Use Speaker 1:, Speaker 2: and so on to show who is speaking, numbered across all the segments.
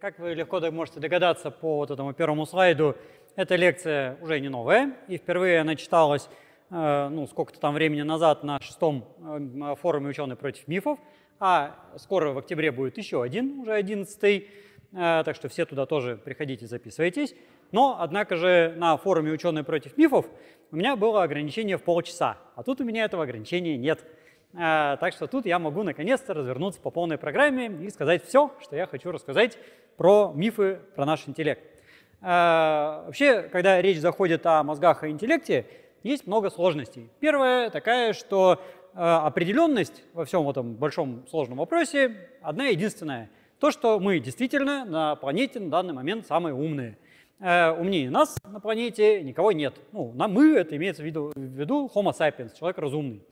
Speaker 1: Как вы легко можете догадаться по вот этому первому слайду, эта лекция уже не новая, и впервые она читалась э, ну, сколько-то там времени назад на шестом эм, э, форуме ученые против мифов, а скоро в октябре будет еще один, уже одиннадцатый, э, так что все туда тоже приходите, записывайтесь. Но, однако же, на форуме ученые против мифов у меня было ограничение в полчаса, а тут у меня этого ограничения нет – а, так что тут я могу наконец-то развернуться по полной программе и сказать все, что я хочу рассказать про мифы, про наш интеллект. А, вообще, когда речь заходит о мозгах и интеллекте, есть много сложностей. Первая такая, что а, определенность во всем этом большом сложном вопросе одна единственная. То, что мы действительно на планете на данный момент самые умные. Умнее нас на планете никого нет. Ну, на мы это имеется в виду, в виду Homo sapiens, человек разумный.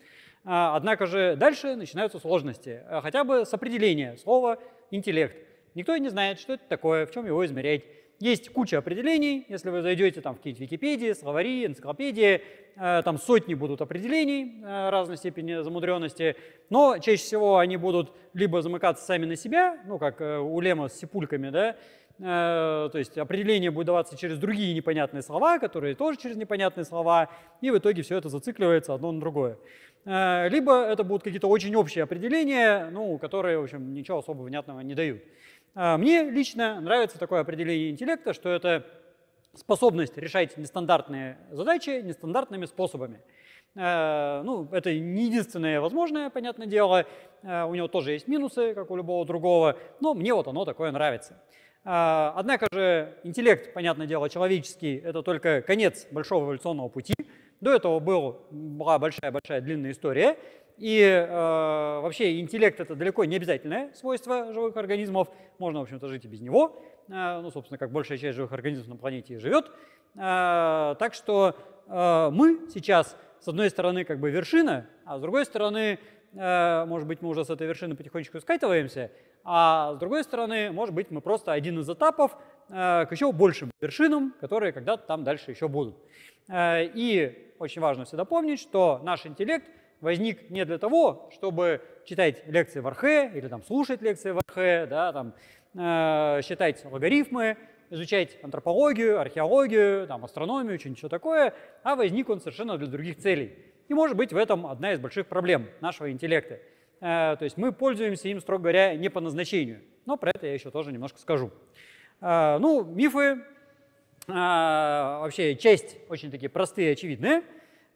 Speaker 1: А, однако же дальше начинаются сложности, а, хотя бы с определения слова «интеллект». Никто не знает, что это такое, в чем его измерять. Есть куча определений, если вы зайдете там, в какие-то Википедии, словари, энциклопедии, а, там сотни будут определений разной степени замудренности, но чаще всего они будут либо замыкаться сами на себя, ну как э, у Лема с сипульками, да, Э, то есть определение будет даваться через другие непонятные слова, которые тоже через непонятные слова, и в итоге все это зацикливается одно на другое. Э, либо это будут какие-то очень общие определения, ну, которые, в общем, ничего особо внятного не дают. Э, мне лично нравится такое определение интеллекта, что это способность решать нестандартные задачи нестандартными способами. Ну, это не единственное возможное, понятное дело. У него тоже есть минусы, как у любого другого, но мне вот оно такое нравится. А, однако же интеллект, понятное дело, человеческий, это только конец большого эволюционного пути. До этого был, была большая-большая длинная история. И э, вообще интеллект это далеко не обязательное свойство живых организмов. Можно, в общем-то, жить и без него. Э, ну, собственно, как большая часть живых организмов на планете и живет. Э, так что э, мы сейчас, с одной стороны, как бы вершина, а с другой стороны, может быть, мы уже с этой вершины потихонечку скатываемся, а с другой стороны, может быть, мы просто один из этапов э, к еще большим вершинам, которые когда-то там дальше еще будут. Э, и очень важно всегда помнить, что наш интеллект возник не для того, чтобы читать лекции в Архе или там, слушать лекции в Архе, да, там, э, считать логарифмы, изучать антропологию, археологию, там, астрономию, что-нибудь такое, а возник он совершенно для других целей. И может быть в этом одна из больших проблем нашего интеллекта – Э, то есть мы пользуемся им, строго говоря, не по назначению. Но про это я еще тоже немножко скажу. Э, ну, мифы, э, вообще часть очень такие простые, очевидные,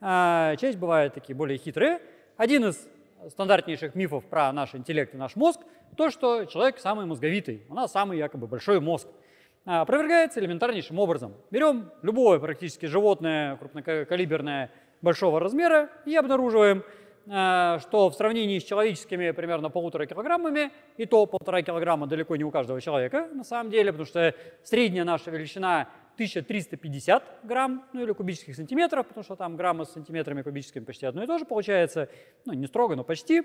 Speaker 1: часть бывает такие более хитрые. Один из стандартнейших мифов про наш интеллект и наш мозг – то, что человек самый мозговитый, у нас самый якобы большой мозг. Опровергается элементарнейшим образом. Берем любое практически животное крупнокалиберное большого размера и обнаруживаем – Э, что в сравнении с человеческими примерно полутора килограммами, и то полтора килограмма далеко не у каждого человека на самом деле, потому что средняя наша величина 1350 грамм, ну или кубических сантиметров, потому что там граммы с сантиметрами кубическими почти одно и то же получается, ну не строго, но почти.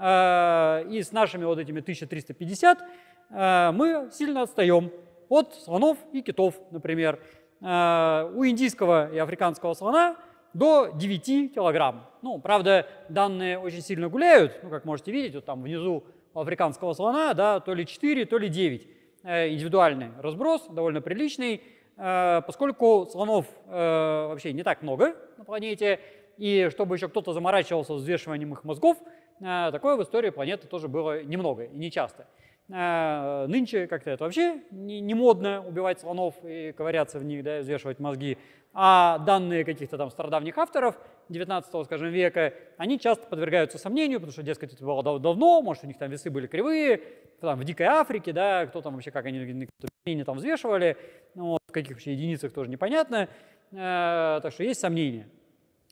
Speaker 1: Э, и с нашими вот этими 1350 э, мы сильно отстаем от слонов и китов, например. У индийского и африканского слона до 9 килограмм. Ну, правда, данные очень сильно гуляют, ну, как можете видеть, вот там внизу у африканского слона, да, то ли 4, то ли 9. Э, индивидуальный разброс, довольно приличный, э, поскольку слонов э, вообще не так много на планете, и чтобы еще кто-то заморачивался взвешиванием их мозгов, э, такое в истории планеты тоже было немного и нечасто. часто. Э, нынче как-то это вообще не, не модно убивать слонов и ковыряться в них, да, взвешивать мозги. А данные каких-то там стародавних авторов 19 скажем, века, они часто подвергаются сомнению, потому что, дескать, это было давно, может, у них там весы были кривые, там, в Дикой Африке, да, кто там вообще, как они кто там взвешивали, ну, вот, в каких вообще единицах тоже непонятно, э, так что есть сомнения.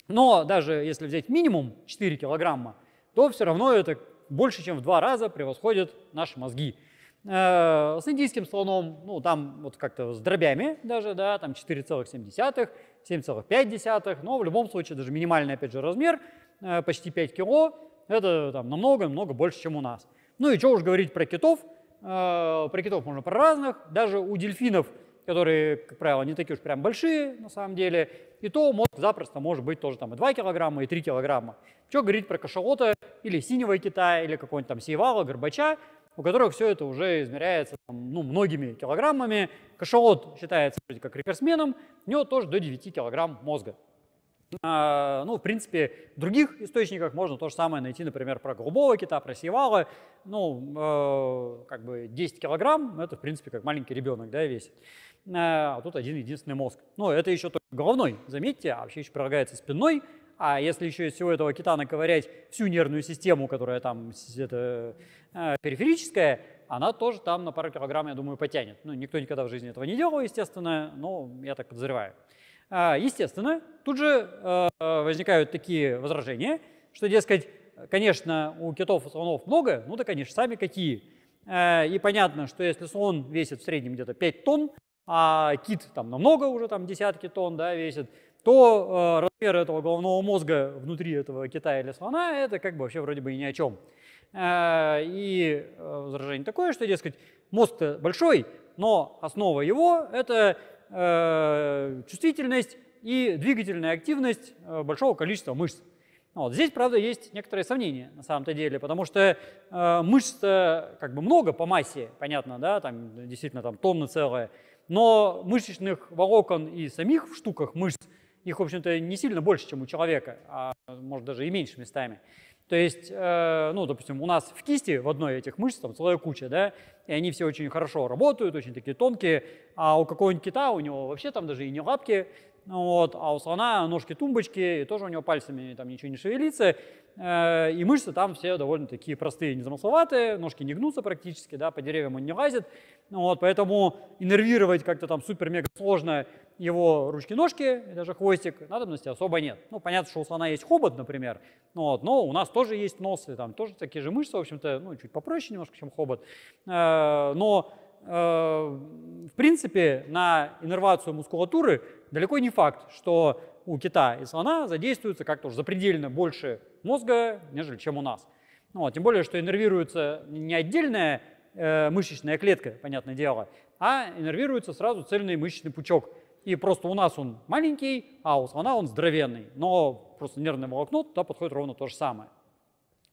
Speaker 1: Но даже если взять минимум 4 килограмма, то все равно это больше, чем в два раза превосходят наши мозги. Э, с индийским слоном, ну, там вот как-то с дробями даже, да, там 4,7, 7,5, но в любом случае даже минимальный, опять же, размер, э, почти 5 кило, это там намного-намного больше, чем у нас. Ну и что уж говорить про китов, э, про китов можно про разных, даже у дельфинов – которые, как правило, не такие уж прям большие на самом деле, и то мозг запросто может быть тоже там и 2 килограмма, и 3 килограмма. Что говорить про кашалота или синего кита, или какого-нибудь там сейвала, горбача, у которых все это уже измеряется там, ну, многими килограммами. Кашалот считается вроде как рекордсменом, у него тоже до 9 килограмм мозга. А, ну, в принципе, в других источниках можно то же самое найти, например, про голубого кита, про севала. Ну, э, как бы 10 килограмм, это, в принципе, как маленький ребенок, да, весит. Э, а тут один единственный мозг. Но ну, это еще только головной, заметьте, а вообще еще прилагается спиной, а если еще из всего этого кита наковырять всю нервную систему, которая там это, э, периферическая, она тоже там на пару килограмм, я думаю, потянет. Ну, никто никогда в жизни этого не делал, естественно, но я так подозреваю. А, естественно, тут же э, возникают такие возражения, что, дескать, конечно, у китов и слонов много, ну да, конечно, сами какие. И понятно, что если слон весит в среднем где-то 5 тонн, а кит там намного уже там десятки тонн да, весит, то э, размер этого головного мозга внутри этого кита или слона это как бы вообще вроде бы и ни о чем. Э, и э, возражение такое, что, дескать, мозг большой, но основа его это э, чувствительность и двигательная активность э, большого количества мышц. Вот. Здесь, правда, есть некоторые сомнения на самом-то деле, потому что э, мышц как бы много по массе, понятно, да, там действительно там тонны целая, но мышечных волокон и самих в штуках мышц, их, в общем-то, не сильно больше, чем у человека, а может даже и меньше местами. То есть, э, ну, допустим, у нас в кисти в одной этих мышц там целая куча, да, и они все очень хорошо работают, очень такие тонкие, а у какого-нибудь кита у него вообще там даже и не лапки, ну вот, а у слона ножки тумбочки, и тоже у него пальцами там ничего не шевелится, э, и мышцы там все довольно такие простые, незамысловатые, ножки не гнутся практически, да, по деревьям он не лазит, ну вот, поэтому иннервировать как-то там супер-мега сложно его ручки-ножки, даже хвостик, надобности особо нет. Ну, понятно, что у слона есть хобот, например, ну вот, но у нас тоже есть нос, и там тоже такие же мышцы, в общем-то, ну, чуть попроще немножко, чем хобот, э, но э, в принципе, на иннервацию мускулатуры далеко не факт, что у кита и слона задействуется как-то уже запредельно больше мозга, нежели чем у нас. Ну, вот, тем более, что иннервируется не отдельная э, мышечная клетка, понятное дело, а иннервируется сразу цельный мышечный пучок. И просто у нас он маленький, а у слона он здоровенный. Но просто нервное волокно туда подходит ровно то же самое.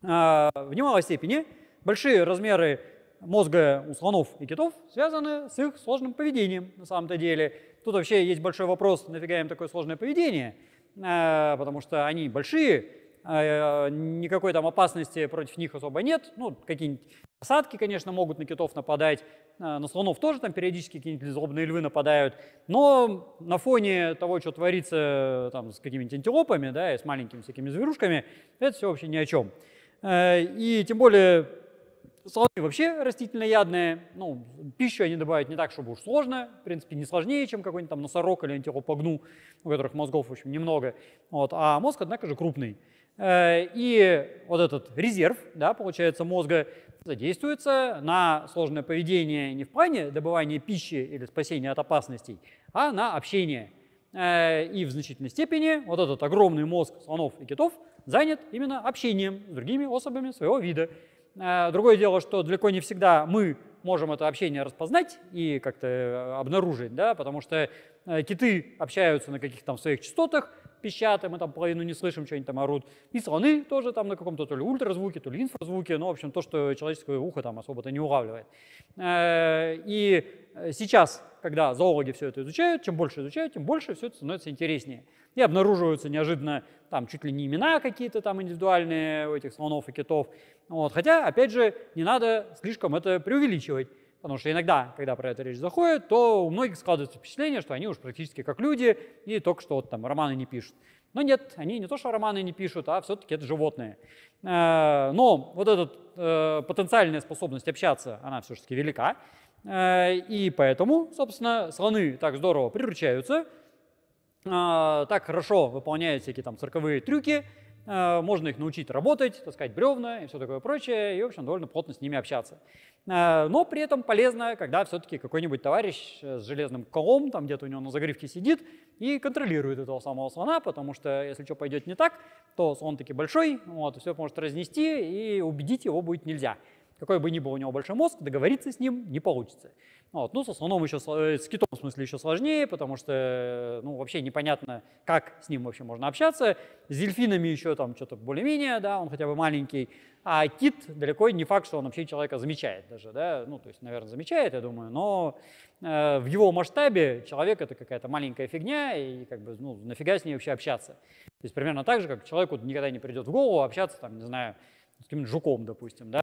Speaker 1: Э, в немалой степени большие размеры мозга у слонов и китов связаны с их сложным поведением на самом-то деле. Тут вообще есть большой вопрос, нафига им такое сложное поведение, а, потому что они большие, а, никакой там опасности против них особо нет. Ну, какие-нибудь осадки, конечно, могут на китов нападать, а, на слонов тоже там периодически какие-нибудь злобные львы нападают, но на фоне того, что творится э, там с какими-нибудь антилопами, да, и с маленькими всякими зверушками, это все вообще ни о чем. Э, и тем более Солоны вообще растительноядные, ну, пищу они добавят не так, чтобы уж сложно, в принципе, не сложнее, чем какой-нибудь там носорог или антилопогну, у которых мозгов, в общем, немного. Вот. А мозг, однако же, крупный. Э, и вот этот резерв, да, получается, мозга задействуется на сложное поведение не в плане добывания пищи или спасения от опасностей, а на общение. Э, и в значительной степени вот этот огромный мозг слонов и китов занят именно общением с другими особами своего вида. Э, другое дело, что далеко не всегда мы можем это общение распознать и как-то э, обнаружить, да, потому что э, киты общаются на каких-то там своих частотах, пищат, мы там половину не слышим, что они там орут. И слоны тоже там на каком-то то ли ультразвуке, то ли инфразвуке, ну, в общем, то, что человеческое ухо там особо-то не улавливает. Э, и сейчас, когда зоологи все это изучают, чем больше изучают, тем больше все это становится интереснее. И обнаруживаются неожиданно там чуть ли не имена какие-то там индивидуальные у этих слонов и китов. Вот. Хотя, опять же, не надо слишком это преувеличивать. Потому что иногда, когда про это речь заходит, то у многих складывается впечатление, что они уж практически как люди и только что вот там романы не пишут. Но нет, они не то, что романы не пишут, а все-таки это животные. Э, но вот эта э, потенциальная способность общаться, она все-таки велика. Э, и поэтому, собственно, слоны так здорово приручаются, так хорошо выполняют всякие там цирковые трюки, а, можно их научить работать, таскать бревна и все такое прочее, и, в общем, довольно плотно с ними общаться. А, но при этом полезно, когда все-таки какой-нибудь товарищ э, с железным колом, там где-то у него на загривке сидит, и контролирует этого самого слона, потому что если что пойдет не так, то слон таки большой, вот, все может разнести, и убедить его будет нельзя какой бы ни был у него большой мозг, договориться с ним не получится. Вот. Ну, с основном еще, э, с китом, в смысле, еще сложнее, потому что, э, ну, вообще непонятно, как с ним вообще можно общаться. С дельфинами еще там что-то более-менее, да, он хотя бы маленький. А кит далеко не факт, что он вообще человека замечает даже, да, ну, то есть, наверное, замечает, я думаю, но э, в его масштабе человек — это какая-то маленькая фигня, и как бы, ну, нафига с ней вообще общаться? То есть примерно так же, как человеку никогда не придет в голову общаться, там, не знаю, с каким-нибудь жуком, допустим, да,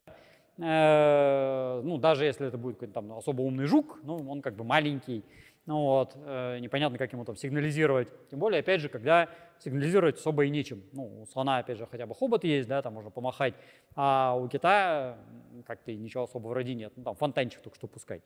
Speaker 1: Э, ну, даже если это будет какой-то там особо умный жук, ну, он как бы маленький, ну вот, э, непонятно, как ему там сигнализировать. Тем более, опять же, когда сигнализировать особо и нечем. Ну, у слона, опять же, хотя бы хобот есть, да, там можно помахать, а у кита как-то ничего особо вроде нет, ну, там фонтанчик только что пускать.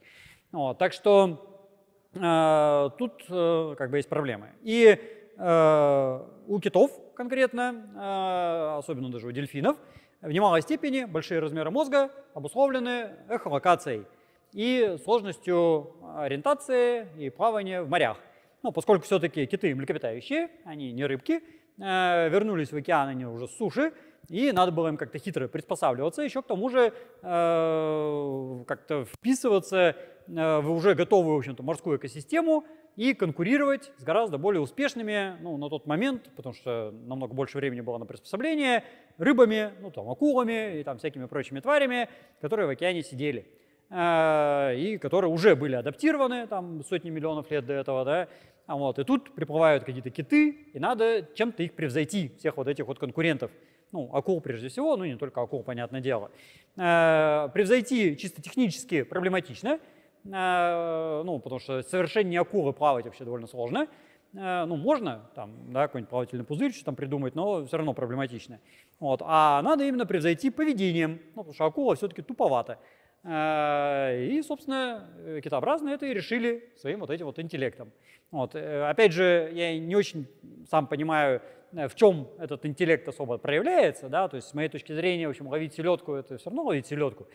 Speaker 1: Ну, вот, так что э, тут э, как бы есть проблемы. И э, у китов конкретно, э, особенно даже у дельфинов, в немалой степени большие размеры мозга обусловлены эхолокацией и сложностью а, ориентации и плавания в морях. Ну, поскольку все-таки киты млекопитающие, они не рыбки, э, вернулись в океан они уже с суши, и надо было им как-то хитро приспосабливаться, еще к тому же э, как-то вписываться э, в уже готовую, в общем-то, морскую экосистему, и конкурировать с гораздо более успешными, ну, на тот момент, потому что намного больше времени было на приспособление, рыбами, ну, там, акулами и там всякими прочими тварями, которые в океане сидели а, и которые уже были адаптированы там сотни миллионов лет до этого, да, а вот, и тут приплывают какие-то киты, и надо чем-то их превзойти, всех вот этих вот конкурентов. Ну, акул прежде всего, ну не только акул, понятное дело. А, превзойти чисто технически проблематично, Э, ну, потому что совершение акулы плавать вообще довольно сложно. Э, ну, можно там, да, какой-нибудь плавательный пузырь что там придумать, но все равно проблематично. Вот. А надо именно превзойти поведением, ну, потому что акула все-таки туповата. Э, и, собственно, китообразные это и решили своим вот этим вот интеллектом. Вот. Опять же, я не очень сам понимаю, Э, в чем этот интеллект особо проявляется, да, то есть с моей точки зрения, в общем, ловить селедку, это все равно ловить селедку,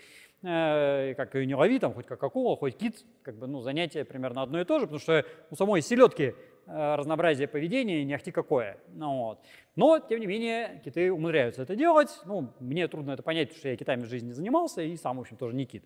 Speaker 1: э, как ее не лови, там, хоть как кола хоть кит, как бы, ну, занятие примерно одно и то же, потому что у самой селедки э, разнообразие поведения не ахти какое. Ну, вот. Но, тем не менее, киты умудряются это делать. Ну, мне трудно это понять, потому что я китами в жизни не занимался и сам, в общем, тоже не кит.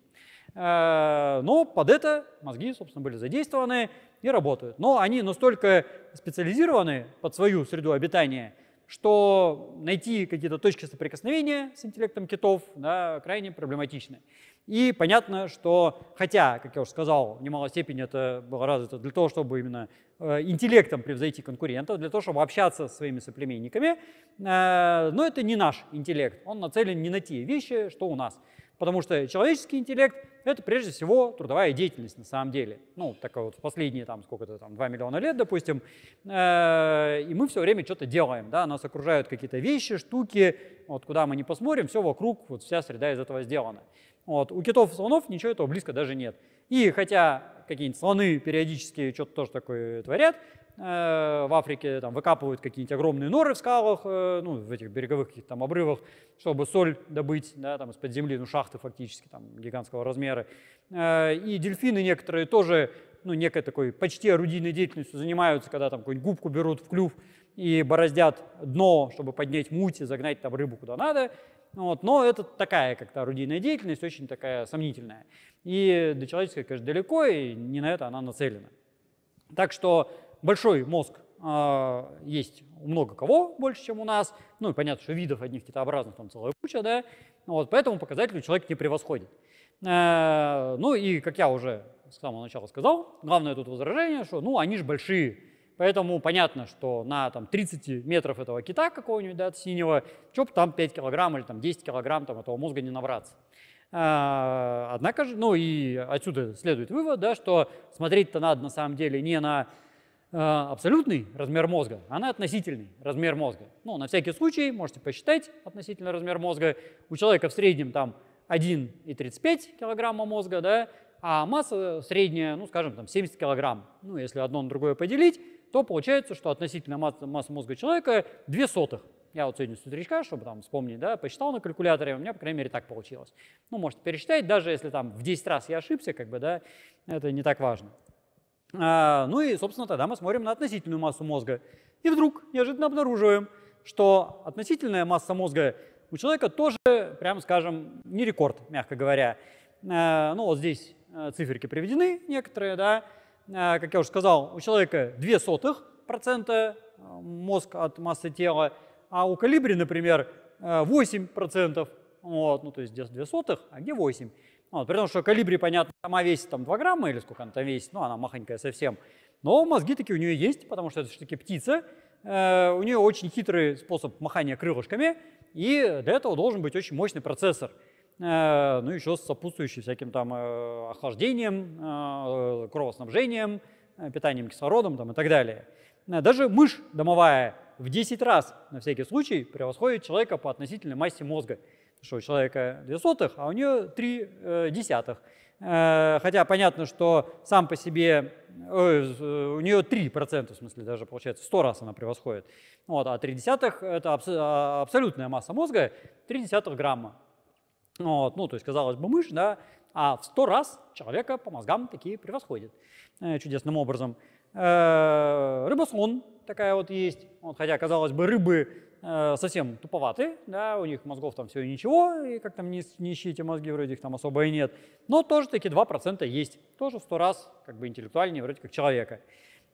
Speaker 1: Э, но под это мозги, собственно, были задействованы. Не работают. Но они настолько специализированы под свою среду обитания, что найти какие-то точки соприкосновения с интеллектом китов да, крайне проблематично. И понятно, что хотя, как я уже сказал, в немалой степени это было развито для того, чтобы именно э, интеллектом превзойти конкурентов, для того, чтобы общаться со своими соплеменниками, э, но это не наш интеллект, он нацелен не на те вещи, что у нас. Потому что человеческий интеллект — это прежде всего трудовая деятельность на самом деле. Ну, такая вот последние там сколько-то там, 2 миллиона лет, допустим, э, и мы все время что-то делаем, да, нас окружают какие-то вещи, штуки, вот куда мы не посмотрим, все вокруг, вот вся среда из этого сделана. Вот, у китов и слонов ничего этого близко даже нет. И хотя какие-нибудь слоны периодически что-то тоже такое творят, э, в Африке там, выкапывают какие-нибудь огромные норы в скалах, э, ну, в этих береговых каких-то там обрывах, чтобы соль добыть, да, там, из-под земли, ну, шахты фактически, там, гигантского размера. Э, и дельфины некоторые тоже, ну, некой такой почти орудийной деятельностью занимаются, когда там какую-нибудь губку берут в клюв и бороздят дно, чтобы поднять муть и загнать там рыбу куда надо. Ну вот, но это такая как-то орудийная деятельность, очень такая сомнительная. И до человеческой, конечно, далеко, и не на это она нацелена. Так что большой мозг э, есть у много кого больше, чем у нас. Ну и понятно, что видов одних китообразных там целая куча, да. Вот, поэтому показатель человек не превосходит. Э, ну и, как я уже с самого начала сказал, главное тут возражение, что ну они же большие, Поэтому понятно, что на там, 30 метров этого кита какого-нибудь да, синего, что бы там 5 килограмм или там, 10 килограмм там, этого мозга не набраться. А, однако же, ну и отсюда следует вывод, да, что смотреть-то надо на самом деле не на а, абсолютный размер мозга, а на относительный размер мозга. Ну, на всякий случай можете посчитать относительный размер мозга. У человека в среднем там 1,35 килограмма мозга, да, а масса средняя, ну, скажем, там 70 килограмм. Ну, если одно на другое поделить, то получается, что относительно масса мозга человека 2 сотых. Я вот сегодня с утречка, чтобы там вспомнить, да, посчитал на калькуляторе, у меня, по крайней мере, так получилось. Ну, можете пересчитать, даже если там в 10 раз я ошибся, как бы, да, это не так важно. А, ну и, собственно, тогда мы смотрим на относительную массу мозга. И вдруг неожиданно обнаруживаем, что относительная масса мозга у человека тоже, прям скажем, не рекорд, мягко говоря. А, ну, вот здесь э, циферки приведены некоторые, да, Э, как я уже сказал, у человека 2 сотых процента э, мозг от массы тела, а у колибри, например, 8 э, процентов, вот, ну то есть где 2 сотых, а где 8. Ну, вот, при том, что колибри, понятно, сама весит там 2 грамма или сколько она там весит, ну она махонькая совсем, но мозги такие у нее есть, потому что это все-таки птица, у нее очень хитрый способ махания крылышками, и для этого должен быть очень мощный процессор – Э, ну, еще с сопутствующим всяким там э, охлаждением, э, кровоснабжением, питанием кислородом там, и так далее. Даже мышь домовая в 10 раз, на всякий случай, превосходит человека по относительной массе мозга. Что у человека 2 сотых, а у нее 3 десятых. Хотя понятно, что сам по себе э, у нее 3%, в смысле, даже получается, 100 раз она превосходит. Вот, а 3 десятых – это абс а, абсолютная масса мозга, 3 десятых грамма. Ну, вот, ну, то есть, казалось бы, мышь, да, а в сто раз человека по мозгам такие превосходят э, чудесным образом. Э, рыбослон такая вот есть, вот, хотя, казалось бы, рыбы э, совсем туповаты, да, у них мозгов там все и ничего, и как там не, не ищите мозги, вроде их там особо и нет, но тоже таки 2% есть, тоже в сто раз как бы интеллектуальнее вроде как человека.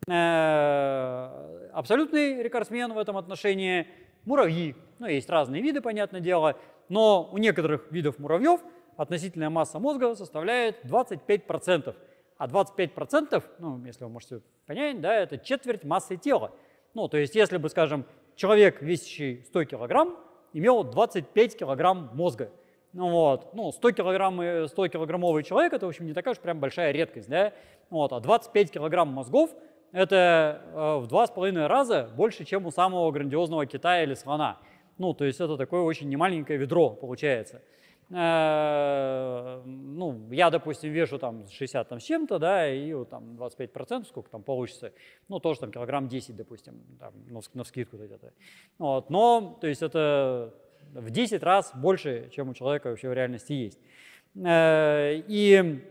Speaker 1: Э, абсолютный рекордсмен в этом отношении – муравьи, ну, есть разные виды, понятное дело, но у некоторых видов муравьев относительная масса мозга составляет 25%. А 25%, ну, если вы можете понять, да, это четверть массы тела. Ну, то есть если бы, скажем, человек, весящий 100 килограмм, имел 25 килограмм мозга, ну Вот. Ну, 100, килограмм, 100 килограммовый человек – это, в общем, не такая уж прям большая редкость. Да? Вот. А 25 килограмм мозгов – это э, в 2,5 раза больше, чем у самого грандиозного кита или слона. Ну, то есть это такое очень немаленькое ведро получается. Э, ну, я, допустим, вешу там 60 там, с чем-то, да, и вот, там 25%, сколько там получится, ну, тоже там килограмм 10, допустим, там, ну, на скидку где-то. Вот, но, то есть это в 10 раз больше, чем у человека вообще в реальности есть. Э, и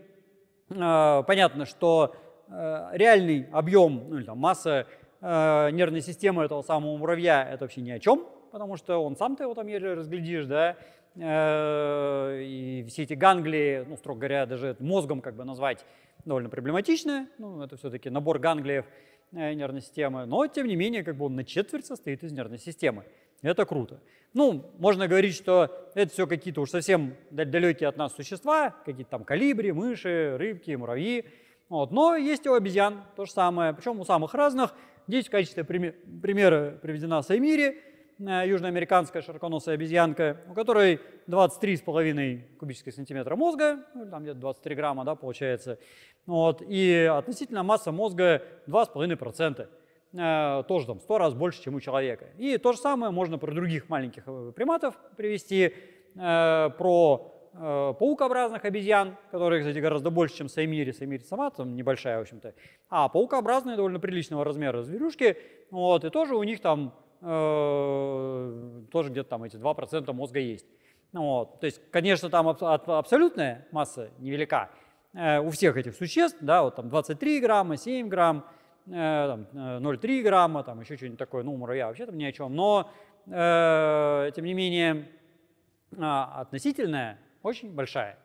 Speaker 1: э, понятно, что реальный объем, ну, или там, масса нервной системы этого самого муравья – это вообще ни о чем, потому что он сам то его там еле разглядишь, да, э, и все эти ганглии, ну, строго говоря, даже мозгом как бы назвать довольно проблематично, ну, это все-таки набор ганглиев э, нервной системы, но, тем не менее, как бы он на четверть состоит из нервной системы. Это круто. Ну, можно говорить, что это все какие-то уж совсем далекие от нас существа, какие-то там калибри, мыши, рыбки, муравьи. Вот. Но есть и у обезьян то же самое, причем у самых разных. Здесь в качестве примера приведена Саймири, Э, южноамериканская широконосая обезьянка, у которой 23,5 кубических сантиметра мозга, ну, там где-то 23 грамма, да, получается, вот, и относительно масса мозга 2,5%, э, тоже там 100 раз больше, чем у человека. И то же самое можно про других маленьких э, приматов привести, э, про паукообразных обезьян, которые, кстати, гораздо больше, чем саймири. Саймири сама там небольшая, в общем-то. А паукообразные довольно приличного размера зверюшки. Вот, и тоже у них там Э, тоже где-то там эти 2% мозга есть. Ну вот. То есть, конечно, там абсолютная масса невелика э, у всех этих существ, да, вот там 23 грамма, 7 грамм, 0,3 э, грамма, там еще что-нибудь такое, ну, муравья вообще там ни о чем, но, тем не менее, а, относительная очень большая.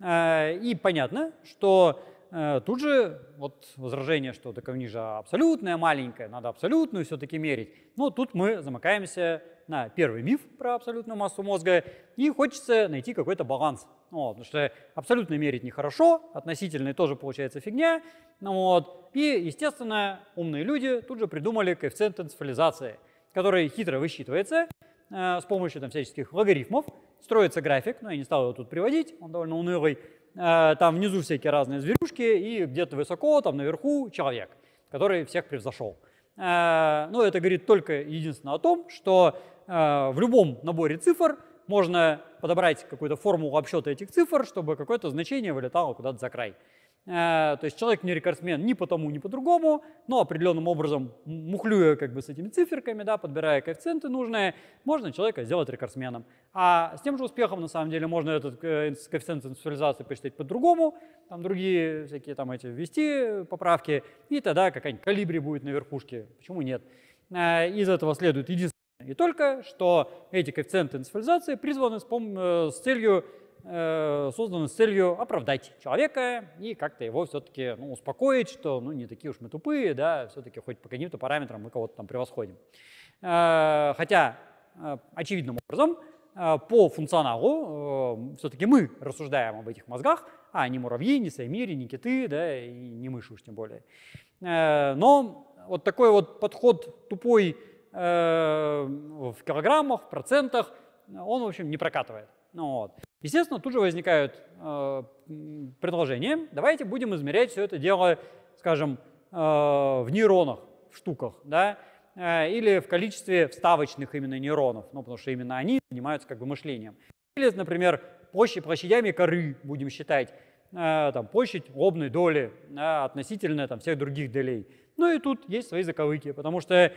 Speaker 1: И понятно, что Э, тут же вот возражение, что такая ниже абсолютная, маленькая, надо абсолютную все-таки мерить. Но тут мы замыкаемся на первый миф про абсолютную массу мозга, и хочется найти какой-то баланс. Ну вот, потому что абсолютно мерить нехорошо, относительно тоже получается фигня. Ну вот. И, естественно, умные люди тут же придумали коэффициент энцефализации, который хитро высчитывается э, с помощью там, всяческих логарифмов. Строится график, но я не стал его тут приводить, он довольно унылый. Э, там внизу всякие разные зверюшки, и где-то высоко, там наверху человек, который всех превзошел. Э, Но ну, это говорит только единственно о том, что э, в любом наборе цифр можно подобрать какую-то формулу обсчета этих цифр, чтобы какое-то значение вылетало куда-то за край. Э, то есть человек не рекордсмен ни по тому, ни по другому, но определенным образом, мухлюя как бы с этими циферками, да, подбирая коэффициенты нужные, можно человека сделать рекордсменом. А с тем же успехом, на самом деле, можно этот коэффициент инструментализации посчитать по-другому, там другие всякие там эти ввести поправки, и тогда какая-нибудь калибри будет на верхушке. Почему нет? Э, из этого следует единственное и только, что эти коэффициенты инструментализации призваны с, э, с целью э, созданы с целью оправдать человека и как-то его все-таки ну, успокоить, что ну, не такие уж мы тупые, да, все-таки хоть по каким-то параметрам мы кого-то там превосходим. Э, хотя э, очевидным образом э, по функционалу все-таки мы рассуждаем об этих мозгах, а не муравьи, не саймири, не киты, да, и не мыши уж тем более. но вот такой вот подход тупой в килограммах, в процентах, он, в общем, не прокатывает. Ну, вот. Естественно, тут же возникают э, предложения. Давайте будем измерять все это дело, скажем, э, в нейронах, в штуках, да, э, или в количестве вставочных именно нейронов, ну, потому что именно они занимаются как бы мышлением. Или, например, площадь, площадями коры будем считать, э, там, площадь лобной доли да, относительно там, всех других долей. Ну и тут есть свои заковыки, потому что э,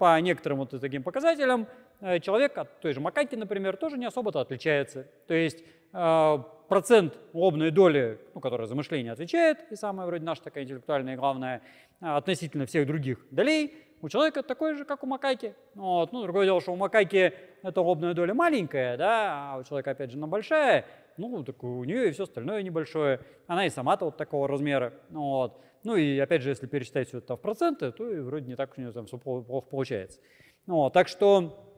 Speaker 1: по некоторым вот таким показателям Э, человек от той же макаки, например, тоже не особо-то отличается. То есть э, процент лобной доли, ну, которая за мышление отвечает, и самая вроде наша такая интеллектуальная и главная, э, относительно всех других долей, у человека такой же, как у макаки. Вот. Ну, другое дело, что у макаки эта лобная доля маленькая, да, а у человека, опять же, она большая, ну, так у нее и все остальное небольшое. Она и сама-то вот такого размера. Вот. Ну и опять же, если пересчитать все это в проценты, то и вроде не так у нее там все плохо получается. Вот. Так что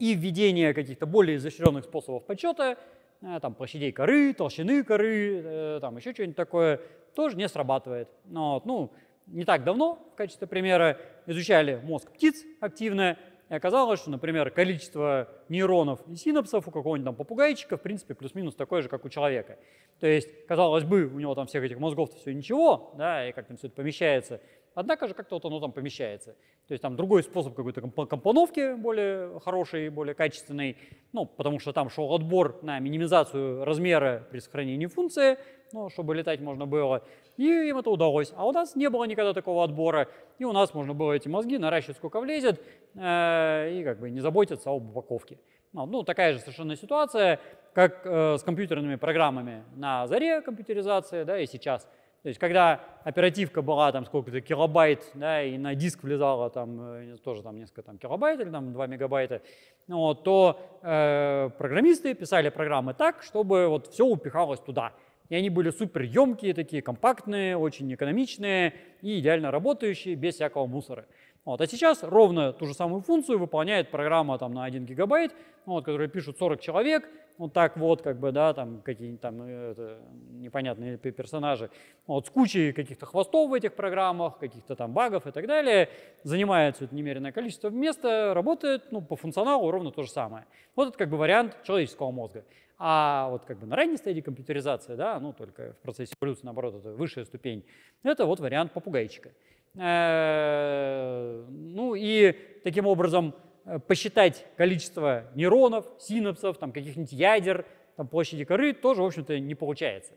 Speaker 1: и введение каких-то более изощренных способов подсчета, э, там, площадей коры, толщины коры, э, там, еще что-нибудь такое, тоже не срабатывает. Но, вот, ну, не так давно, в качестве примера, изучали мозг птиц активно, и оказалось, что, например, количество нейронов и синапсов у какого-нибудь там попугайчика, в принципе, плюс-минус такое же, как у человека. То есть, казалось бы, у него там всех этих мозгов-то все ничего, да, и как там все это помещается – Однако же как-то вот оно там помещается. То есть там другой способ какой-то компоновки более хороший, более качественный, ну, потому что там шел отбор на минимизацию размера при сохранении функции, ну, чтобы летать можно было, и им это удалось. А у нас не было никогда такого отбора, и у нас можно было эти мозги наращивать сколько влезет, э, и как бы не заботиться об упаковке. Ну, ну такая же совершенно ситуация, как э, с компьютерными программами на заре компьютеризации, да, и сейчас – то есть, когда оперативка была там сколько-то килобайт, да, и на диск влезала там э, тоже там несколько там килобайт или там 2 мегабайта, ну, вот, то э, программисты писали программы так, чтобы вот все упихалось туда. И они были супер емкие, такие компактные, очень экономичные и идеально работающие без всякого мусора. Вот. А сейчас ровно ту же самую функцию выполняет программа там, на 1 гигабайт, ну, вот, которую пишут 40 человек, вот так вот, как бы, да, там какие-нибудь там э, это, непонятные персонажи, вот, с кучей каких-то хвостов в этих программах, каких-то там багов и так далее, занимается это немереное количество места, работает, ну, по функционалу ровно то же самое. Вот это как бы вариант человеческого мозга. А вот как бы на ранней стадии компьютеризации, да, ну, только в процессе эволюции, наоборот, это высшая ступень, это вот вариант попугайчика. Э, ну и таким образом э, посчитать количество нейронов, синапсов, там, каких-нибудь ядер, там, площади коры тоже, в общем-то, не получается.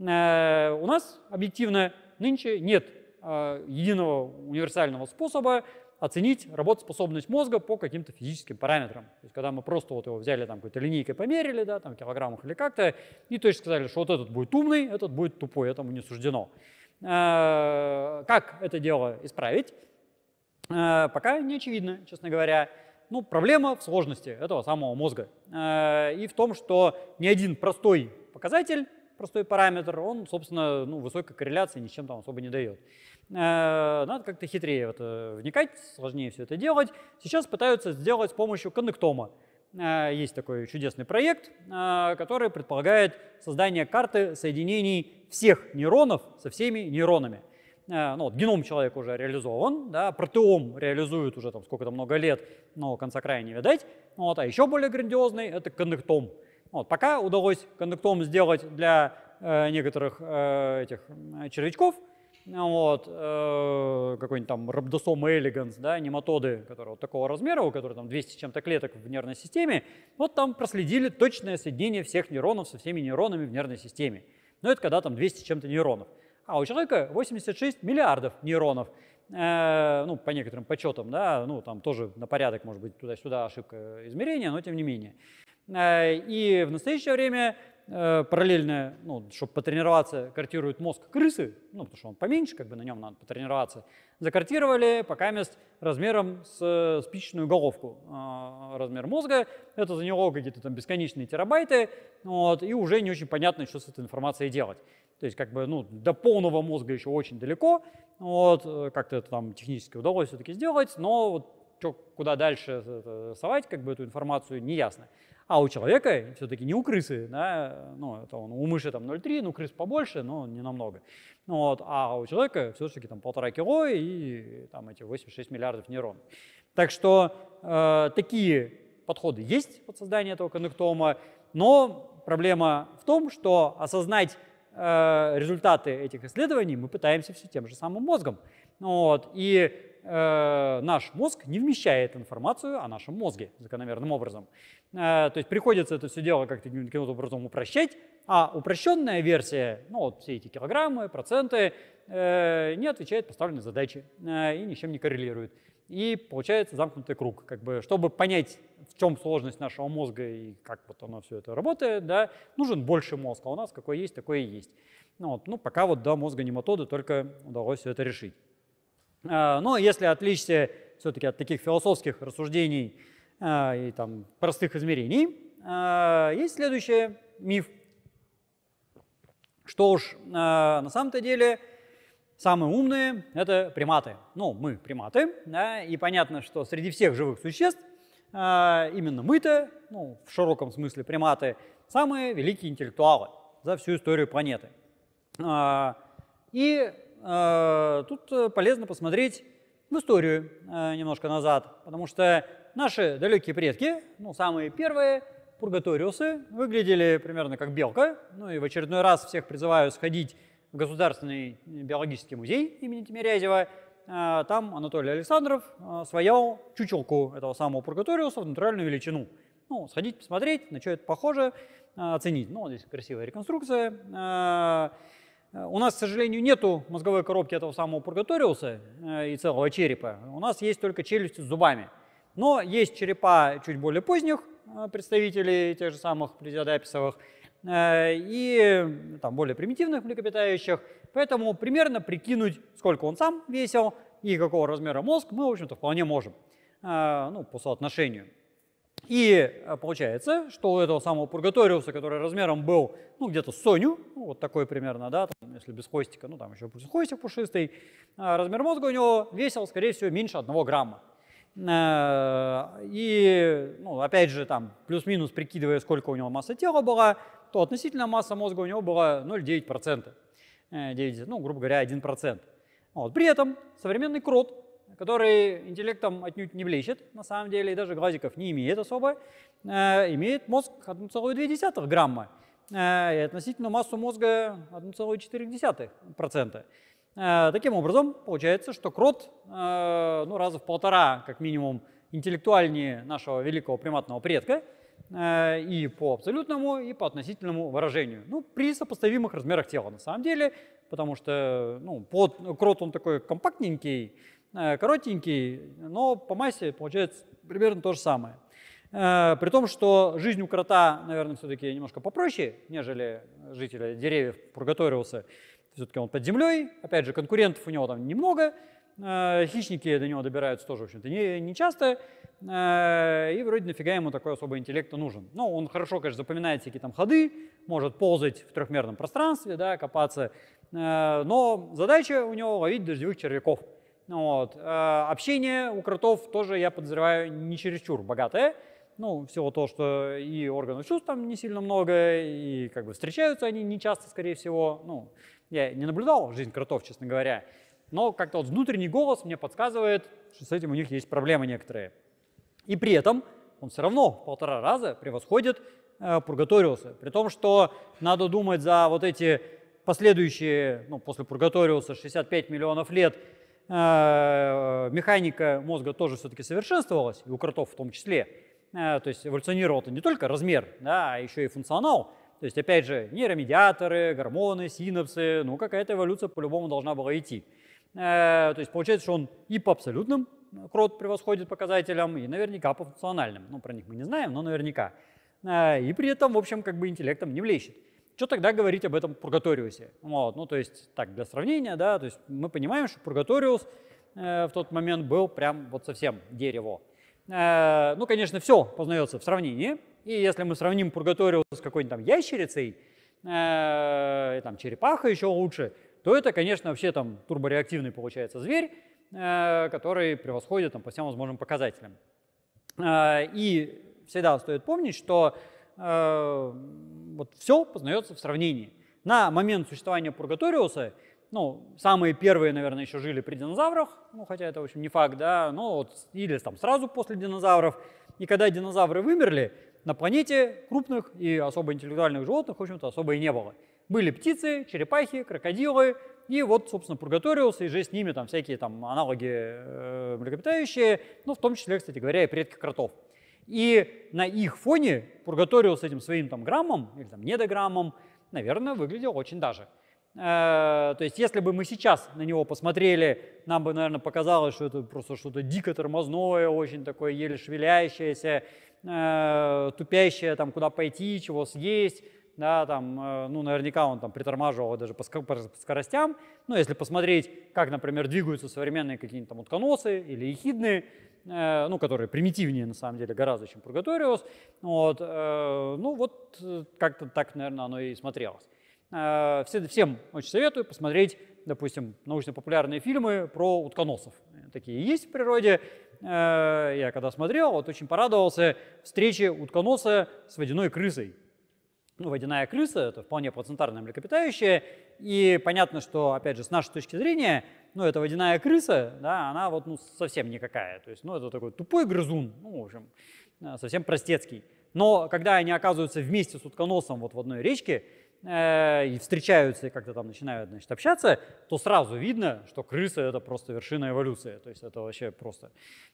Speaker 1: Э, у нас объективно нынче нет единого универсального способа оценить работоспособность мозга по каким-то физическим параметрам. То есть, когда мы просто вот его взяли, там, какой-то линейкой померили, да, там, в килограммах или как-то, и точно сказали, что вот этот будет умный, этот будет тупой, этому не суждено. Э, как это дело исправить? Э, пока не очевидно, честно говоря. Ну, проблема в сложности этого самого мозга. Э, и в том, что ни один простой показатель, простой параметр, он, собственно, ну, высокой корреляции ни с чем там особо не дает. Надо как-то хитрее в это вникать, сложнее все это делать. Сейчас пытаются сделать с помощью коннектома. Есть такой чудесный проект, который предполагает создание карты соединений всех нейронов со всеми нейронами. Э, ну, вот, геном человека уже реализован, да, протеом реализует уже там сколько-то много лет, но конца края не видать. Вот, а еще более грандиозный – это коннектом. Вот, пока удалось коннектом сделать для э, некоторых э, этих червячков, вот, э, какой-нибудь там рабдосом элеганс, да, нематоды, которые вот такого размера, у которых там 200 чем-то клеток в нервной системе, вот там проследили точное соединение всех нейронов со всеми нейронами в нервной системе. Но ну, это когда там 200 чем-то нейронов. А у человека 86 миллиардов нейронов. Э, ну, по некоторым подсчетам, да, ну, там тоже на порядок, может быть, туда-сюда ошибка измерения, но тем не менее. Э, и в настоящее время Э, параллельная, ну, чтобы потренироваться, картируют мозг крысы, ну, потому что он поменьше, как бы на нем надо потренироваться, закартировали пока мест размером с э, спичечную головку э, размер мозга. Это заняло какие-то там бесконечные терабайты, вот, и уже не очень понятно, что с этой информацией делать. То есть как бы ну, до полного мозга еще очень далеко, вот, как-то это там технически удалось все-таки сделать, но вот что, куда дальше совать как бы эту информацию, не ясно. А у человека все-таки не у крысы, да, ну, это он, у мыши там 0,3, ну, крыс побольше, но не намного. Ну, вот, а у человека все-таки там полтора кило и там эти 86 миллиардов нейронов. Так что э, такие подходы есть под создание этого коннектома, но проблема в том, что осознать э, результаты этих исследований мы пытаемся все тем же самым мозгом. Ну вот, и Э, наш мозг не вмещает информацию о нашем мозге закономерным образом. Э, то есть приходится это все дело как-то каким-то образом упрощать, а упрощенная версия, ну вот все эти килограммы, проценты, э, не отвечает поставленной задаче э, и ничем не коррелирует. И получается замкнутый круг. Как бы, чтобы понять, в чем сложность нашего мозга и как вот оно все это работает, да, нужен больше мозга. а у нас какой есть, такой и есть. Ну, вот, ну пока вот до мозга нематоды только удалось все это решить. А, Но ну, если отвлечься все-таки от таких философских рассуждений а, и там, простых измерений, а, есть следующий миф, что уж на самом-то деле самые умные – это приматы. Ну, мы приматы, да, и понятно, что среди всех живых существ именно мы-то, ну, в широком смысле приматы, самые великие интеллектуалы за всю историю планеты. И Э, тут э, полезно посмотреть в историю э, немножко назад, потому что наши далекие предки, ну, самые первые, пургаториусы, выглядели примерно как белка. Ну и в очередной раз всех призываю сходить в Государственный биологический музей имени Тимирязева. Там Анатолий Александров своял чучелку этого самого пургаториуса в натуральную величину. Ну, сходить, посмотреть, на что это похоже, оценить. Ну, здесь красивая реконструкция. Э, у нас, к сожалению, нету мозговой коробки этого самого пургаториуса э, и целого черепа. У нас есть только челюсть с зубами. Но есть черепа чуть более поздних э, представителей тех же самых плезиодаписовых и там, более примитивных млекопитающих. Поэтому примерно прикинуть, сколько он сам весил и какого размера мозг, мы, в общем-то, вполне можем ну, по соотношению. И э, получается, что у этого самого пургаториуса, который размером был ну, где-то Соню, ну, вот такой примерно, да, там, если без хвостика, ну там еще плюс хвостик пушистый, э, размер мозга у него весил, скорее всего, меньше одного грамма. Э, и, ну, опять же, там, плюс-минус, прикидывая, сколько у него масса тела была, то относительно масса мозга у него была 0,9%. 9, ну, грубо говоря, 1%. Вот. При этом современный крот который интеллектом отнюдь не блещет, на самом деле, и даже глазиков не имеет особо, э, имеет мозг 1,2 грамма э, и относительно массу мозга 1,4%. Э, таким образом, получается, что крот э, ну, раза в полтора, как минимум, интеллектуальнее нашего великого приматного предка, и по абсолютному, и по относительному выражению. Ну, при сопоставимых размерах тела на самом деле, потому что ну, под, крот он такой компактненький, Э, коротенький, но по массе получается примерно то же самое. Э, при том, что жизнь у крота, наверное, все-таки немножко попроще, нежели жителя деревьев Пургаториуса. Все-таки он под землей, опять же, конкурентов у него там немного, э, хищники до него добираются тоже, в общем-то, не, не часто, и вроде нафига ему такой особый интеллект нужен. Но ну, он хорошо, конечно, запоминает всякие там ходы, может ползать в трехмерном пространстве, да, копаться, но задача у него ловить дождевых червяков – ну вот. Э, общение у кротов тоже, я подозреваю, не чересчур богатое. Ну, всего то, что и органов чувств там не сильно много, и как бы встречаются они не часто, скорее всего. Ну, я не наблюдал жизнь кротов, честно говоря. Но как-то вот внутренний голос мне подсказывает, что с этим у них есть проблемы некоторые. И при этом он все равно в полтора раза превосходит э, Пургаториуса. При том, что надо думать за вот эти последующие, ну, после Пургаториуса 65 миллионов лет – Э, механика мозга тоже все-таки совершенствовалась, и у кротов в том числе. Э, то есть эволюционировал-то не только размер, да, а еще и функционал. То есть, опять же, нейромедиаторы, гормоны, синапсы, ну, какая-то эволюция по-любому должна была идти. Э, то есть, получается, что он и по абсолютным крот превосходит показателям, и наверняка по функциональным. Ну, про них мы не знаем, но наверняка. И при этом, в общем, как бы интеллектом не влещет что тогда говорить об этом пургаториусе? Вот, ну, то есть, так, для сравнения, да, то есть мы понимаем, что пургаториус э, в тот момент был прям вот совсем дерево. Э, ну, конечно, все познается в сравнении, и если мы сравним пургаториус с какой-нибудь там ящерицей, э, там черепаха еще лучше, то это, конечно, вообще там турбореактивный получается зверь, э, который превосходит там по всем возможным показателям. Э, и всегда стоит помнить, что э, вот все познается в сравнении. На момент существования Пургаториуса, ну, самые первые, наверное, еще жили при динозаврах, ну, хотя это, в общем, не факт, да, но вот, или там сразу после динозавров. И когда динозавры вымерли, на планете крупных и особо интеллектуальных животных, в общем-то, особо и не было. Были птицы, черепахи, крокодилы, и вот, собственно, Пургаториус, и же с ними там всякие там аналоги э, млекопитающие, ну, в том числе, кстати говоря, и предки кротов. И на их фоне Пургаторио с этим своим там граммом или там недограммом, наверное, выглядел очень даже. Э, то есть если бы мы сейчас на него посмотрели, нам бы, наверное, показалось, что это просто что-то дико тормозное, очень такое еле шевеляющееся, э, тупящее, там, куда пойти, чего съесть, да, там, э, ну, наверняка он там притормаживал даже по, скоростям. Ну, если посмотреть, как, например, двигаются современные какие-нибудь там утконосы или эхидные, э, ну, которые примитивнее, на самом деле, гораздо, чем Пургаториус, вот, э, ну, вот как-то так, наверное, оно и смотрелось. всем очень советую посмотреть, допустим, научно-популярные фильмы про утконосов. Такие есть в природе, я когда смотрел, вот очень порадовался встрече утконоса с водяной крысой ну, водяная крыса – это вполне плацентарное млекопитающее, и понятно, что, опять же, с нашей точки зрения, ну, это водяная крыса, да, она вот, ну, совсем никакая, то есть, ну, это такой тупой грызун, ну, в общем, э, совсем простецкий. Но когда они оказываются вместе с утконосом вот в одной речке, Э, и встречаются, и как-то там начинают значит, общаться, то сразу видно, что крыса – это просто вершина эволюции. То есть это вообще просто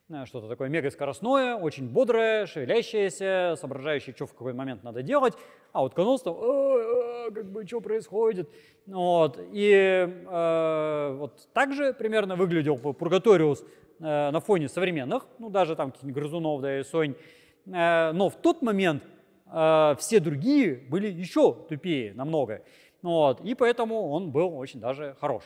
Speaker 1: э, что-то такое мега скоростное, очень бодрое, шевелящееся, соображающее, что в какой момент надо делать. А вот конус там, как бы, что происходит? Вот. И э, вот так же примерно выглядел Пургаториус э, на фоне современных, ну даже там каких-нибудь грызунов, да и сонь. Э, но в тот момент – Э, все другие были еще тупее намного. Вот, и поэтому он был очень даже хорош.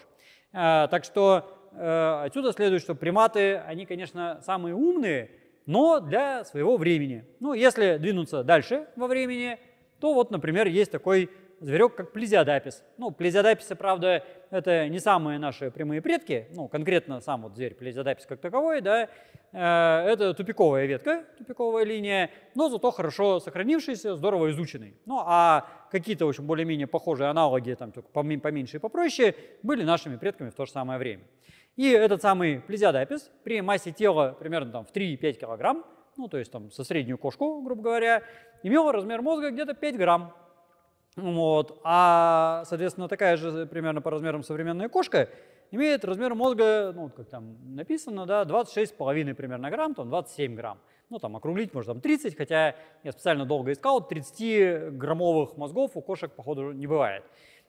Speaker 1: Э, так что э, отсюда следует, что приматы, они, конечно, самые умные, но для своего времени. Ну, если двинуться дальше во времени, то вот, например, есть такой зверек как плезиодапис. Ну, плезиодаписы, правда, это не самые наши прямые предки, ну, конкретно сам вот зверь плезиодапис как таковой, да, э, это тупиковая ветка, тупиковая линия, но зато хорошо сохранившийся, здорово изученный. Ну, а какие-то, в общем, более-менее похожие аналоги, там, только поменьше и попроще, были нашими предками в то же самое время. И этот самый плезиодапис при массе тела примерно там в 3-5 килограмм, ну, то есть там со среднюю кошку, грубо говоря, имел размер мозга где-то 5 грамм. Вот. А, соответственно, такая же примерно по размерам современная кошка имеет размер мозга, ну, как там написано, да, 26,5 примерно грамм, там 27 грамм. Ну, там округлить, можно, там 30, хотя я специально долго искал, 30-граммовых мозгов у кошек, походу, не бывает.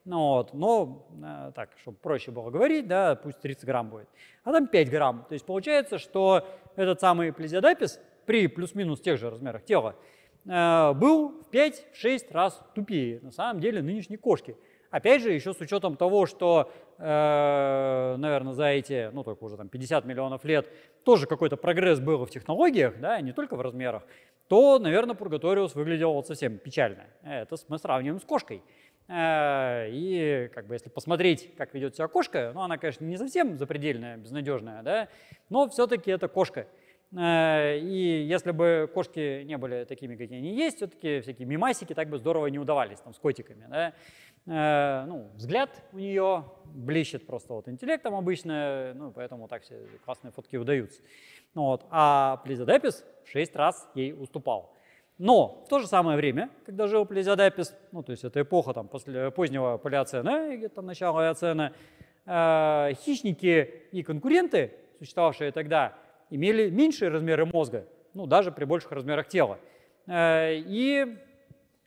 Speaker 1: Ну, вот, но э, так, чтобы проще было говорить, да, пусть 30 грамм будет. А там 5 грамм. То есть получается, что этот самый плезиодапис при плюс-минус тех же размерах тела – Э, был в 5-6 раз тупее, на самом деле, нынешней кошки. Опять же, еще с учетом того, что, э, наверное, за эти, ну, только уже там 50 миллионов лет тоже какой-то прогресс был в технологиях, да, не только в размерах, то, наверное, Пургаториус выглядел вот совсем печально. Это мы сравниваем с кошкой. Э, и как бы если посмотреть, как ведет себя кошка, ну она, конечно, не совсем запредельная, безнадежная, да, но все-таки это кошка. Э, и если бы кошки не были такими, какие они есть, все-таки всякие мимасики так бы здорово не удавались там, с котиками. Да? Э, ну, взгляд у нее блещет просто вот интеллектом обычно, ну, поэтому так все классные фотки удаются. Ну Вот. А Плезиодапис шесть раз ей уступал. Но в то же самое время, когда жил Плезиодапис, ну, то есть это эпоха там, после позднего палеоцена, где-то там начало эоцена, э, хищники и конкуренты, существовавшие тогда, имели меньшие размеры мозга, ну, даже при больших размерах тела. Э, и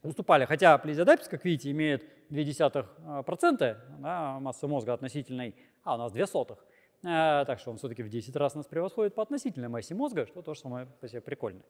Speaker 1: уступали. Хотя плезиодапис, как видите, имеет 0,2% э, да, массы мозга относительной, а у нас 2 сотых. Э, так что он все-таки в 10 раз нас превосходит по относительной массе мозга, что тоже самое по себе прикольно.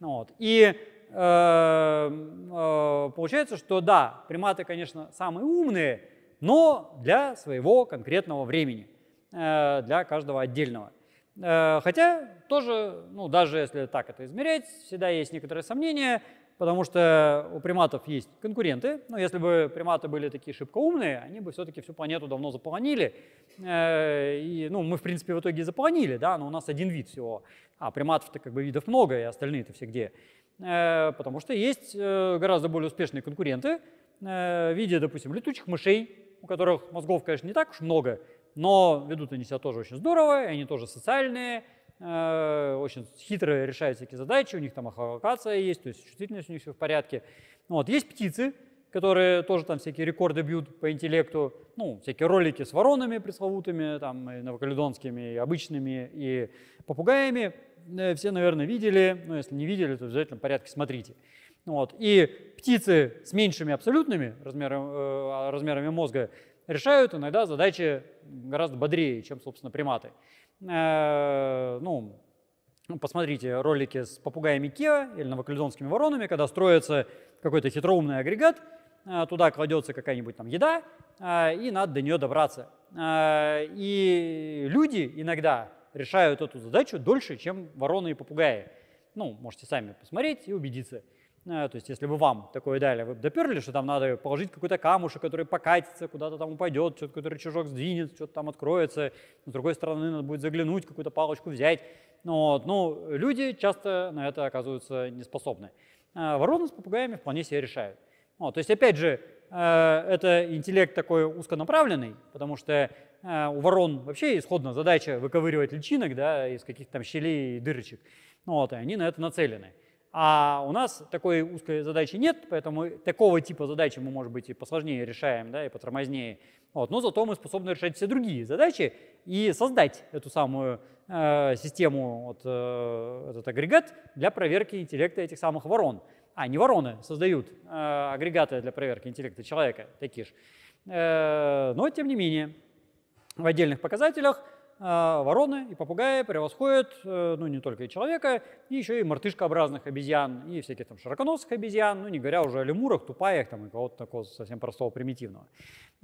Speaker 1: Ну вот. И э, э, получается, что да, приматы, конечно, самые умные, но для своего конкретного времени, э, для каждого отдельного. Э, хотя тоже, ну, даже если так это измерять, всегда есть некоторые сомнения, потому что у приматов есть конкуренты. Но если бы приматы были такие шибко умные, они бы все-таки всю планету давно заполонили. Э, и, ну, мы, в принципе, в итоге заполонили, да, но у нас один вид всего. А приматов-то как бы видов много, и остальные-то все где. Э, потому что есть гораздо более успешные конкуренты в виде, допустим, летучих мышей, у которых мозгов, конечно, не так уж много, но ведут они себя тоже очень здорово, и они тоже социальные, э, очень хитро решают всякие задачи, у них там эхолокация есть, то есть чувствительность у них все в порядке. Вот. Есть птицы, которые тоже там всякие рекорды бьют по интеллекту, ну, всякие ролики с воронами пресловутыми, там, и новокаледонскими, и обычными, и попугаями, э, все, наверное, видели, но ну, если не видели, то в обязательном порядке смотрите. Вот. И птицы с меньшими абсолютными размерами э, размерами мозга решают иногда задачи гораздо бодрее, чем, собственно, приматы. Э, ну, ну, посмотрите ролики с попугаями Киа или новокаледонскими воронами, когда строится какой-то хитроумный агрегат, э, туда кладется какая-нибудь там еда, э, и надо до нее добраться. И люди иногда решают эту задачу дольше, чем вороны и попугаи. Ну, можете сами посмотреть и убедиться – Э, то есть, если бы вам такое дали, вы бы доперли, что там надо положить какой-то камушек, который покатится, куда-то там упадет, что-то какой-то рычажок сдвинет, что-то там откроется, с другой стороны надо будет заглянуть, какую-то палочку взять. Ну вот. Но ну, люди часто на это оказываются неспособны. Э, вороны с попугаями вполне себе решают. Вот. То есть, опять же, э, это интеллект такой узконаправленный, потому что у ворон вообще исходно задача выковыривать личинок да, из каких-то там щелей и дырочек. Вот, и они на это нацелены. А у нас такой узкой задачи нет, поэтому такого типа задачи мы, может быть, и посложнее решаем, да, и потормознее. Вот. Но зато мы способны решать все другие задачи и создать эту самую э, систему, вот, э, этот агрегат для проверки интеллекта этих самых ворон. А, не вороны создают э, агрегаты для проверки интеллекта человека, такие же. Э, но, тем не менее, в отдельных показателях а, вороны и попугаи превосходят, э, ну, не только и человека, и еще и мартышкообразных обезьян, и всяких там широконосых обезьян, ну, не говоря уже о лемурах, тупаях там и кого-то такого совсем простого примитивного.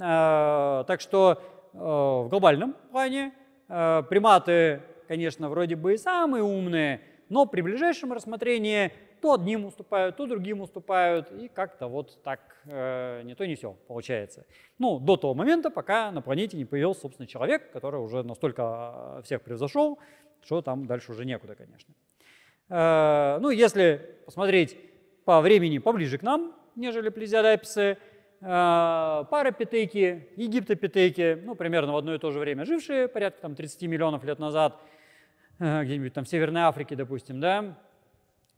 Speaker 1: А, так что э, в глобальном плане э, приматы, конечно, вроде бы и самые умные, но при ближайшем рассмотрении то одним уступают, то другим уступают, и как-то вот так э, не то не все получается. Ну, до того момента, пока на планете не появился, собственно, человек, который уже настолько э, всех превзошел, что там дальше уже некуда, конечно. Э, ну, если посмотреть по времени поближе к нам, нежели плезиодаписы, э, парапитеки, египтопитеки, ну, примерно в одно и то же время жившие, порядка там 30 миллионов лет назад, э, где-нибудь там в Северной Африке, допустим, да,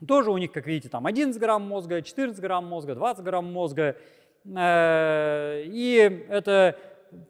Speaker 1: тоже у них, как видите, там 11 грамм мозга, 14 грамм мозга, 20 грамм мозга. Э, и это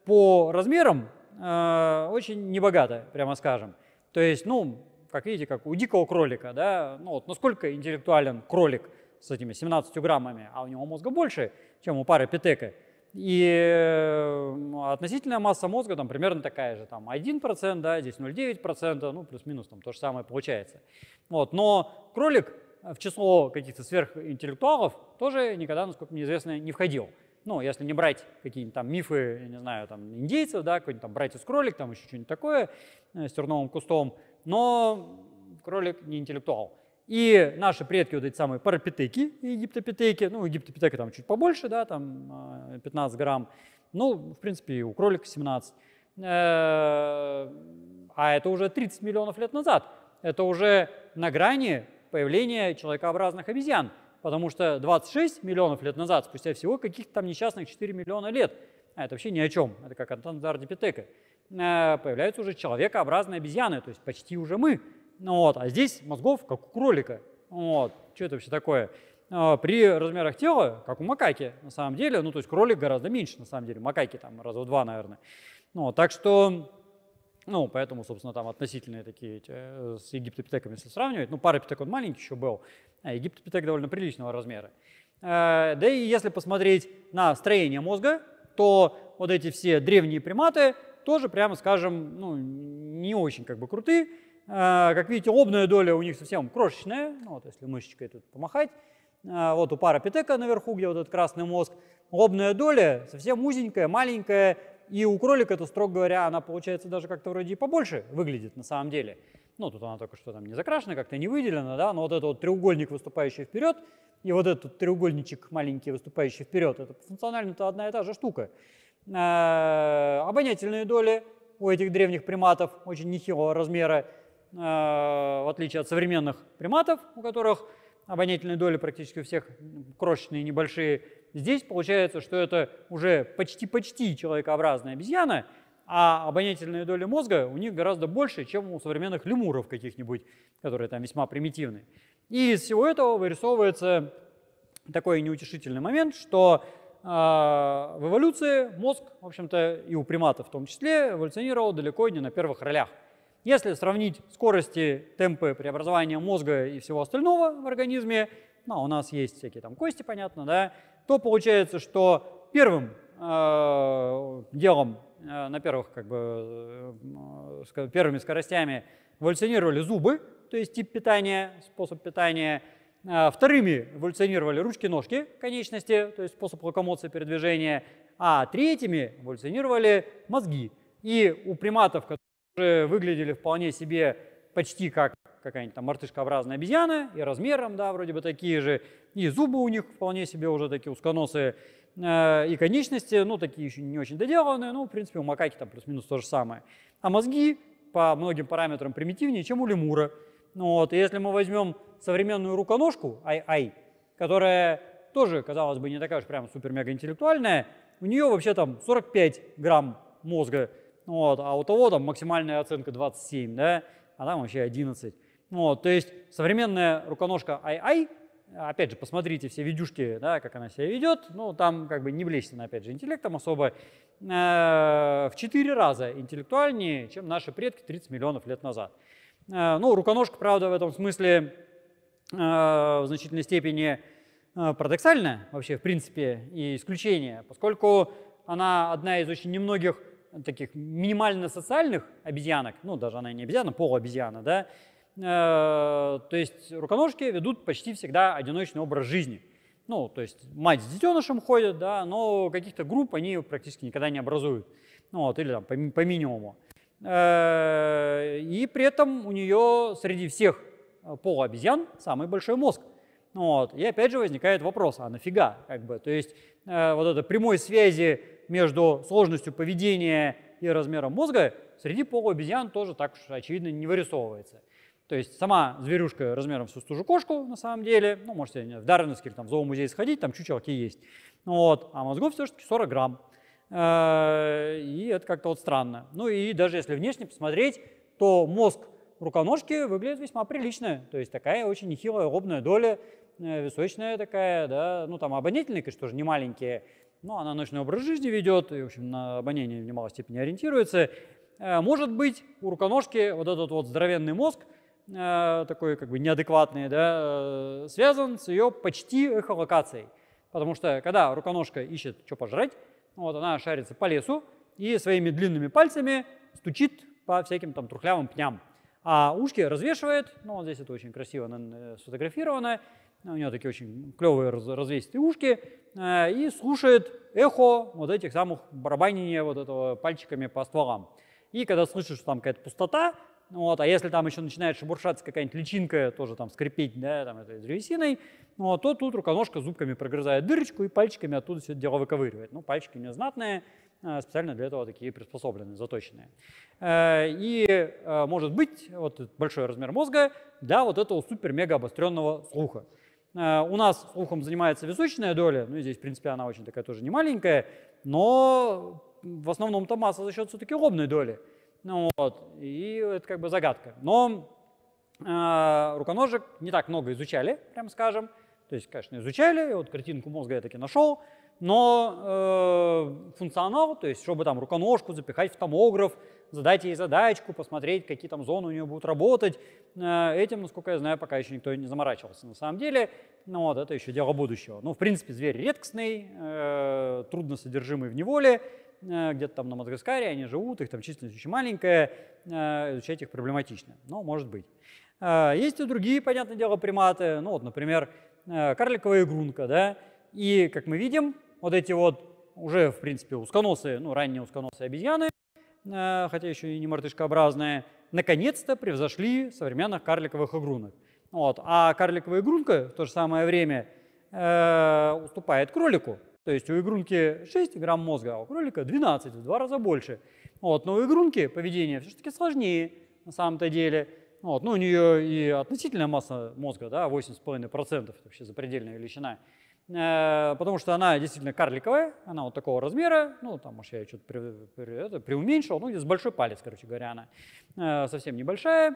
Speaker 1: по размерам э, очень небогато, прямо скажем. То есть, ну, как видите, как у дикого кролика, да, ну вот насколько интеллектуален кролик с этими 17 граммами, а у него мозга больше, чем у пары питека – и э, относительная масса мозга там примерно такая же, там 1%, да, здесь 0,9%, ну плюс-минус там то же самое получается. Вот, но кролик э, в число каких-то сверхинтеллектуалов тоже никогда, насколько мне известно, не входил. Ну, если не брать какие-нибудь там мифы, я не знаю, там индейцев, да, какой-нибудь там братец-кролик, там еще что-нибудь такое э, с терновым кустом, но кролик не интеллектуал. И наши предки, вот эти самые парапитеки и египтопитеки, ну, египтопитека там чуть побольше, да, там 15 а, грамм, ну, в принципе, и у кролика 17. Э, а это уже 30 миллионов лет назад. Это уже на грани появления человекообразных обезьян, потому что 26 миллионов лет назад, спустя всего каких-то там несчастных 4 миллиона лет, а это вообще ни о чем, это как Антандардипитека, э, появляются уже человекообразные обезьяны, то есть почти уже мы, ну вот. А здесь мозгов, как у кролика. Ну вот. Что это вообще такое? А, при размерах тела, как у макаки, на самом деле, ну, то есть кролик гораздо меньше, на самом деле, макаки там раза в два, наверное. Ну, так что, ну, поэтому, собственно, там относительные такие эти, э, с египтопитеками, если сравнивать, ну, парапитек он маленький еще был, а египтопитек довольно приличного размера. Э, да и если посмотреть на строение мозга, то вот эти все древние приматы тоже, прямо скажем, ну, не очень как бы крутые, а, как видите, лобная доля у них совсем крошечная, ну, вот если мышечкой тут помахать, а, вот у парапитека наверху, где вот этот красный мозг, лобная доля совсем узенькая, маленькая, и у кролика это, строго говоря, она получается даже как-то вроде и побольше выглядит на самом деле. Ну, тут она только что там не закрашена, как-то не выделена, да, но вот этот вот треугольник, выступающий вперед, и вот этот треугольничек маленький, выступающий вперед, это функционально-то одна и та же штука. А, обонятельные доли у этих древних приматов очень нехилого размера, Э, в отличие от современных приматов, у которых обонятельные доли практически у всех крошечные, небольшие, здесь получается, что это уже почти-почти человекообразная обезьяна, а обонятельные доли мозга у них гораздо больше, чем у современных лемуров каких-нибудь, которые там весьма примитивны. И из всего этого вырисовывается такой неутешительный момент, что э, в эволюции мозг, в общем-то, и у приматов в том числе, эволюционировал далеко не на первых ролях. Если сравнить скорости, темпы преобразования мозга и всего остального в организме, ну, а у нас есть всякие там кости, понятно, да, то получается, что первым э, делом, э, на первых, как бы, э, первыми скоростями эволюционировали зубы, то есть тип питания, способ питания, э, вторыми эволюционировали ручки-ножки, конечности, то есть способ локомоции, передвижения, а третьими эволюционировали мозги. И у приматов, которые выглядели вполне себе почти как какая-нибудь там мартышкообразная обезьяна, и размером, да, вроде бы такие же, и зубы у них вполне себе уже такие узконосые, э, и конечности, ну, такие еще не очень доделанные, ну, в принципе, у макаки там плюс-минус то же самое. А мозги по многим параметрам примитивнее, чем у лемура. Ну вот, и если мы возьмем современную руконожку, ай-ай, которая тоже, казалось бы, не такая уж прям супер-мега-интеллектуальная, у нее вообще там 45 грамм мозга, ну вот, а у того там максимальная оценка 27, да, а там вообще 11. Ну вот, то есть современная руконожка ай опять же, посмотрите все видюшки, да, как она себя ведет, ну, там как бы не блещена, опять же, интеллектом особо, э, в 4 раза интеллектуальнее, чем наши предки 30 миллионов лет назад. Э, ну, руконожка, правда, в этом смысле э, в значительной степени парадоксальная вообще, в принципе, и исключение, поскольку она одна из очень немногих таких минимально социальных обезьянок, ну даже она не обезьяна, полуобезьяна, да, э, то есть руконожки ведут почти всегда одиночный образ жизни. Ну, то есть мать с детенышем ходит, да, но каких-то групп они практически никогда не образуют. Ну, вот, или там по, по минимуму. Э, и при этом у нее среди всех э, полуобезьян самый большой мозг. ну Вот. И опять же возникает вопрос, а нафига? Как бы? То есть э, вот это прямой связи между сложностью поведения и размером мозга среди полуобезьян тоже так уж очевидно не вырисовывается. То есть сама зверюшка размером с ту же кошку на самом деле, ну, можете в Дарвиновский или там, в зоомузей сходить, там чучелки есть. Вот. А мозгов все-таки 40 грамм. Э, и это как-то вот странно. Ну и даже если внешне посмотреть, то мозг руконожки выглядит весьма прилично. То есть такая очень нехилая лобная доля, э, височная такая, да, ну там обонятельные конечно же, не маленькие, ну, она ночной образ жизни ведет, и, в общем, на обоняние в немалой степени ориентируется. Э, может быть, у руконожки вот этот вот здоровенный мозг, э, такой как бы неадекватный, да, э, связан с ее почти эхолокацией. Потому что когда руконожка ищет, что пожрать, вот она шарится по лесу и своими длинными пальцами стучит по всяким там трухлявым пням. А ушки развешивает, ну вот здесь это очень красиво сфотографировано, а у него такие очень клевые развесистые ушки, э, и слушает эхо вот этих самых барабанения вот этого пальчиками по стволам. И когда слышит, что там какая-то пустота, вот, а если там еще начинает шебуршаться какая-нибудь личинка, тоже там скрипеть, да, там этой древесиной, вот, то тут руконожка зубками прогрызает дырочку и пальчиками оттуда все это дело выковыривает. Ну, пальчики у нее знатные, э, специально для этого такие приспособленные, заточенные. Э, и, может быть, вот большой размер мозга для вот этого супер-мега обостренного слуха. Э, у нас слухом занимается височная доля, ну и здесь, в принципе, она очень такая тоже не маленькая, но в основном-то масса за счет все-таки лобной доли. Ну, вот, и это как бы загадка. Но э, руконожек не так много изучали, прям скажем. То есть, конечно, изучали, вот картинку мозга я таки нашел, но э, функционал, то есть, чтобы там руконожку запихать в томограф, задать ей задачку, посмотреть, какие там зоны у нее будут работать. Э, этим, насколько я знаю, пока еще никто не заморачивался. На самом деле, ну вот, это еще дело будущего. Ну, в принципе, зверь редкостный, э, трудно содержимый в неволе, э, где-то там на Мадагаскаре они живут, их там численность очень маленькая, э, изучать их проблематично, но может быть. Э, есть и другие, понятное дело, приматы, ну вот, например, э, карликовая игрунка, да, и, как мы видим, вот эти вот уже, в принципе, узконосые, ну, ранние узконосые обезьяны, Э, хотя еще и не мартышкообразные, наконец-то превзошли современных карликовых игрунок. Вот. А карликовая игрунка в то же самое время э, уступает кролику. То есть у игрунки 6 грамм мозга, а у кролика 12, в два раза больше. Вот. Но у игрунки поведение все-таки сложнее на самом-то деле. Вот. Ну, у нее и относительная масса мозга, да, 8,5%, это вообще запредельная величина. Э, потому что она действительно карликовая, она вот такого размера, ну, там, может, я что-то при, при, это, преуменьшил, ну, где с большой палец, короче говоря, она э, совсем небольшая,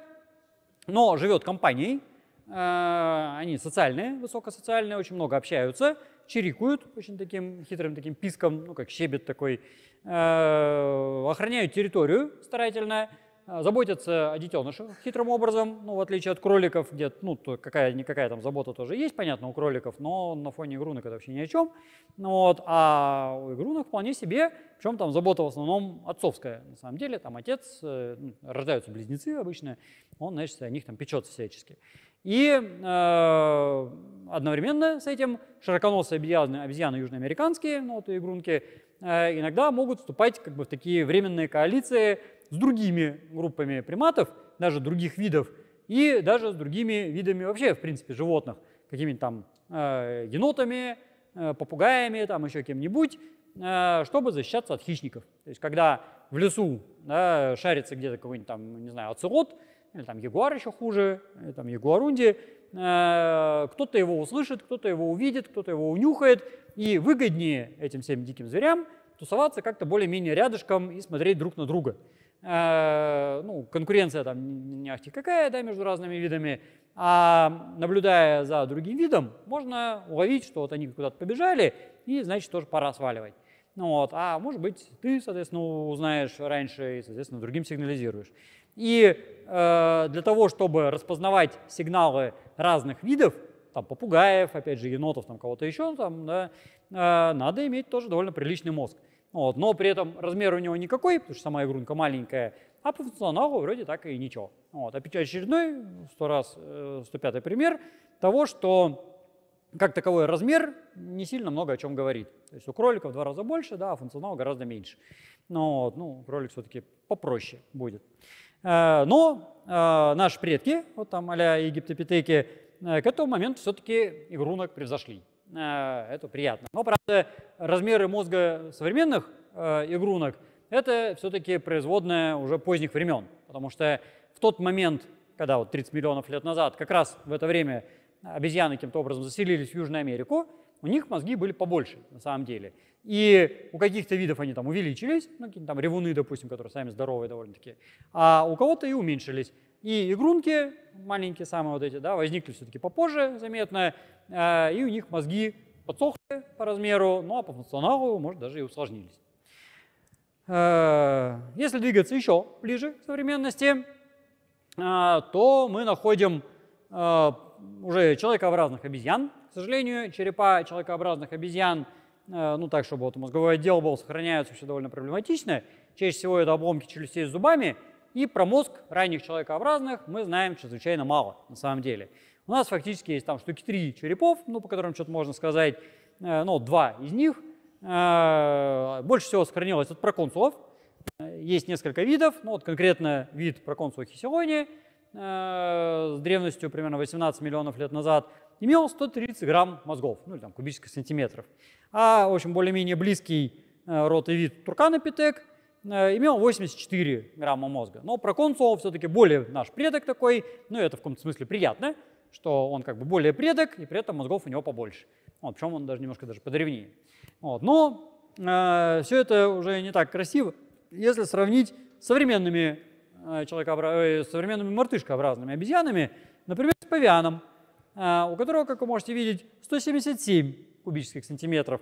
Speaker 1: но живет компанией, э, они социальные, высокосоциальные, очень много общаются, чирикуют очень таким хитрым таким писком, ну, как щебет такой, э, охраняют территорию старательно, а, заботятся о детенышах хитрым образом, ну, в отличие от кроликов, где, ну, какая-никакая там забота тоже есть, понятно, у кроликов, но на фоне игрунок это вообще ни о чем. ну Вот, а у игрунок вполне себе, в чем там забота в основном отцовская, на самом деле, там отец, э, ну, рождаются близнецы обычно, он, значит, о них там печется всячески. И э, одновременно с этим широконосые обезьяны, обезьяны южноамериканские, ну, вот игрунки, э, иногда могут вступать как бы, в такие временные коалиции с другими группами приматов, даже других видов, и даже с другими видами вообще, в принципе, животных, какими-нибудь там э, енотами, э, попугаями, там еще кем-нибудь, э, чтобы защищаться от хищников. То есть, когда в лесу да, шарится где-то какой-нибудь там, не знаю, оцелот, или там ягуар еще хуже, или там ягуарунди, э, кто-то его услышит, кто-то его увидит, кто-то его унюхает, и выгоднее этим всем диким зверям тусоваться как-то более-менее рядышком и смотреть друг на друга. Э, ну, конкуренция там не ахти какая, да, между разными видами, а наблюдая за другим видом, можно уловить, что вот они куда-то побежали, и, значит, тоже пора сваливать. Ну вот, а может быть, ты, соответственно, узнаешь раньше и, соответственно, другим сигнализируешь. И э, для того, чтобы распознавать сигналы разных видов, там, попугаев, опять же, енотов, там, кого-то еще, там, да, э, надо иметь тоже довольно приличный мозг. Вот, но при этом размер у него никакой, потому что сама игрунка маленькая, а по функционалу вроде так и ничего. Вот, а очередной, сто раз, 105 э, пример того, что как таковой размер не сильно много о чем говорит. То есть у кроликов в два раза больше, да, а функционал гораздо меньше. Но ну, ну, кролик все-таки попроще будет. Э, но э, наши предки, вот там а-ля египтопитеки, к этому моменту все-таки игрунок превзошли. Э, это приятно. Но, правда, размеры мозга современных э, игрунок – это все-таки производная уже поздних времен, потому что в тот момент, когда вот 30 миллионов лет назад, как раз в это время обезьяны каким-то образом заселились в Южную Америку, у них мозги были побольше на самом деле. И у каких-то видов они там увеличились, ну, какие-то там ревуны, допустим, которые сами здоровые довольно-таки, а у кого-то и уменьшились. И игрунки маленькие самые вот эти, да, возникли все-таки попозже заметно, Э, и у них мозги подсохли по размеру, ну а по функционалу, может, даже и усложнились. Э, если двигаться еще ближе к современности, э, то мы находим уже человекообразных обезьян. К сожалению, черепа человекообразных обезьян, ну так, чтобы вот мозговой отдел был, сохраняются все довольно проблематично. Чаще всего это обломки челюстей с зубами, и про мозг ранних человекообразных мы знаем чрезвычайно мало на самом деле. У нас фактически есть там штуки три черепов, ну, по которым что-то можно сказать, э, ну, два из них. Э, больше всего сохранилось от проконсулов. Э, есть несколько видов, ну, вот конкретно вид проконсула Хиселони с древностью примерно 18 миллионов лет назад имел 130 грамм мозгов, ну или там кубических сантиметров. А, в общем, более-менее близкий род и вид Турканопитек имел 84 грамма мозга. Но проконсул все-таки более наш предок такой, ну это в каком-то смысле приятно, что он как бы более предок, и при этом мозгов у него побольше. Вот, причем он даже немножко даже подревнее. Вот, но э, все это уже не так красиво, если сравнить с современными, э, человекообра... э, современными мартышкообразными обезьянами, например, с павианом, э, у которого, как вы можете видеть, 177 кубических сантиметров.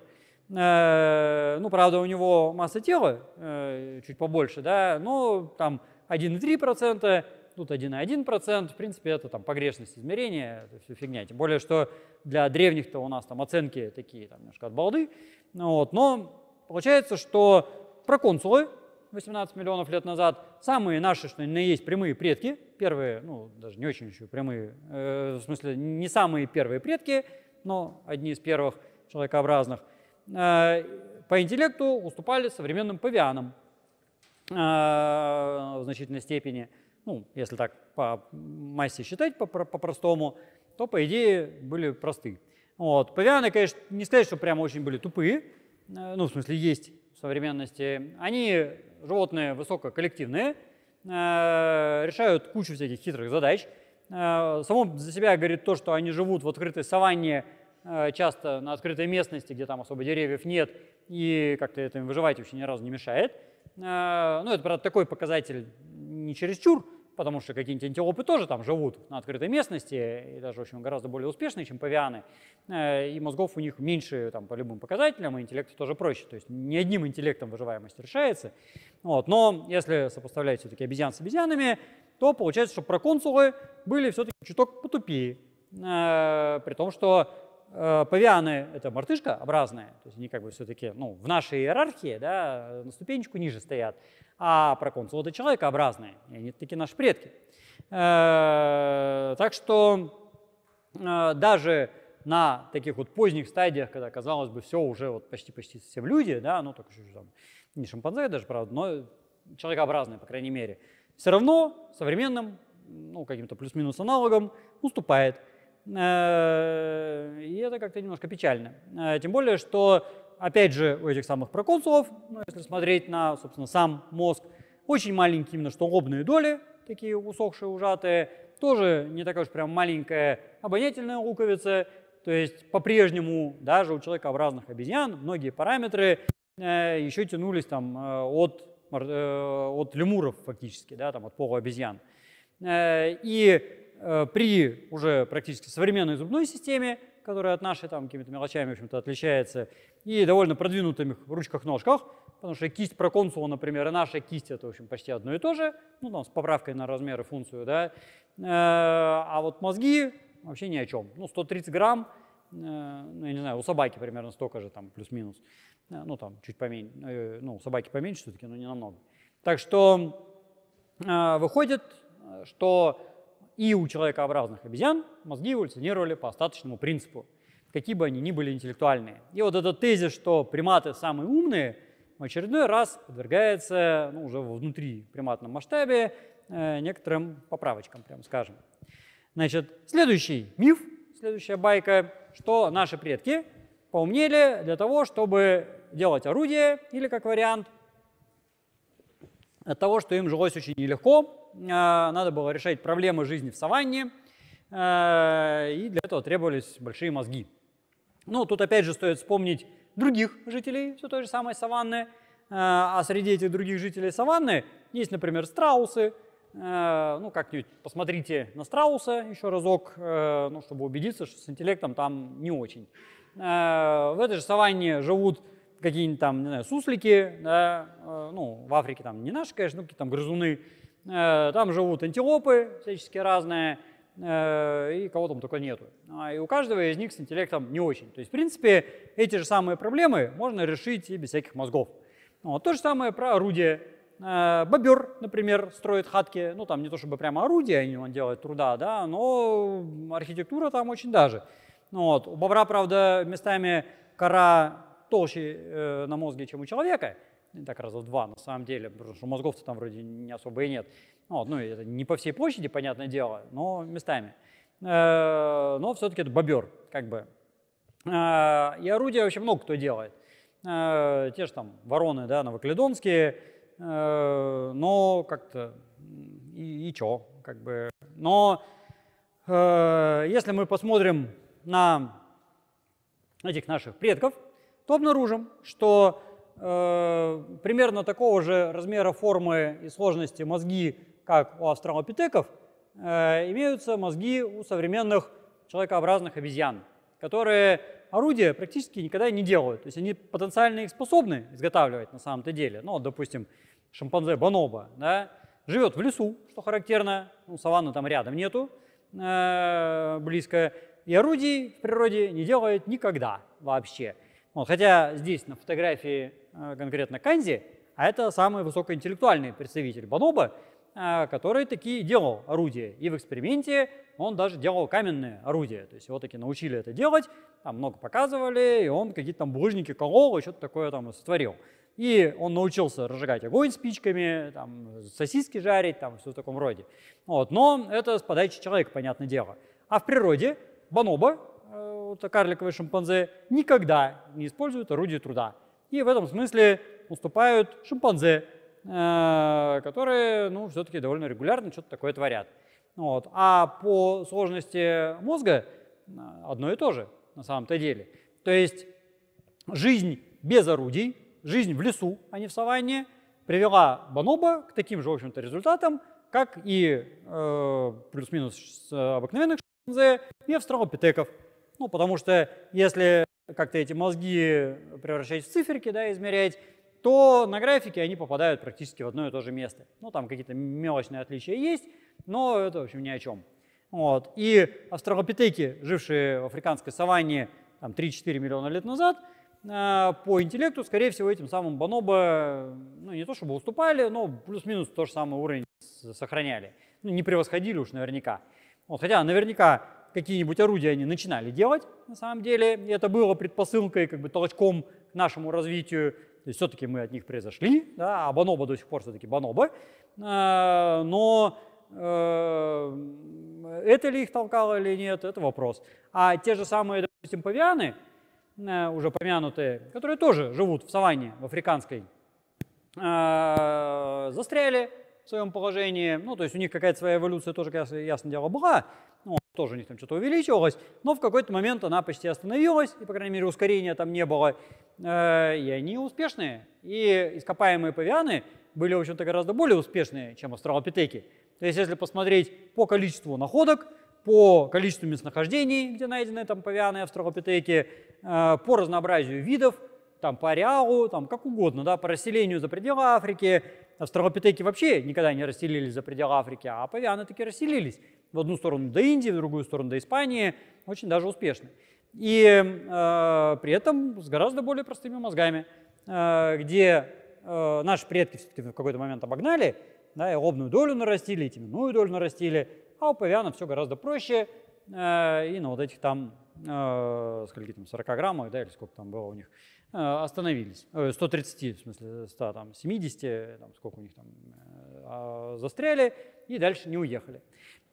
Speaker 1: Э, ну, правда, у него масса тела э, чуть побольше, да, но там 1,3%, тут 1,1%, в принципе, это там погрешность измерения, это все фигня. Тем более, что для древних-то у нас там оценки такие там немножко от балды. Ну вот. Но получается, что проконсулы 18 миллионов лет назад, самые наши, что ни есть, прямые предки, первые, ну, даже не очень еще прямые, э, в смысле, не самые первые предки, но одни из первых человекообразных, э, по интеллекту уступали современным павианам э, в значительной степени – ну, если так по массе считать по-простому, то, по идее, были просты. Вот. Павианы, конечно, не сказать, что прямо очень были тупые, э, ну, в смысле, есть в современности. Они животные высококоллективные, э, решают кучу всяких хитрых задач. Э, само за себя говорит то, что они живут в открытой саванне, часто на открытой местности, где там особо деревьев нет, и как-то это им выживать вообще ни разу не мешает. Ну, это, правда, такой показатель не чересчур, потому что какие-нибудь антилопы тоже там живут на открытой местности, и даже, в общем, гораздо более успешные, чем павианы, э, и мозгов у них меньше там, по любым показателям, и интеллект тоже проще, то есть не одним интеллектом выживаемость решается. Вот. Но если сопоставлять все-таки обезьян с обезьянами, то получается, что проконсулы были все-таки чуток потупее, э, при том, что Э, павианы — это мартышка образная, то есть они как бы все-таки ну, в нашей иерархии да, на ступенечку ниже стоят, а проконсул это человекообразные, и они такие наши предки. Э, так что э, даже на таких вот поздних стадиях, когда, казалось бы, все уже вот почти-почти все люди, да, ну, только еще чуть там, не шимпанзе даже, правда, но человекообразные, по крайней мере, все равно современным, ну, каким-то плюс-минус аналогом уступает. Э, и это как-то немножко печально. Э, тем более, что, опять же, у этих самых проконсулов, ну, если смотреть на, собственно, сам мозг, очень маленькие именно что лобные доли, такие усохшие, ужатые, тоже не такая уж прям маленькая обонятельная луковица, то есть по-прежнему даже у человекообразных обезьян многие параметры э, еще тянулись там э, от, от лемуров фактически, да, там от пола Э, и Э, при уже практически современной зубной системе, которая от нашей там какими-то мелочами, в общем-то, отличается, и довольно продвинутыми ручках-ножках, потому что кисть проконсула, например, и наша кисть – это, в общем, почти одно и то же, ну, там, с поправкой на размер и функцию, да, э, а вот мозги вообще ни о чем. Ну, 130 грамм, э, ну, я не знаю, у собаки примерно столько же, там, плюс-минус, ну, там, чуть поменьше, ну, у собаки поменьше все-таки, но не намного. Так что выходит, что и у человекообразных обезьян мозги эволюционировали по остаточному принципу, какие бы они ни были интеллектуальные. И вот этот тезис, что приматы самые умные, в очередной раз подвергается ну, уже внутри приматном масштабе э, некоторым поправочкам, прямо скажем. Значит, следующий миф, следующая байка, что наши предки поумнели для того, чтобы делать орудие или, как вариант, от того, что им жилось очень нелегко, а, надо было решать проблемы жизни в саванне, а, и для этого требовались большие мозги. Ну, тут опять же стоит вспомнить других жителей все той же самой саванны, а, а среди этих других жителей саванны есть, например, страусы, ну, как-нибудь посмотрите на Страуса еще разок, ну, чтобы убедиться, что с интеллектом там не очень. В этой же саванне живут какие-нибудь там, не знаю, суслики, да, э, ну, в Африке там не наши, конечно, ну какие-то там грызуны, э, там живут антилопы всячески разные, э, и кого там только нету. А, и у каждого из них с интеллектом не очень. То есть, в принципе, эти же самые проблемы можно решить и без всяких мозгов. Ну, вот, то же самое про орудие. Бобер, например, строит хатки, ну там не то чтобы прямо орудие, он делает труда, да, но архитектура там очень даже. Ну, вот. У бобра, правда, местами кора толще э, на мозге, чем у человека, так раза в два на самом деле, потому что мозгов-то там вроде не особо и нет. Ну, вот, ну, это не по всей площади, понятное дело, но местами. Э, но все-таки это бобер, как бы. Э, и орудия вообще много кто делает. те же там вороны, да, новокаледонские. но как-то и, и чё, как бы. Но если мы посмотрим на этих наших предков, то обнаружим, что э, примерно такого же размера формы и сложности мозги, как у австралопитеков, э, имеются мозги у современных человекообразных обезьян, которые орудия практически никогда не делают. То есть они потенциально их способны изготавливать на самом-то деле. Ну, допустим, шимпанзе Бонобо, да, живет в лесу, что характерно, ну, саванны там рядом нету, э, близко, и орудий в природе не делает никогда вообще. Вот, хотя здесь на фотографии э, конкретно Канзи, а это самый высокоинтеллектуальный представитель Бонобо, э, который такие делал орудия. И в эксперименте он даже делал каменные орудия. То есть его таки научили это делать, там много показывали, и он какие-то там булыжники колол и что-то такое там сотворил. И он научился разжигать огонь спичками, там, сосиски жарить, там, все в таком роде. Вот. Но это с подачи человека, понятное дело. А в природе бонобо вот карликовые шимпанзе никогда не используют орудие труда. И в этом смысле уступают шимпанзе, э, которые, ну, все-таки довольно регулярно что-то такое творят. Вот. А по сложности мозга э, одно и то же на самом-то деле. То есть жизнь без орудий, жизнь в лесу, а не в саванне, привела Баноба к таким же, в общем-то, результатам, как и э, плюс-минус с обыкновенных шимпанзе и австралопитеков. Ну, потому что если как-то эти мозги превращать в циферки, да, измерять, то на графике они попадают практически в одно и то же место. Ну, там какие-то мелочные отличия есть, но это, в общем, ни о чем. Вот. И австралопитеки, жившие в африканской саванне там, 3-4 миллиона лет назад, э, по интеллекту, скорее всего, этим самым бонобо, ну, не то чтобы уступали, но плюс-минус тот же самый уровень сохраняли. Ну, не превосходили уж наверняка. Вот, хотя наверняка какие-нибудь орудия они начинали делать, на самом деле. И это было предпосылкой, как бы толчком к нашему развитию. То есть все-таки мы от них произошли, да, а Бонобо до сих пор все-таки Бонобо. А, но э, это ли их толкало или нет, это вопрос. А те же самые, допустим, павианы, э, уже помянутые, которые тоже живут в саванне, в африканской, э, застряли в своем положении. Ну, то есть у них какая-то своя эволюция тоже, ясно дело, была тоже у них там что-то увеличивалось, но в какой-то момент она почти остановилась, и, по крайней мере, ускорения там не было, э, и они успешные. И ископаемые павианы были, в общем-то, гораздо более успешные, чем австралопитеки. То есть, если посмотреть по количеству находок, по количеству местонахождений, где найдены там павианы и австралопитеки, э, по разнообразию видов, там, по ареалу, там, как угодно, да, по расселению за пределы Африки. Австралопитеки вообще никогда не расселились за пределы Африки, а павианы таки расселились в одну сторону до Индии, в другую сторону до Испании, очень даже успешны. И э, при этом с гораздо более простыми мозгами, э, где э, наши предки все-таки в какой-то момент обогнали, да, и лобную долю нарастили, и теменную долю нарастили, а у павиана все гораздо проще, э, и на вот этих там, э, сколько там, 40 граммов да, или сколько там было у них, Э, остановились, 130, в смысле, 100, там, 70, там, сколько у них там, э, а, застряли и дальше не уехали.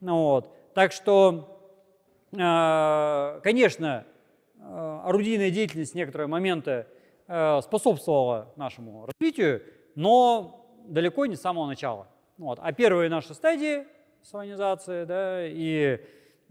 Speaker 1: Ну, вот. Так что, э, конечно, орудийная деятельность в некоторые моменты способствовала нашему развитию, но далеко не с самого начала. Вот. А первые наши стадии салонизации да, и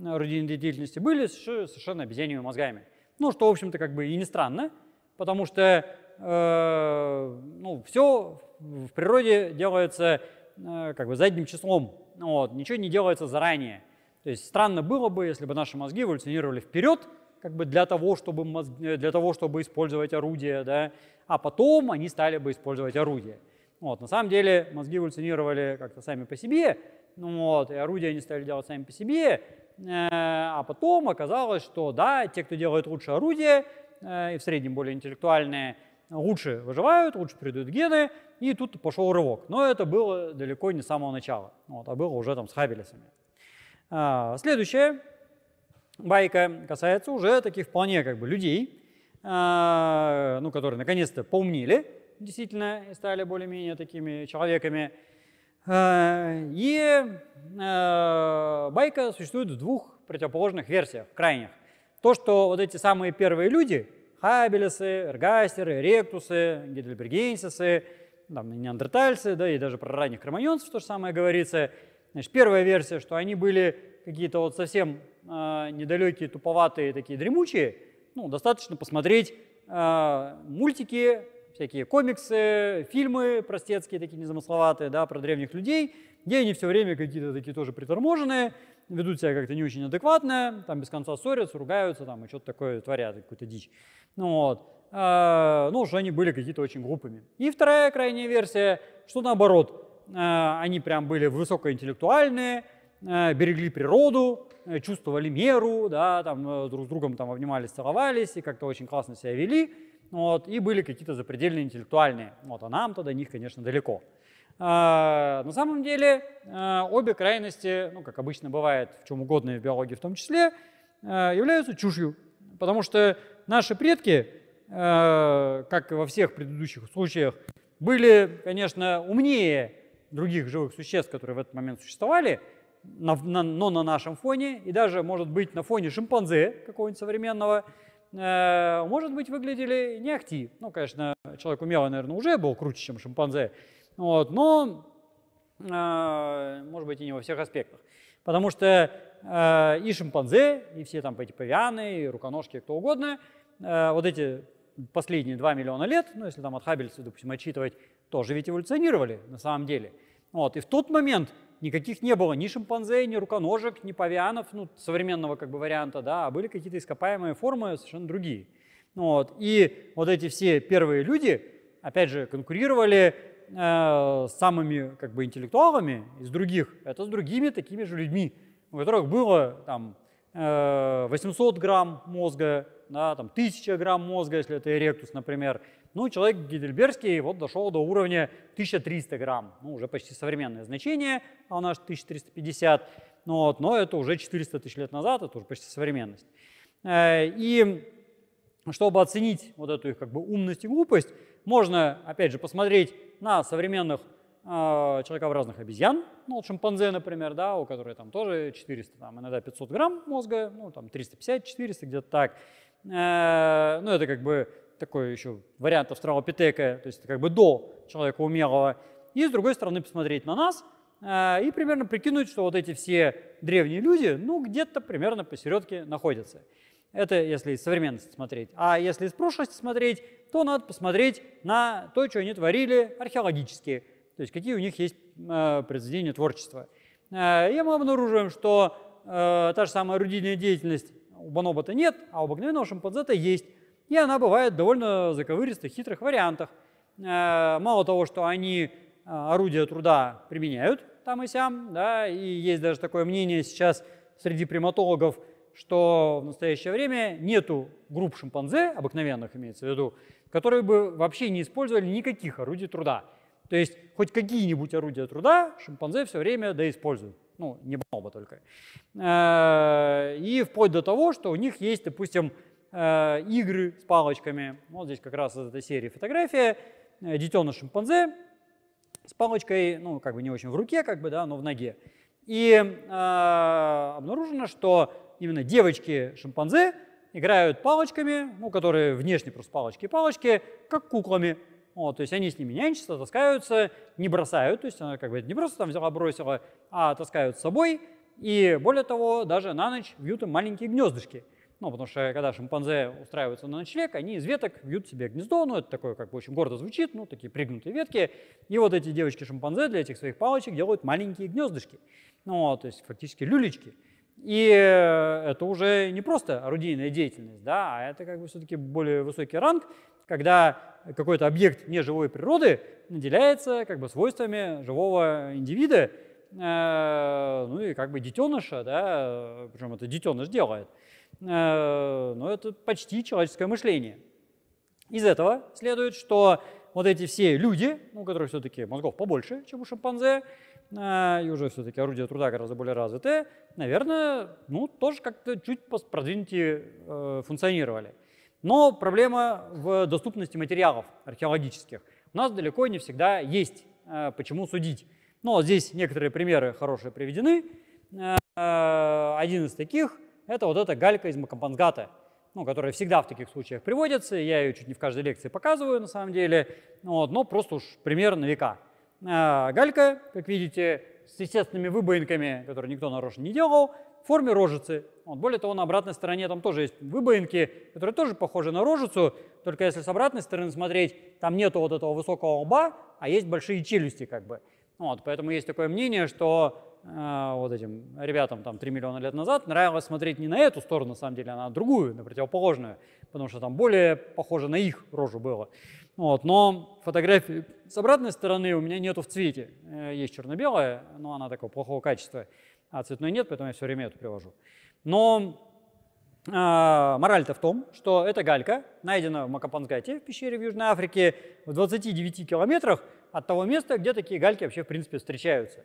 Speaker 1: орудийной деятельности были совершенно обезьянными мозгами. Ну, что, в общем-то, как бы и не странно, потому что э, ну, все в природе делается э, как бы задним числом, вот, ничего не делается заранее. То есть странно было бы, если бы наши мозги эволюционировали вперед, как бы для того, чтобы, мозги, э, для того, чтобы использовать орудие, да, а потом они стали бы использовать орудие. Вот, на самом деле мозги эволюционировали как-то сами по себе, ну вот, и орудия они стали делать сами по себе, э, а потом оказалось, что да, те, кто делает лучше орудие, Э, и в среднем более интеллектуальные, лучше выживают, лучше придают гены, и тут пошел рывок. Но это было далеко не с самого начала, вот, а было уже там с Хаббелесами. А, следующая байка касается уже таких вполне как бы людей, а, ну, которые наконец-то поумнели действительно и стали более-менее такими человеками. А, и байка существует в двух противоположных версиях, крайних то, что вот эти самые первые люди, Хабелесы, Эргастеры, Ректусы, Гидельбергенсисы, там, неандертальцы, да, и даже про ранних кроманьонцев то же самое говорится. Значит, первая версия, что они были какие-то вот совсем э, недалекие, туповатые, такие дремучие. Ну, достаточно посмотреть э, мультики, всякие комиксы, фильмы простецкие, такие незамысловатые, да, про древних людей, где они все время какие-то такие тоже приторможенные, ведут себя как-то не очень адекватно, там без конца ссорятся, ругаются там и что-то такое творят, какую-то дичь. Ну вот. А, ну, что они были какие-то очень глупыми. И вторая крайняя версия, что наоборот, а, они прям были высокоинтеллектуальные, а, берегли природу, э, чувствовали меру, да, там э, друг с другом там обнимались, целовались и как-то очень классно себя вели, вот, и были какие-то запредельные интеллектуальные. Вот, а нам-то до них, конечно, далеко. А, на самом деле а, обе крайности, ну, как обычно бывает в чем угодно и в биологии в том числе, а, являются чушью. Потому что наши предки, как и во всех предыдущих случаях, были, конечно, умнее других живых существ, которые в этот момент существовали, но на нашем фоне, и даже, может быть, на фоне шимпанзе какого-нибудь современного, может быть, выглядели не ахти. Ну, конечно, человек умелый, наверное, уже был круче, чем шимпанзе, вот, но, ну, э, а, может быть, и не во всех аспектах. Потому что э, и шимпанзе, и все там эти павианы, и руконожки, и кто угодно, э, вот эти последние 2 миллиона лет, ну, если там от Хаббельса, допустим, отчитывать, тоже ведь эволюционировали на самом деле. Вот, и в тот момент никаких не было ни шимпанзе, ни руконожек, ни павианов, ну, современного как бы варианта, да, а были какие-то ископаемые формы совершенно другие. Вот, и вот эти все первые люди, опять же, конкурировали с э, самыми как бы, интеллектуалами из других, это с другими такими же людьми, у которых было там, 800 э, грамм мозга, да, там, 1000 грамм мозга, если это эректус, например. Ну, человек Гидельбергский вот дошел до уровня 1300 грамм, ну, уже почти современное значение, а у нас 1350, ну, вот, но это уже 400 тысяч лет назад, это уже почти современность. Э, и чтобы оценить вот эту их как бы умность и глупость, можно, опять же, посмотреть на современных э, человекообразных обезьян, ну, вот шимпанзе, например, да, у которой там тоже 400, там, иногда 500 грамм мозга, ну, там 350-400, где-то так. Э, ну, это как бы такой еще вариант австралопитека, то есть это как бы до человека умелого. И с другой стороны посмотреть на нас э, и примерно прикинуть, что вот эти все древние люди, ну, где-то примерно посередке находятся. Это если из современности смотреть. А если из прошлости смотреть, то надо посмотреть на то, что они творили археологически, то есть какие у них есть э, произведения творчества. Э, и мы обнаруживаем, что э, та же самая орудийная деятельность у Бонобота нет, а у обыкновенного шимпанзета есть. И она бывает довольно заковыристых, хитрых вариантах. Мало того, что они орудия труда применяют там и сям, да, и есть даже такое мнение сейчас среди приматологов, что в настоящее время нету групп шимпанзе, обыкновенных имеется в виду, которые бы вообще не использовали никаких орудий труда. То есть хоть какие-нибудь орудия труда шимпанзе все время да используют. Ну, не бомба только. Э, и вплоть до того, что у них есть, допустим, э, игры с палочками. Вот здесь как раз из этой серии фотография. Э, Детеныш шимпанзе с палочкой, ну, как бы не очень в руке, как бы, да, но в ноге. И э, обнаружено, что именно девочки-шимпанзе играют палочками, ну, которые внешне просто палочки палочки, как куклами. Вот, то есть они с ними нянчатся, таскаются, не бросают, то есть она как бы не просто там взяла, бросила, а таскают с собой. И более того, даже на ночь вьют им маленькие гнездышки. Ну, потому что когда шимпанзе устраиваются на ночлег, они из веток вьют себе гнездо, ну, это такое как бы очень гордо звучит, ну, такие пригнутые ветки. И вот эти девочки-шимпанзе для этих своих палочек делают маленькие гнездышки. Ну, то есть фактически люлечки. И это уже не просто орудийная деятельность, да, а это как бы все-таки более высокий ранг, когда какой-то объект неживой природы наделяется как бы свойствами живого индивида, э, ну и как бы детеныша, да, причем это детеныш делает. Э, но ну, это почти человеческое мышление. Из этого следует, что вот эти все люди, у которых все-таки мозгов побольше, чем у шимпанзе, а, и уже все-таки орудия труда гораздо более развитые, наверное, ну, тоже как-то чуть продвинутее э, функционировали. Но проблема в доступности материалов археологических. У нас далеко не всегда есть э, почему судить. Но ну, здесь некоторые примеры хорошие приведены. Э, один из таких – это вот эта галька из Макампангата, ну, которая всегда в таких случаях приводится. Я ее чуть не в каждой лекции показываю, на самом деле. Вот, но просто уж пример на века – а, галька, как видите, с естественными выбоинками, которые никто нарочно не делал, в форме рожицы. Вот. Более того, на обратной стороне там тоже есть выбоинки, которые тоже похожи на рожицу, только если с обратной стороны смотреть, там нету вот этого высокого лба, а есть большие челюсти как бы. Вот, поэтому есть такое мнение, что а, вот этим ребятам там 3 миллиона лет назад нравилось смотреть не на эту сторону, на самом деле, а на другую, на противоположную, потому что там более похоже на их рожу было. Вот, но фотографии с обратной стороны у меня нету в цвете. Э, есть черно-белая, но она такого плохого качества, а цветной нет, поэтому я все время эту привожу. Но а, мораль-то в том, что эта галька найдена в Макапанскате, в пещере в Южной Африке, в 29 километрах от того места, где такие гальки вообще, в принципе, встречаются.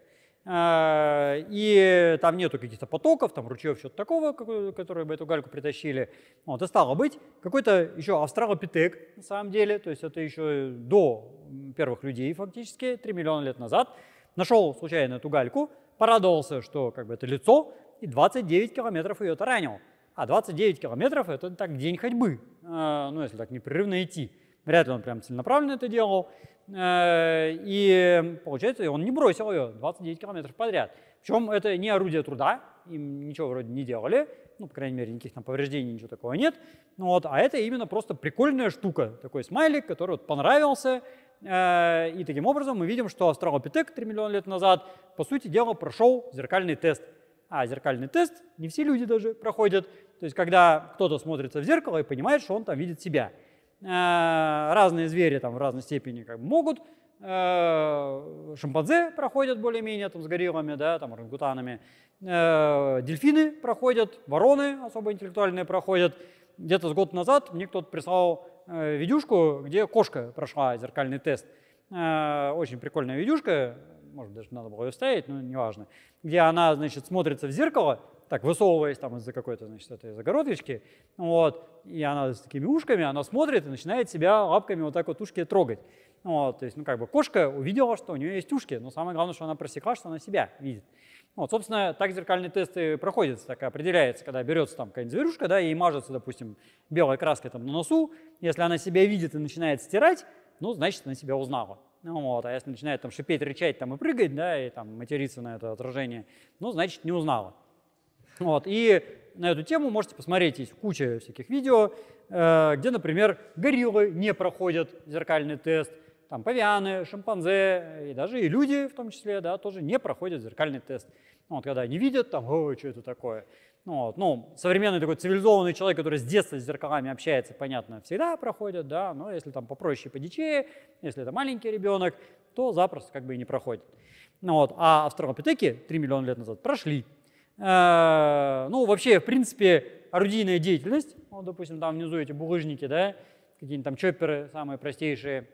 Speaker 1: А, и там нету каких-то потоков, там ручьев, что то такого, которые бы эту гальку притащили. Вот, и стало быть, какой-то еще австралопитек, на самом деле, то есть это еще до первых людей фактически, 3 миллиона лет назад, нашел случайно эту гальку, порадовался, что как бы это лицо, и 29 километров ее таранил. А 29 километров – это так день ходьбы, а, ну, если так непрерывно идти. Вряд ли он прям целенаправленно это делал. Э, и получается, он не бросил ее 29 километров подряд. Причем это не орудие труда, им ничего вроде не делали, ну, по крайней мере, никаких там повреждений, ничего такого нет. Ну, вот, а это именно просто прикольная штука, такой смайлик, который вот понравился. Э, и таким образом мы видим, что Австралопитек 3 миллиона лет назад, по сути дела, прошел зеркальный тест. А зеркальный тест не все люди даже проходят. То есть, когда кто-то смотрится в зеркало и понимает, что он там видит себя – Э, разные звери там в разной степени как бы, могут, э, шимпанзе проходят более-менее там с гориллами, да, там орангутанами, э, дельфины проходят, вороны особо интеллектуальные проходят. Где-то с год назад мне кто-то прислал видюшку, где кошка прошла зеркальный тест. Очень прикольная видюшка, может, даже надо было ее вставить, но неважно. Где она, значит, смотрится в зеркало – так высовываясь там из-за какой-то, значит, этой загородочки, вот, и она с такими ушками, она смотрит и начинает себя лапками вот так вот ушки трогать. Вот, то есть, ну, как бы кошка увидела, что у нее есть ушки, но самое главное, что она просекла, что она себя видит. Вот, собственно, так зеркальные тесты проходят, так определяется, когда берется там какая-нибудь зверюшка, да, и мажется, допустим, белой краской там на носу, если она себя видит и начинает стирать, ну, значит, она себя узнала. Ну, вот, а если начинает там шипеть, рычать там и прыгать, да, и там материться на это отражение, ну, значит, не узнала. Вот, и на эту тему можете посмотреть, есть куча всяких видео, э, где, например, гориллы не проходят зеркальный тест, там павианы, шимпанзе и даже и люди в том числе, да, тоже не проходят зеркальный тест. вот когда они видят, там, ой, что это такое. Ну, вот, ну, современный такой цивилизованный человек, который с детства с зеркалами общается, понятно, всегда проходит, да, но если там попроще, подичее, если это маленький ребенок, то запросто как бы и не проходит. Ну, вот, а австралопитеки 3 миллиона лет назад прошли Э, ну, вообще, в принципе, орудийная деятельность, ну, допустим, там внизу эти булыжники, да, какие-нибудь там чопперы самые простейшие,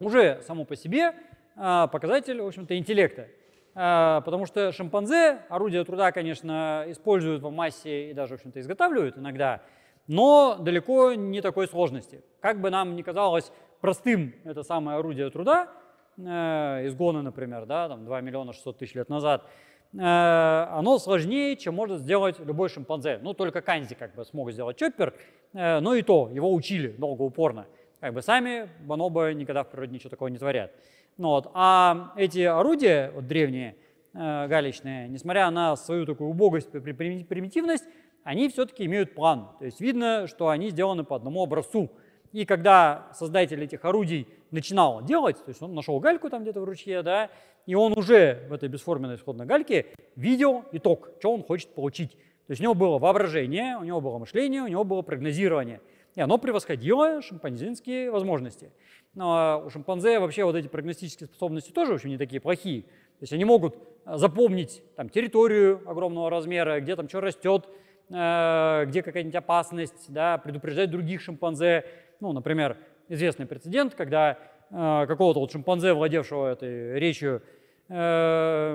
Speaker 1: уже само по себе э, показатель, в общем-то, интеллекта. Э, потому что шимпанзе орудие труда, конечно, используют в массе и даже, в общем-то, изготавливают иногда, но далеко не такой сложности. Как бы нам ни казалось простым это самое орудие труда, изгоны, например, да, там 2 миллиона 600 тысяч лет назад – Э, оно сложнее, чем может сделать любой шимпанзе. Ну, только Канзи как бы смог сделать чоппер, э, но и то, его учили долго, упорно. Как бы сами бонобо никогда в природе ничего такого не творят. Ну, вот. А эти орудия вот, древние, э, галечные, несмотря на свою такую убогость, примитивность, они все-таки имеют план. То есть видно, что они сделаны по одному образцу. И когда создатель этих орудий начинал делать, то есть он нашел гальку там где-то в ручье, да, и он уже в этой бесформенной исходной гальке видел итог, что он хочет получить. То есть у него было воображение, у него было мышление, у него было прогнозирование. И оно превосходило шимпанзинские возможности. Но ну, а у шимпанзе вообще вот эти прогностические способности тоже, в общем, не такие плохие. То есть они могут э, запомнить там, территорию огромного размера, где там что растет, э, где какая-нибудь опасность, да, предупреждать других шимпанзе. Ну, например, известный прецедент, когда Э, какого-то вот шимпанзе, владевшего этой речью э,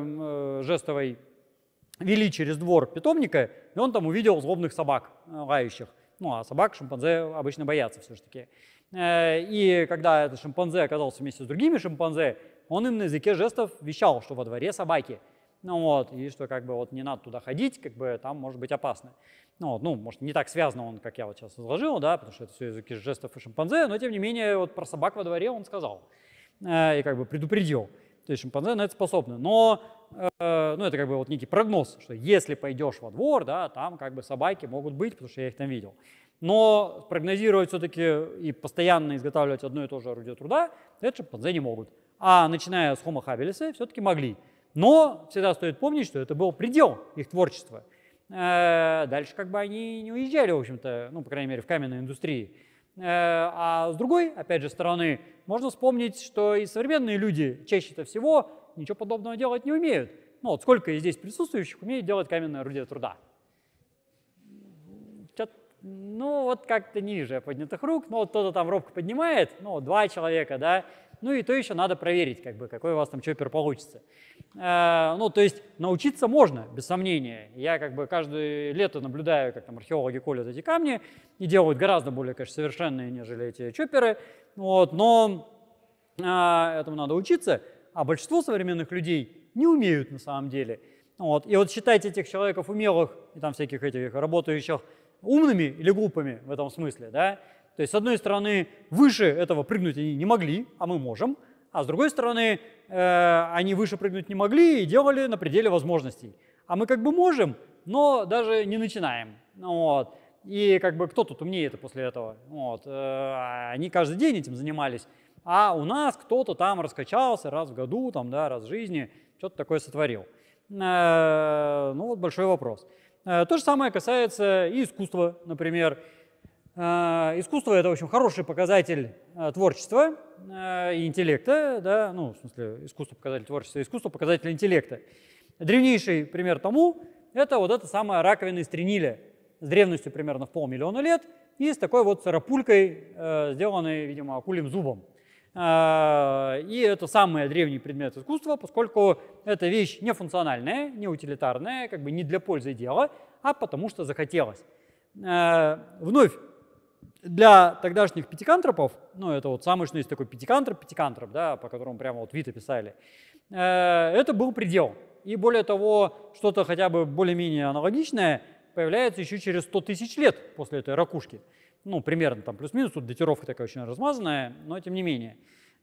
Speaker 1: э, жестовой, вели через двор питомника, и он там увидел злобных собак лающих. Ну, а собак шимпанзе обычно боятся все-таки. И когда этот шимпанзе оказался вместе с другими шимпанзе, он им на языке жестов вещал, что во дворе собаки ну вот, и что как бы вот не надо туда ходить, как бы там может быть опасно. Ну, вот, ну, может, не так связано он, как я вот сейчас изложил, да, потому что это все языки жестов и шимпанзе, но тем не менее вот про собак во дворе он сказал э, и как бы предупредил. То есть шимпанзе на это способны. Но э, ну, это как бы вот некий прогноз, что если пойдешь во двор, да, там как бы собаки могут быть, потому что я их там видел. Но прогнозировать все-таки и постоянно изготавливать одно и то же орудие труда, это шимпанзе не могут. А начиная с Homo habilis все-таки могли. Но всегда стоит помнить, что это был предел их творчества. Э, дальше как бы они не уезжали, в общем-то, ну, по крайней мере, в каменной индустрии. Э, а с другой, опять же, стороны, можно вспомнить, что и современные люди чаще-то всего ничего подобного делать не умеют. Ну вот сколько из здесь присутствующих умеет делать каменное орудие труда? Ну вот как-то ниже поднятых рук, но ну, вот кто-то там робко поднимает, ну два человека, да, ну и то еще надо проверить, как бы, какой у вас там чоппер получится. Э, ну, то есть научиться можно, без сомнения. Я как бы каждое лето наблюдаю, как там археологи колют эти камни и делают гораздо более, конечно, совершенные, нежели эти чопперы. Вот, но э, этому надо учиться. А большинство современных людей не умеют на самом деле. Вот. И вот считать этих человеков умелых и там всяких этих работающих умными или глупыми в этом смысле, да, то есть, с одной стороны, выше этого прыгнуть они не могли, а мы можем, а с другой стороны, э, они выше прыгнуть не могли и делали на пределе возможностей. А мы как бы можем, но даже не начинаем. Вот. И как бы кто тут умнее это после этого? Вот. Э, они каждый день этим занимались. А у нас кто-то там раскачался раз в году, там, да, раз в жизни, что-то такое сотворил. Э, ну вот большой вопрос. Э, то же самое касается и искусства, например. А, искусство – это, в общем, хороший показатель а, творчества а, и интеллекта, да, ну, в смысле, искусство – показатель творчества, искусство – показатель интеллекта. Древнейший пример тому – это вот эта самая раковина из трениля с древностью примерно в полмиллиона лет и с такой вот царапулькой, сделанной, видимо, акулем зубом. И это самый древний предмет искусства, поскольку эта вещь не функциональная, не утилитарная, как бы не для пользы дела, а потому что захотелось. Вновь для тогдашних пятикантропов, ну это вот самый, что есть такой пятикантроп, пятикантроп, да, по которому прямо вот Вита писали, э, это был предел. И более того, что-то хотя бы более-менее аналогичное появляется еще через 100 тысяч лет после этой ракушки. Ну, примерно там плюс-минус, тут датировка такая очень размазанная, но тем не менее.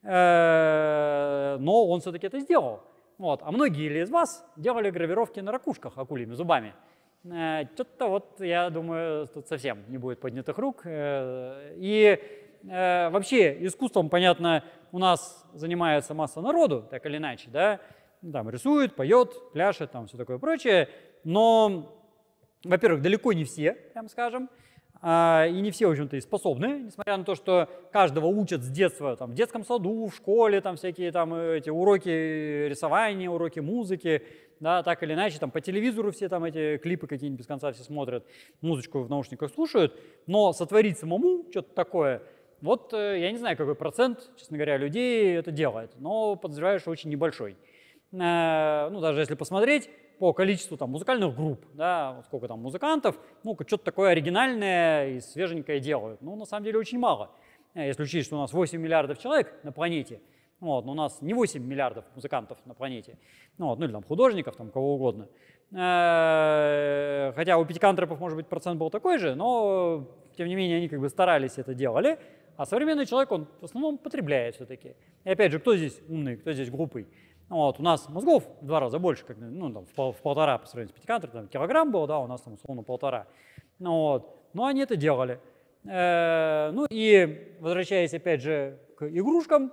Speaker 1: Э, но он все-таки это сделал. Вот. А многие ли из вас делали гравировки на ракушках акулими зубами? Что-то э, вот, я думаю, тут совсем не будет поднятых рук. Э, и э, вообще искусством, понятно, у нас занимается масса народу, так или иначе, да, там рисует, поет, пляшет, там все такое прочее, но, во-первых, далеко не все, прям скажем, а, и не все, в общем-то, и способны, несмотря на то, что каждого учат с детства, там, в детском саду, в школе, там всякие там эти уроки рисования, уроки музыки, да, так или иначе, там по телевизору все там эти клипы какие-нибудь без конца все смотрят, музычку в наушниках слушают, но сотворить самому что-то такое, вот э, я не знаю, какой процент, честно говоря, людей это делает, но подозреваю, что очень небольшой. Э, ну, даже если посмотреть, по количеству там, музыкальных групп, да, сколько там музыкантов, ну, что-то такое оригинальное и свеженькое делают. Ну, на самом деле, очень мало. Э, если учесть, что у нас 8 миллиардов человек на планете – ну вот, но у нас не 8 миллиардов музыкантов на планете, ну, вот, ну или там художников, там кого угодно. Э, хотя у пятикантропов, может быть, процент был такой же, но тем не менее они как бы старались это делали. А современный человек, он в основном потребляет все-таки. И опять же, кто здесь умный, кто здесь глупый? Ну вот, у нас мозгов в два раза больше, как, ну, там, в, в полтора по сравнению с пятикантропом, там килограмм был, да, у нас там условно полтора. Ну, вот. Но они это делали. Э, ну и возвращаясь опять же к игрушкам,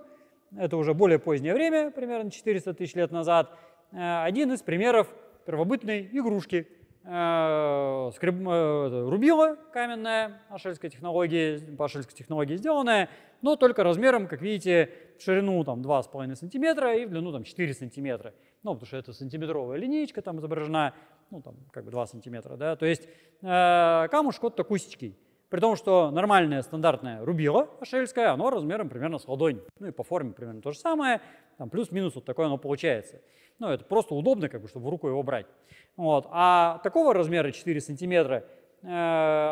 Speaker 1: это уже более позднее время, примерно 400 тысяч лет назад, э, один из примеров первобытной игрушки. Э, скреб... Э, Рубила каменная, ашельской технологии, по ашельской технологии сделанная, но только размером, как видите, в ширину там 2,5 сантиметра и в длину там 4 сантиметра. Ну, потому что это сантиметровая линейка там изображена, ну, там как бы 2 сантиметра, да. То есть э, камушек от такусечки. При том, что нормальное стандартное рубило ашельское, оно размером примерно с ладонь. Ну и по форме примерно то же самое, там плюс-минус вот такое оно получается. Ну это просто удобно, как бы, чтобы в руку его брать. Вот. А такого размера 4 сантиметра, э,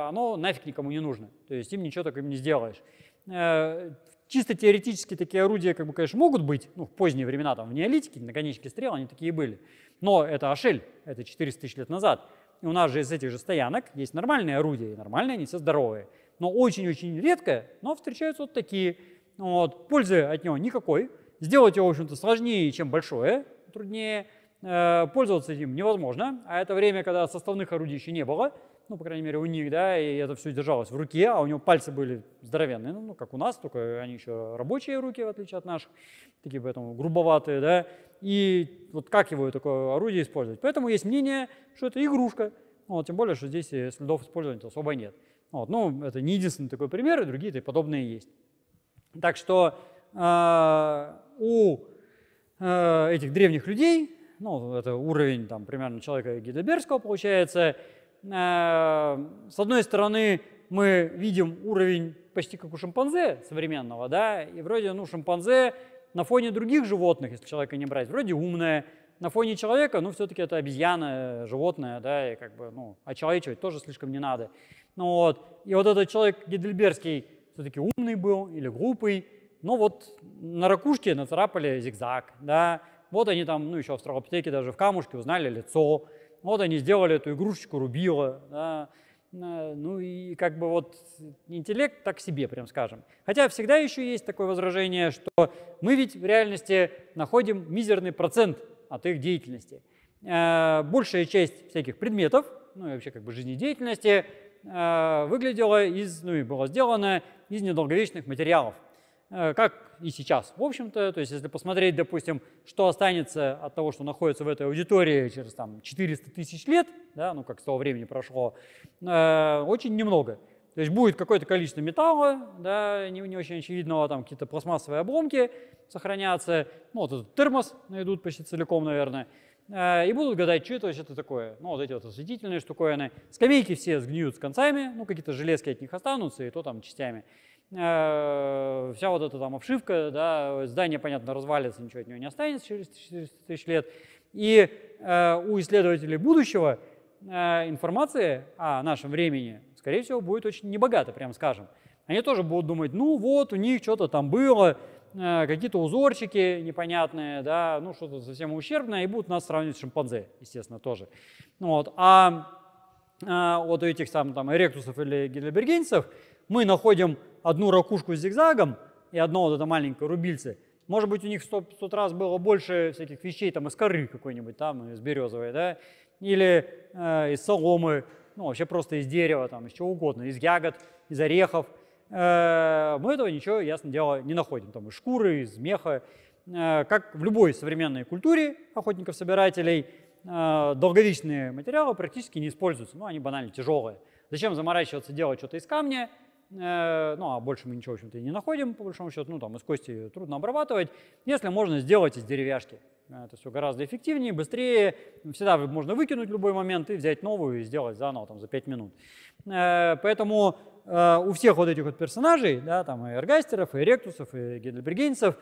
Speaker 1: оно нафиг никому не нужно. То есть им ничего таким не сделаешь. Э, чисто теоретически такие орудия, как бы, конечно, могут быть, ну, в поздние времена, там, в неолитике, наконечники стрел, они такие были. Но это Ашель, это 400 тысяч лет назад. И у нас же из этих же стоянок есть нормальные орудия, и нормальные они все здоровые. Но очень-очень редко, но встречаются вот такие. Вот. Пользы от него никакой. Сделать его, в общем-то, сложнее, чем большое, труднее. Э, пользоваться им невозможно, а это время, когда составных орудий еще не было, ну, по крайней мере, у них, да, и это все держалось в руке, а у него пальцы были здоровенные, ну, ну как у нас, только они еще рабочие руки, в отличие от наших, такие поэтому грубоватые, да, и вот как его такое орудие использовать. Поэтому есть мнение, что это игрушка, Ну тем более, что здесь э, следов использования особо нет. Ну, вот, ну, это не единственный такой пример, и другие подобные есть. Так что э, у э, этих древних людей, ну, это уровень там, примерно человека Гидеберского получается, э, с одной стороны, мы видим уровень почти как у шимпанзе современного, да, и вроде, ну, шимпанзе на фоне других животных, если человека не брать, вроде умная, на фоне человека, ну, все-таки это обезьяна, э, животное, да, и как бы, ну, очеловечивать тоже слишком не надо. Ну, вот. И вот этот человек Гейдельбергский все-таки умный был или глупый, но вот на ракушке нацарапали зигзаг, да, вот они там, ну, еще в австралопитеке даже в камушке узнали лицо, вот они сделали эту игрушечку рубила, да, Э, ну и как бы вот интеллект так себе, прям скажем. Хотя всегда еще есть такое возражение, что мы ведь в реальности находим мизерный процент от их деятельности. Э, большая часть всяких предметов, ну и вообще как бы жизнедеятельности, э, выглядела из, ну и была сделана из недолговечных материалов. Э, как и сейчас, в общем-то. То есть если посмотреть, допустим, что останется от того, что находится в этой аудитории через там, 400 тысяч лет, да, ну как с того времени прошло, э, очень немного. То есть будет какое-то количество металла, да, не, не очень очевидного, там какие-то пластмассовые обломки сохранятся, ну вот этот термос найдут почти целиком, наверное, э, и будут гадать, что это вообще-то такое. Ну вот эти вот осветительные штуковины. Скамейки все сгниют с концами, ну какие-то железки от них останутся, и то там частями. Э, вся вот эта там обшивка, да, здание, понятно, развалится, ничего от него не останется через 400 тысяч лет. И э, у исследователей будущего э, информации о нашем времени, скорее всего, будет очень небогата, прям скажем. Они тоже будут думать, ну вот, у них что-то там было, э, какие-то узорчики непонятные, да, ну что-то совсем ущербное, и будут нас сравнивать с шимпанзе, естественно, тоже. Ну Вот. А э, вот у этих сам, там эректусов или гидельбергенцев – мы находим одну ракушку с зигзагом и одно вот это маленькое рубильце, может быть, у них в сто, раз было больше всяких вещей там из коры какой-нибудь, там из березовой, да, или э, из соломы, ну, вообще просто из дерева, там, из чего угодно, из ягод, из орехов. Э, мы этого ничего, ясное дело, не находим, там, из шкуры, из меха. Э, как в любой современной культуре охотников-собирателей, э, долговечные материалы практически не используются, ну, они банально тяжелые. Зачем заморачиваться делать что-то из камня, Э, ну а больше мы ничего, в общем-то, и не находим, по большому счету, ну там из кости трудно обрабатывать, если можно сделать из деревяшки. Э, это все гораздо эффективнее, быстрее, всегда можно выкинуть в любой момент и взять новую и сделать заново там, за 5 минут. Э, поэтому у всех вот этих вот персонажей, да, там и эргастеров, и ректусов, и гидельбергенцев,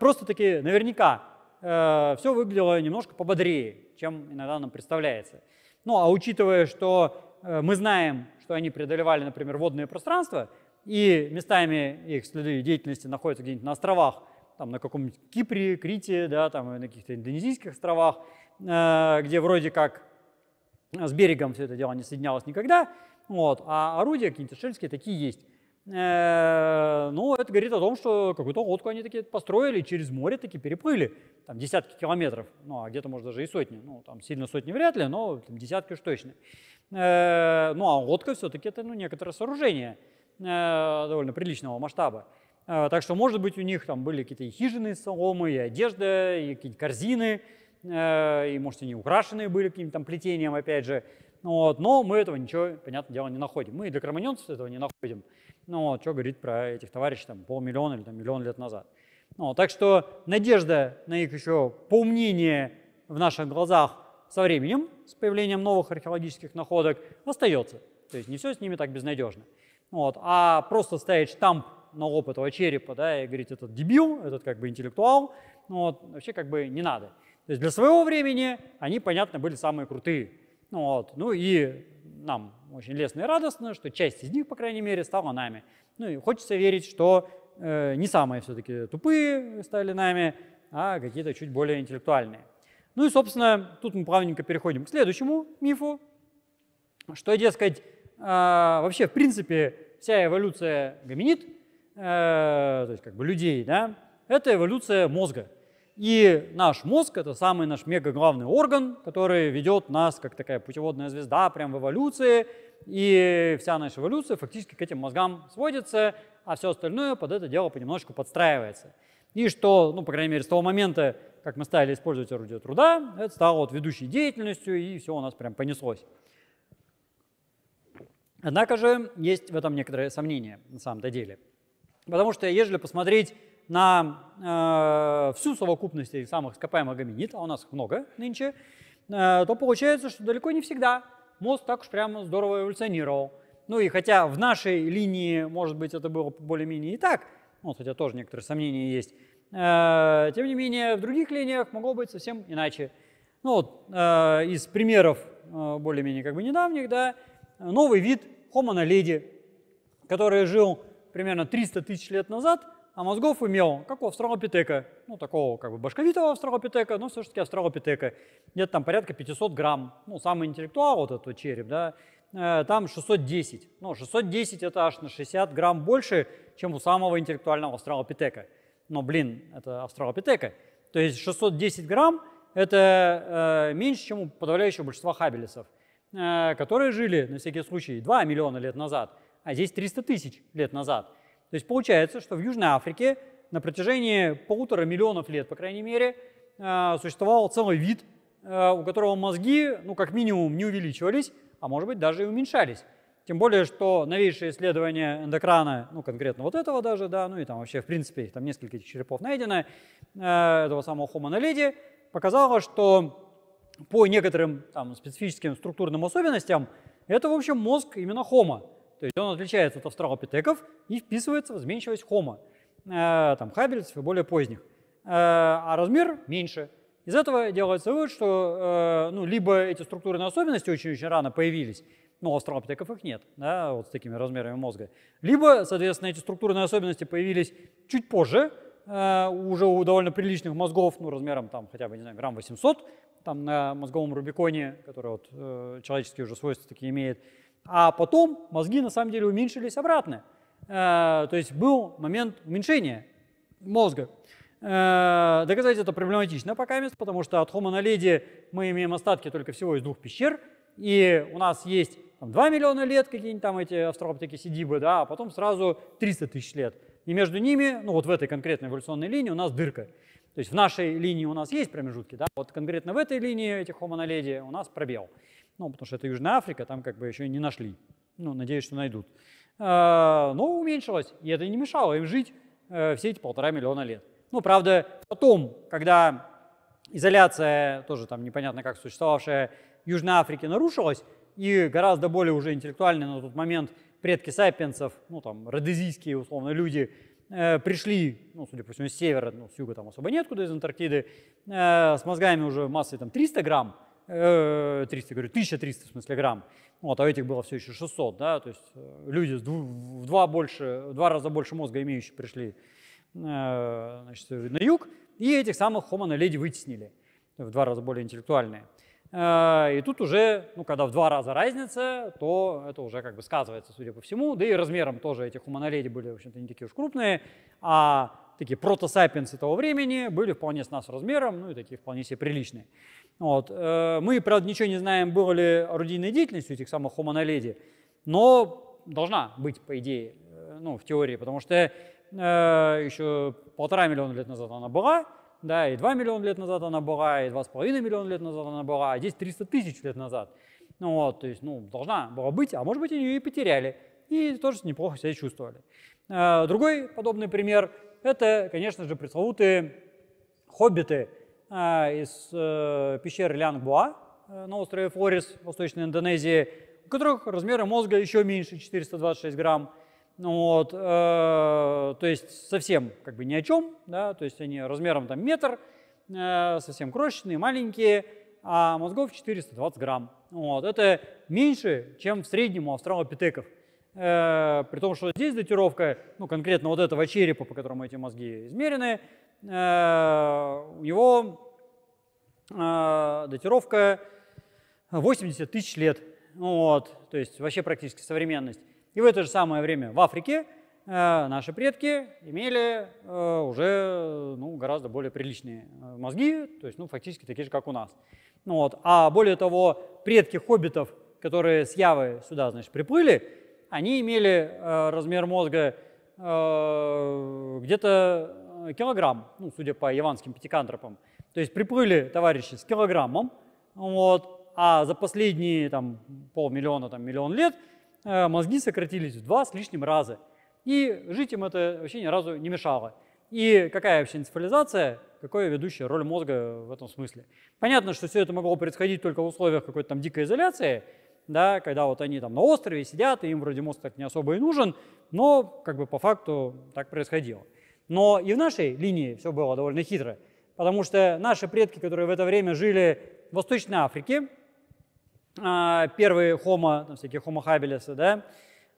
Speaker 1: просто-таки наверняка все выглядело немножко пободрее, чем иногда нам представляется. Ну а учитывая, что мы знаем, что они преодолевали, например, водные пространства, и местами их следы деятельности находятся где-нибудь на островах, там на каком-нибудь Кипре, Крите, да, там на каких-то индонезийских островах, э, где вроде как с берегом все это дело не соединялось никогда, вот, а орудия какие-то шельские такие есть. Э, ну, это говорит о том, что какую-то лодку они такие построили, через море таки переплыли, там десятки километров, ну, а где-то, может, даже и сотни, ну, там сильно сотни вряд ли, но там, десятки уж точно. Э, ну а лодка все-таки это ну, некоторое сооружение э, довольно приличного масштаба. Э, так что, может быть, у них там были какие-то и хижины из соломы, и одежда, и какие-то корзины, и, может, они украшенные были каким-то там плетением, опять же. Вот. Но мы этого ничего, понятное дело, не находим. Мы и для кроманьонцев этого не находим. Ну, вот, что говорить про этих товарищей там полмиллиона или там, миллион лет назад. Ну, так что надежда на их еще поумнение в наших глазах со временем, с появлением новых археологических находок, остается. То есть не все с ними так безнадежно. Вот. А просто ставить штамп на лоб этого черепа да, и говорить, этот дебил, этот как бы интеллектуал, вот, вообще как бы не надо. То есть для своего времени они, понятно, были самые крутые. ну Вот. Ну и нам очень лестно и радостно, что часть из них, по крайней мере, стала нами. Ну и хочется верить, что э, не самые все-таки тупые стали нами, а какие-то чуть более интеллектуальные. Ну и, собственно, тут мы плавненько переходим к следующему мифу, что, дескать, а, вообще, в принципе, вся эволюция гоминид, э, то есть как бы людей, да, это эволюция мозга. И наш мозг – это самый наш мега-главный орган, который ведет нас, как такая путеводная звезда, прям в эволюции. И вся наша эволюция фактически к этим мозгам сводится, а все остальное под это дело понемножку подстраивается. И что, ну, по крайней мере, с того момента, как мы стали использовать орудие труда, это стало вот ведущей деятельностью, и все у нас прям понеслось. Однако же есть в этом некоторые сомнения на самом-то деле. Потому что если посмотреть на э, всю совокупность этих самых скопаемых гоминид, а у нас их много нынче, э, то получается, что далеко не всегда мозг так уж прямо здорово эволюционировал. Ну и хотя в нашей линии, может быть, это было более-менее и так, ну, хотя тоже некоторые сомнения есть, Э, тем не менее, в других линиях могло быть совсем иначе. Ну вот, э, из примеров э, более-менее как бы недавних, да, новый вид Homo naledi, который жил примерно 300 тысяч лет назад, а мозгов имел, как у австралопитека, ну, такого как бы башковитого австралопитека, но все-таки австралопитека, где-то там порядка 500 грамм, ну, самый интеллектуал вот этот череп, да, там 610, ну, 610 это аж на 60 грамм больше, чем у самого интеллектуального австралопитека но, блин, это австралопитека. То есть 610 грамм – это э, меньше, чем у подавляющего большинства хабелесов, э, которые жили, на всякий случай, 2 миллиона лет назад, а здесь 300 тысяч лет назад. То есть получается, что в Южной Африке на протяжении полутора миллионов лет, по крайней мере, э, существовал целый вид, э, у которого мозги, ну, как минимум, не увеличивались, а может быть, даже и уменьшались. Тем более, что новейшие исследования эндокрана, ну конкретно вот этого даже, да, ну и там вообще в принципе там несколько этих черепов найдено, э, этого самого Homo naledi, показало, что по некоторым там специфическим структурным особенностям это, в общем, мозг именно Homo. То есть он отличается от австралопитеков и вписывается в изменчивость Homo, э, там хабельцев и более поздних. Э, а размер меньше – из этого делается вывод, что э, ну, либо эти структурные особенности очень-очень рано появились, ну, у австралопитеков их нет, да, вот с такими размерами мозга. Либо, соответственно, эти структурные особенности появились чуть позже, э, уже у довольно приличных мозгов, ну, размером там хотя бы, не знаю, грамм 800, там на мозговом рубиконе, который вот э, человеческие уже свойства такие имеет. А потом мозги на самом деле уменьшились обратно. Э, то есть был момент уменьшения мозга. доказать это проблематично пока мест, потому что от Homo naledi мы имеем остатки только всего из двух пещер, и у нас есть там, 2 миллиона лет какие-нибудь там эти австралопитеки сидибы, да, а потом сразу 300 тысяч лет. И между ними, ну вот в этой конкретной эволюционной линии у нас дырка. То есть в нашей линии у нас есть промежутки, да, вот конкретно в этой линии этих хомоналедий у нас пробел. Ну, потому что это Южная Африка, там как бы еще не нашли. Ну, надеюсь, что найдут. А, но уменьшилось, и это не мешало им жить э, все эти полтора миллиона лет. Ну, правда, потом, когда изоляция, тоже там непонятно как существовавшая в Южной Африке нарушилась, и гораздо более уже интеллектуальные на тот момент предки сапиенсов, ну там родезийские условно люди, э, пришли, ну, судя по всему, с севера, ну, с юга там особо нет, куда из Антарктиды, э, с мозгами уже массой там 300 грамм, 300, э, говорю, 1300 в смысле грамм, вот, а у этих было все еще 600, да, то есть э, люди с в два, больше, в два раза больше мозга имеющие пришли значит, на юг, и этих самых хомо на леди вытеснили, в два раза более интеллектуальные. Э, и тут уже, ну, когда в два раза разница, то это уже как бы сказывается, судя по всему. Да и размером тоже эти хуманоледи были, в общем-то, не такие уж крупные, а такие протосапиенсы того времени были вполне с нас размером, ну и такие вполне себе приличные. Вот. Э, мы, правда, ничего не знаем, была ли орудийная деятельность этих самых хуманоледи, но должна быть, по идее, э, ну, в теории, потому что еще полтора миллиона лет назад она была, да, и 2 миллиона лет назад она была, и 2,5 миллиона лет назад она была, а здесь 300 тысяч лет назад. Ну, вот, то есть, ну, должна была быть, а может быть, ее и потеряли, и тоже неплохо себя чувствовали. Э, другой подобный пример – это, конечно же, пресловутые хоббиты э, из э, пещеры Лянгбуа на острове Флорис, восточной Индонезии, у которых размеры мозга еще меньше, 426 грамм, ну вот, э, то есть совсем как бы ни о чем, да, то есть они размером там метр, э, совсем крошечные, маленькие, а мозгов 420 грамм. Вот, это меньше, чем в среднем у австралопитеков. Э, при том, что здесь датировка, ну конкретно вот этого черепа, по которому эти мозги измерены, э, у него э, датировка 80 тысяч лет. Вот, то есть вообще практически современность. И в это же самое время в Африке э, наши предки имели э, уже ну, гораздо более приличные э, мозги, то есть ну, фактически такие же, как у нас. Ну, вот. А более того, предки хоббитов, которые с Явы сюда значит, приплыли, они имели размер мозга где-то килограмм, ну, судя по яванским пятикантропам. То есть приплыли товарищи с килограммом, вот, а за последние там, полмиллиона, там, миллион лет – Э, мозги сократились в два с лишним раза. И жить им это вообще ни разу не мешало. И какая вообще энцефализация, какая ведущая роль мозга в этом смысле? Понятно, что все это могло происходить только в условиях какой-то там дикой изоляции, да, когда вот они там на острове сидят, и им вроде мозг так не особо и нужен, но как бы по факту так происходило. Но и в нашей линии все было довольно хитро, потому что наши предки, которые в это время жили в Восточной Африке, а, первые Homo, там всякие Homo habilis, да,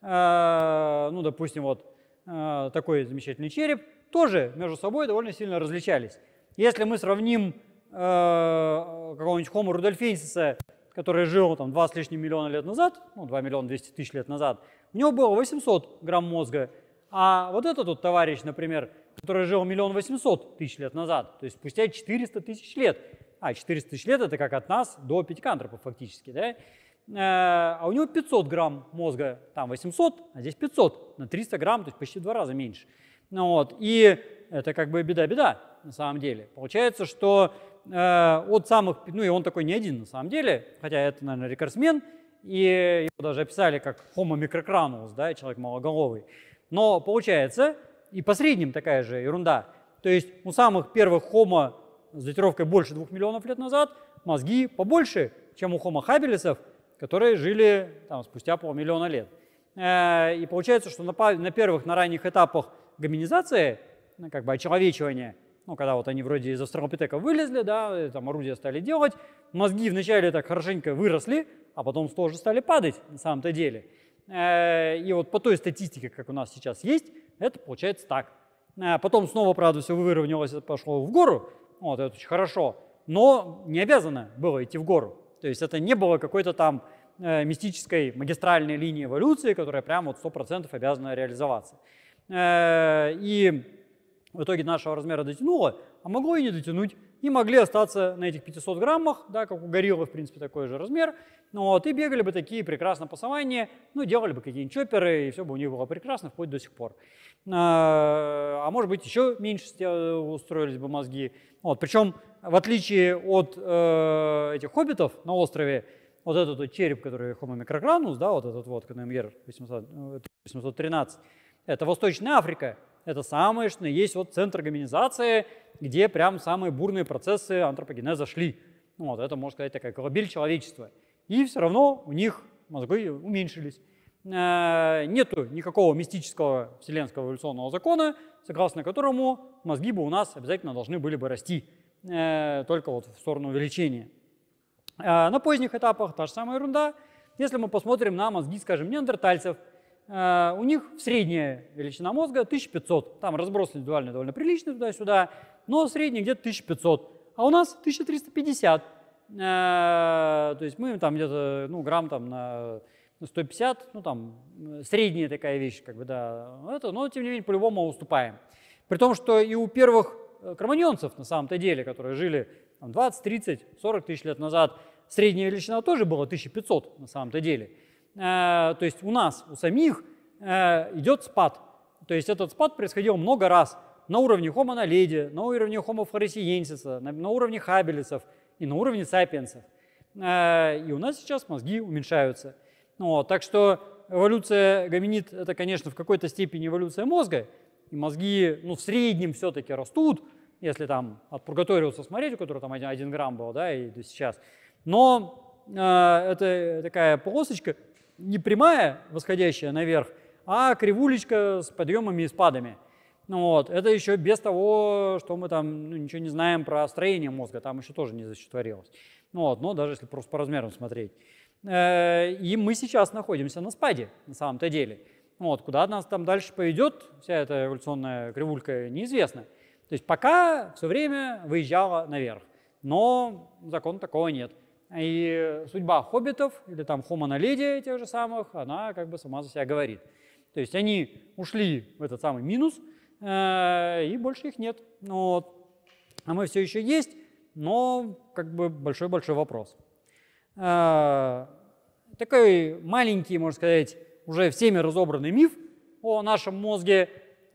Speaker 1: а, ну, допустим, вот а, такой замечательный череп, тоже между собой довольно сильно различались. Если мы сравним какого-нибудь Homo rudolfensis, который жил там 2 с лишним миллиона лет назад, ну, 2 миллиона 200 тысяч лет назад, у него было 800 грамм мозга, а вот этот вот товарищ, например, который жил миллион восемьсот тысяч лет назад, то есть спустя 400 тысяч лет, а 400 тысяч лет это как от нас до пятикантропов фактически, да, э, а у него 500 грамм мозга, там 800, а здесь 500, на 300 грамм, то есть почти в два раза меньше. Ну, вот, и это как бы беда-беда на самом деле. Получается, что э, от самых, ну и он такой не один на самом деле, хотя это, наверное, рекордсмен, и его даже описали как homo microcranus, да, человек малоголовый. Но получается, и по средним такая же ерунда. То есть у самых первых homo с датировкой больше двух миллионов лет назад, мозги побольше, чем у Homo habilisов, которые жили там, спустя полмиллиона лет. Э, и получается, что на, первых, на ранних этапах гоминизации, ну, как бы очеловечивания, ну, когда вот они вроде из австралопитека вылезли, да, там орудия стали делать, мозги вначале так хорошенько выросли, а потом тоже стали падать на самом-то деле. Э, и вот по той статистике, как у нас сейчас есть, это получается так. Э, потом снова, правда, все выровнялось, это пошло в гору, вот, это очень хорошо. Но не обязано было идти в гору. То есть это не было какой-то там э, мистической магистральной линии эволюции, которая прямо вот 100% обязана реализоваться. Э, и в итоге нашего размера дотянуло, а могло и не дотянуть и могли остаться на этих 500 граммах, да, как у гориллы, в принципе, такой же размер, ну, вот, и бегали бы такие прекрасно по саванне, ну, делали бы какие-нибудь чопперы и все бы у них было прекрасно вплоть до сих пор. А, а может быть, еще меньше устроились бы мозги. Вот, причем, в отличие от э, этих хоббитов на острове, вот этот вот череп, который Homo microgranus, да, вот этот вот, КНМР 813, э, это Восточная Африка, это самое, что есть вот центр гоминизации, где прям самые бурные процессы антропогенеза шли. Ну вот это, можно сказать, такая колыбель человечества. И все равно у них мозги уменьшились. Э, нету никакого мистического вселенского эволюционного закона, согласно которому мозги бы у нас обязательно должны были бы расти, э, только вот в сторону увеличения. Э, на поздних этапах та же самая ерунда. Если мы посмотрим на мозги, скажем, неандертальцев – Э, у них средняя величина мозга 1500. Там разброс индивидуальный довольно приличный туда-сюда, но средний где-то 1500. А у нас 1350. Э, то есть мы там где-то, ну, грамм там на 150, ну, там, средняя такая вещь, как бы, да, это, но, тем не менее, по-любому уступаем. При том, что и у первых э, кроманьонцев, на самом-то деле, которые жили 20, 30, 40 тысяч лет назад, средняя величина тоже была 1500, на самом-то деле – Э, то есть у нас, у самих э, идет спад. То есть этот спад происходил много раз на уровне Homo naledi, на уровне Homo floresiensis, на, уровне хабелисов и на уровне сапиенсов. Э, и у нас сейчас мозги уменьшаются. ну так что эволюция гоминид – это, конечно, в какой-то степени эволюция мозга. И мозги ну, в среднем все-таки растут, если там от Пургаториуса смотреть, у которого там один, грамм был, да, и до сейчас. Но э, это такая полосочка, не прямая восходящая наверх, а кривулечка с подъемами и спадами. Ну вот, это еще без того, что мы там ну, ничего не знаем про строение мозга, там еще тоже не засчетворилось. Ну вот, но даже если просто по размерам смотреть. Э, и мы сейчас находимся на спаде, на самом-то деле. Ну вот, куда нас там дальше поведет, вся эта эволюционная кривулька, неизвестно. То есть пока все время выезжала наверх. Но закон такого нет. И судьба хоббитов, или там хомоналедия тех же самых, она как бы сама за себя говорит. То есть они ушли в этот самый минус, э, и больше их нет. Ну вот. А мы все еще есть, но как бы большой-большой вопрос. Э, такой маленький, можно сказать, уже всеми разобранный миф о нашем мозге,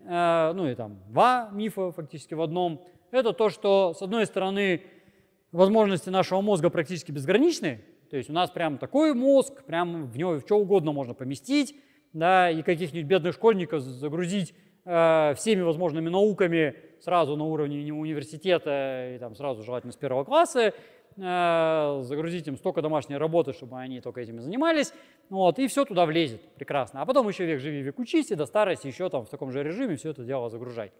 Speaker 1: э, ну и там два мифа фактически в одном, это то, что с одной стороны возможности нашего мозга практически безграничны, то есть у нас прям такой мозг, прям в него в что угодно можно поместить, да, и каких-нибудь бедных школьников загрузить э, всеми возможными науками сразу на уровне университета и там сразу желательно с первого класса, э, загрузить им столько домашней работы, чтобы они только этим и занимались, вот, и все туда влезет, прекрасно. А потом еще век живи, век учись, и до старости еще там в таком же режиме все это дело загружать.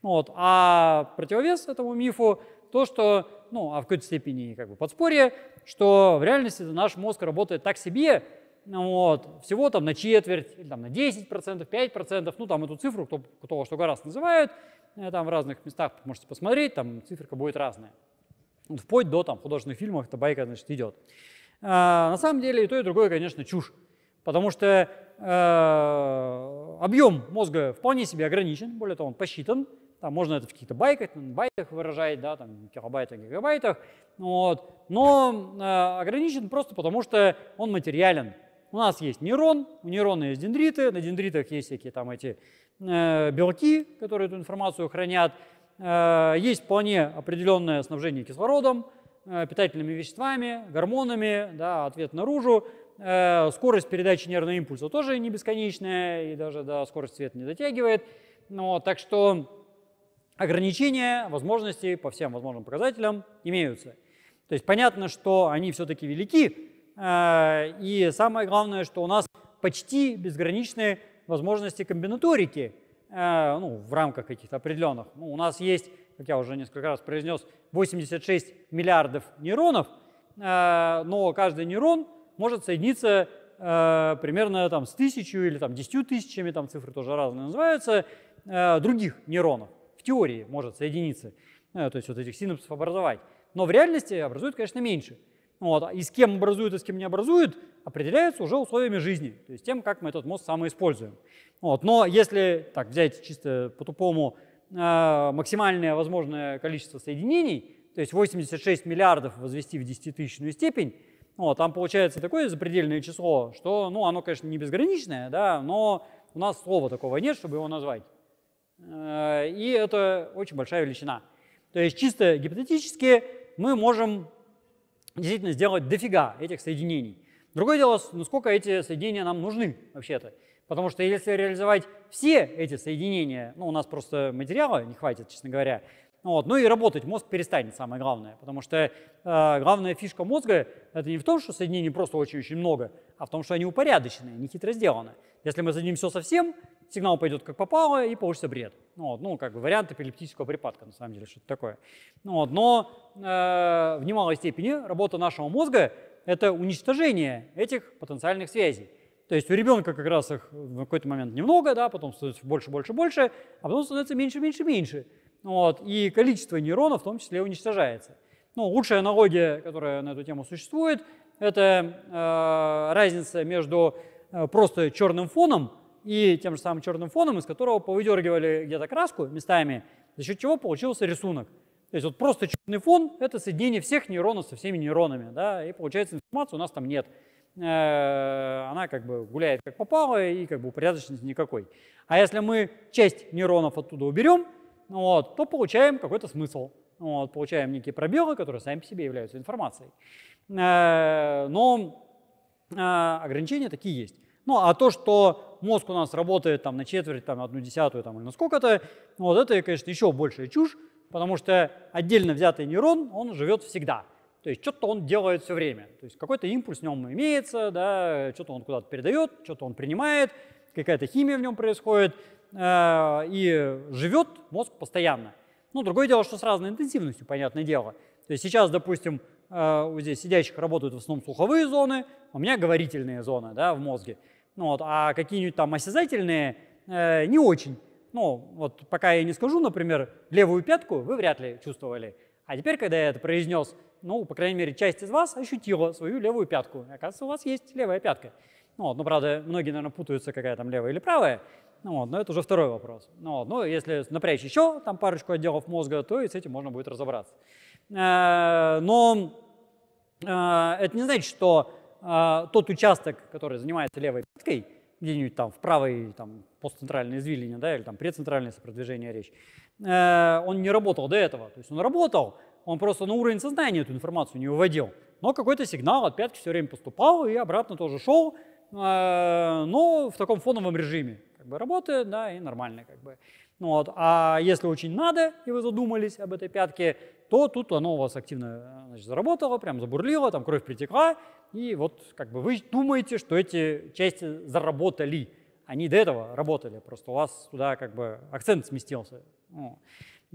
Speaker 1: Вот. А противовес этому мифу то, что, ну, а в какой-то степени как бы подспорье, что в реальности наш мозг работает так себе, вот, всего там на четверть, или там на 10%, 5%, ну там эту цифру, кто, кто что гораздо называют, э, там в разных местах можете посмотреть, там циферка будет разная. вплоть до там художественных фильмов эта байка, значит, идет. А, на самом деле и то, и другое, конечно, чушь, потому что э, объем мозга вполне себе ограничен, более того, он посчитан, там можно это в каких-то байках, ну, байтах выражать, да, там килобайтах, гигабайтах. Вот. Но э, ограничен просто потому, что он материален. У нас есть нейрон, у нейрона есть дендриты, на дендритах есть всякие там эти э, белки, которые эту информацию хранят. Э, есть вполне определенное снабжение кислородом, э, питательными веществами, гормонами, да, ответ наружу э, скорость передачи нервного импульса тоже не бесконечная, и даже до да, скорости света не дотягивает. Но, так что ограничения возможности по всем возможным показателям имеются. То есть понятно, что они все-таки велики, э, и самое главное, что у нас почти безграничные возможности комбинаторики э, ну, в рамках каких-то определенных. Ну, у нас есть, как я уже несколько раз произнес, 86 миллиардов нейронов, э, но каждый нейрон может соединиться примерно там, с тысячу или там, десятью тысячами, там цифры тоже разные называются, других нейронов теории может соединиться, э, то есть вот этих синапсов образовать. Но в реальности образуют, конечно, меньше. Вот. И с кем образуют, и с кем не образуют, определяется уже условиями жизни, то есть тем, как мы этот мозг самоиспользуем. Вот. Но если так взять чисто по-тупому э, максимальное возможное количество соединений, то есть 86 миллиардов возвести в 10-тысячную степень, ну, там получается такое запредельное число, что ну, оно, конечно, не безграничное, да, но у нас слова такого нет, чтобы его назвать. Э, и это очень большая величина. То есть чисто гипотетически мы можем действительно сделать дофига этих соединений. Другое дело, насколько эти соединения нам нужны вообще-то. Потому что если реализовать все эти соединения, ну, у нас просто материала не хватит, честно говоря, вот. Ну и работать мозг перестанет, самое главное. Потому что э, главная фишка мозга – это не в том, что соединений просто очень-очень много, а в том, что они упорядочены, они хитро сделаны. Если мы соединим все совсем, сигнал пойдет как попало, и получится бред. Ну, вот, ну как бы вариант эпилептического припадка, на самом деле, что-то такое. Ну, вот, но э, в немалой степени работа нашего мозга – это уничтожение этих потенциальных связей. То есть у ребенка как раз их в какой-то момент немного, да, потом становится больше, больше, больше, а потом становится меньше, меньше, меньше. Ну вот, и количество нейронов в том числе уничтожается. Ну, лучшая аналогия, которая на эту тему существует, это э, разница между э, просто черным фоном – и тем же самым черным фоном, из которого повыдергивали где-то краску местами, за счет чего получился рисунок. То есть вот просто черный фон – это соединение всех нейронов со всеми нейронами, да, и получается информации у нас там нет. Э, она как бы гуляет как попало и как бы упорядоченности никакой. А если мы часть нейронов оттуда уберем, вот, то получаем какой-то смысл. Вот, получаем некие пробелы, которые сами по себе являются информацией. Э, но э, ограничения такие есть. Ну, а то, что мозг у нас работает там на четверть, там, одну десятую там, или на сколько-то, вот это, конечно, еще большая чушь, потому что отдельно взятый нейрон, он живет всегда. То есть что-то он делает все время. То есть какой-то импульс в нем имеется, да, что-то он куда-то передает, что-то он принимает, какая-то химия в нем происходит, э, и живет мозг постоянно. Ну, другое дело, что с разной интенсивностью, понятное дело. То есть сейчас, допустим, э, у здесь сидящих работают в основном слуховые зоны, у меня говорительные зоны да, в мозге. Ну, вот, а какие-нибудь там осязательные э, не очень. Ну, вот пока я не скажу, например, левую пятку вы вряд ли чувствовали. А теперь, когда я это произнес, ну, по крайней мере, часть из вас ощутила свою левую пятку. И, оказывается, у вас есть левая пятка. Ну, вот, ну, правда, многие, наверное, путаются, какая там левая или правая. Ну, вот, но это уже второй вопрос. Ну, вот, ну, если напрячь еще там парочку отделов мозга, то и с этим можно будет разобраться. Э, но э, это не значит, что э, тот участок, который занимается левой пяткой, где-нибудь там в правой там, постцентральной извилине, да, или там предцентральное сопродвижение речи, э, он не работал до этого. То есть он работал, он просто на уровень сознания эту информацию не выводил. Но какой-то сигнал от пятки все время поступал и обратно тоже шел, э, но в таком фоновом режиме. Как бы работает, да, и нормально как бы. Вот. А если очень надо, и вы задумались об этой пятке, то тут оно у вас активно э, значит, заработало, прям забурлило, там кровь притекла, и вот как бы вы думаете, что эти части заработали. Они до этого работали, просто у вас туда как бы акцент сместился. Ну.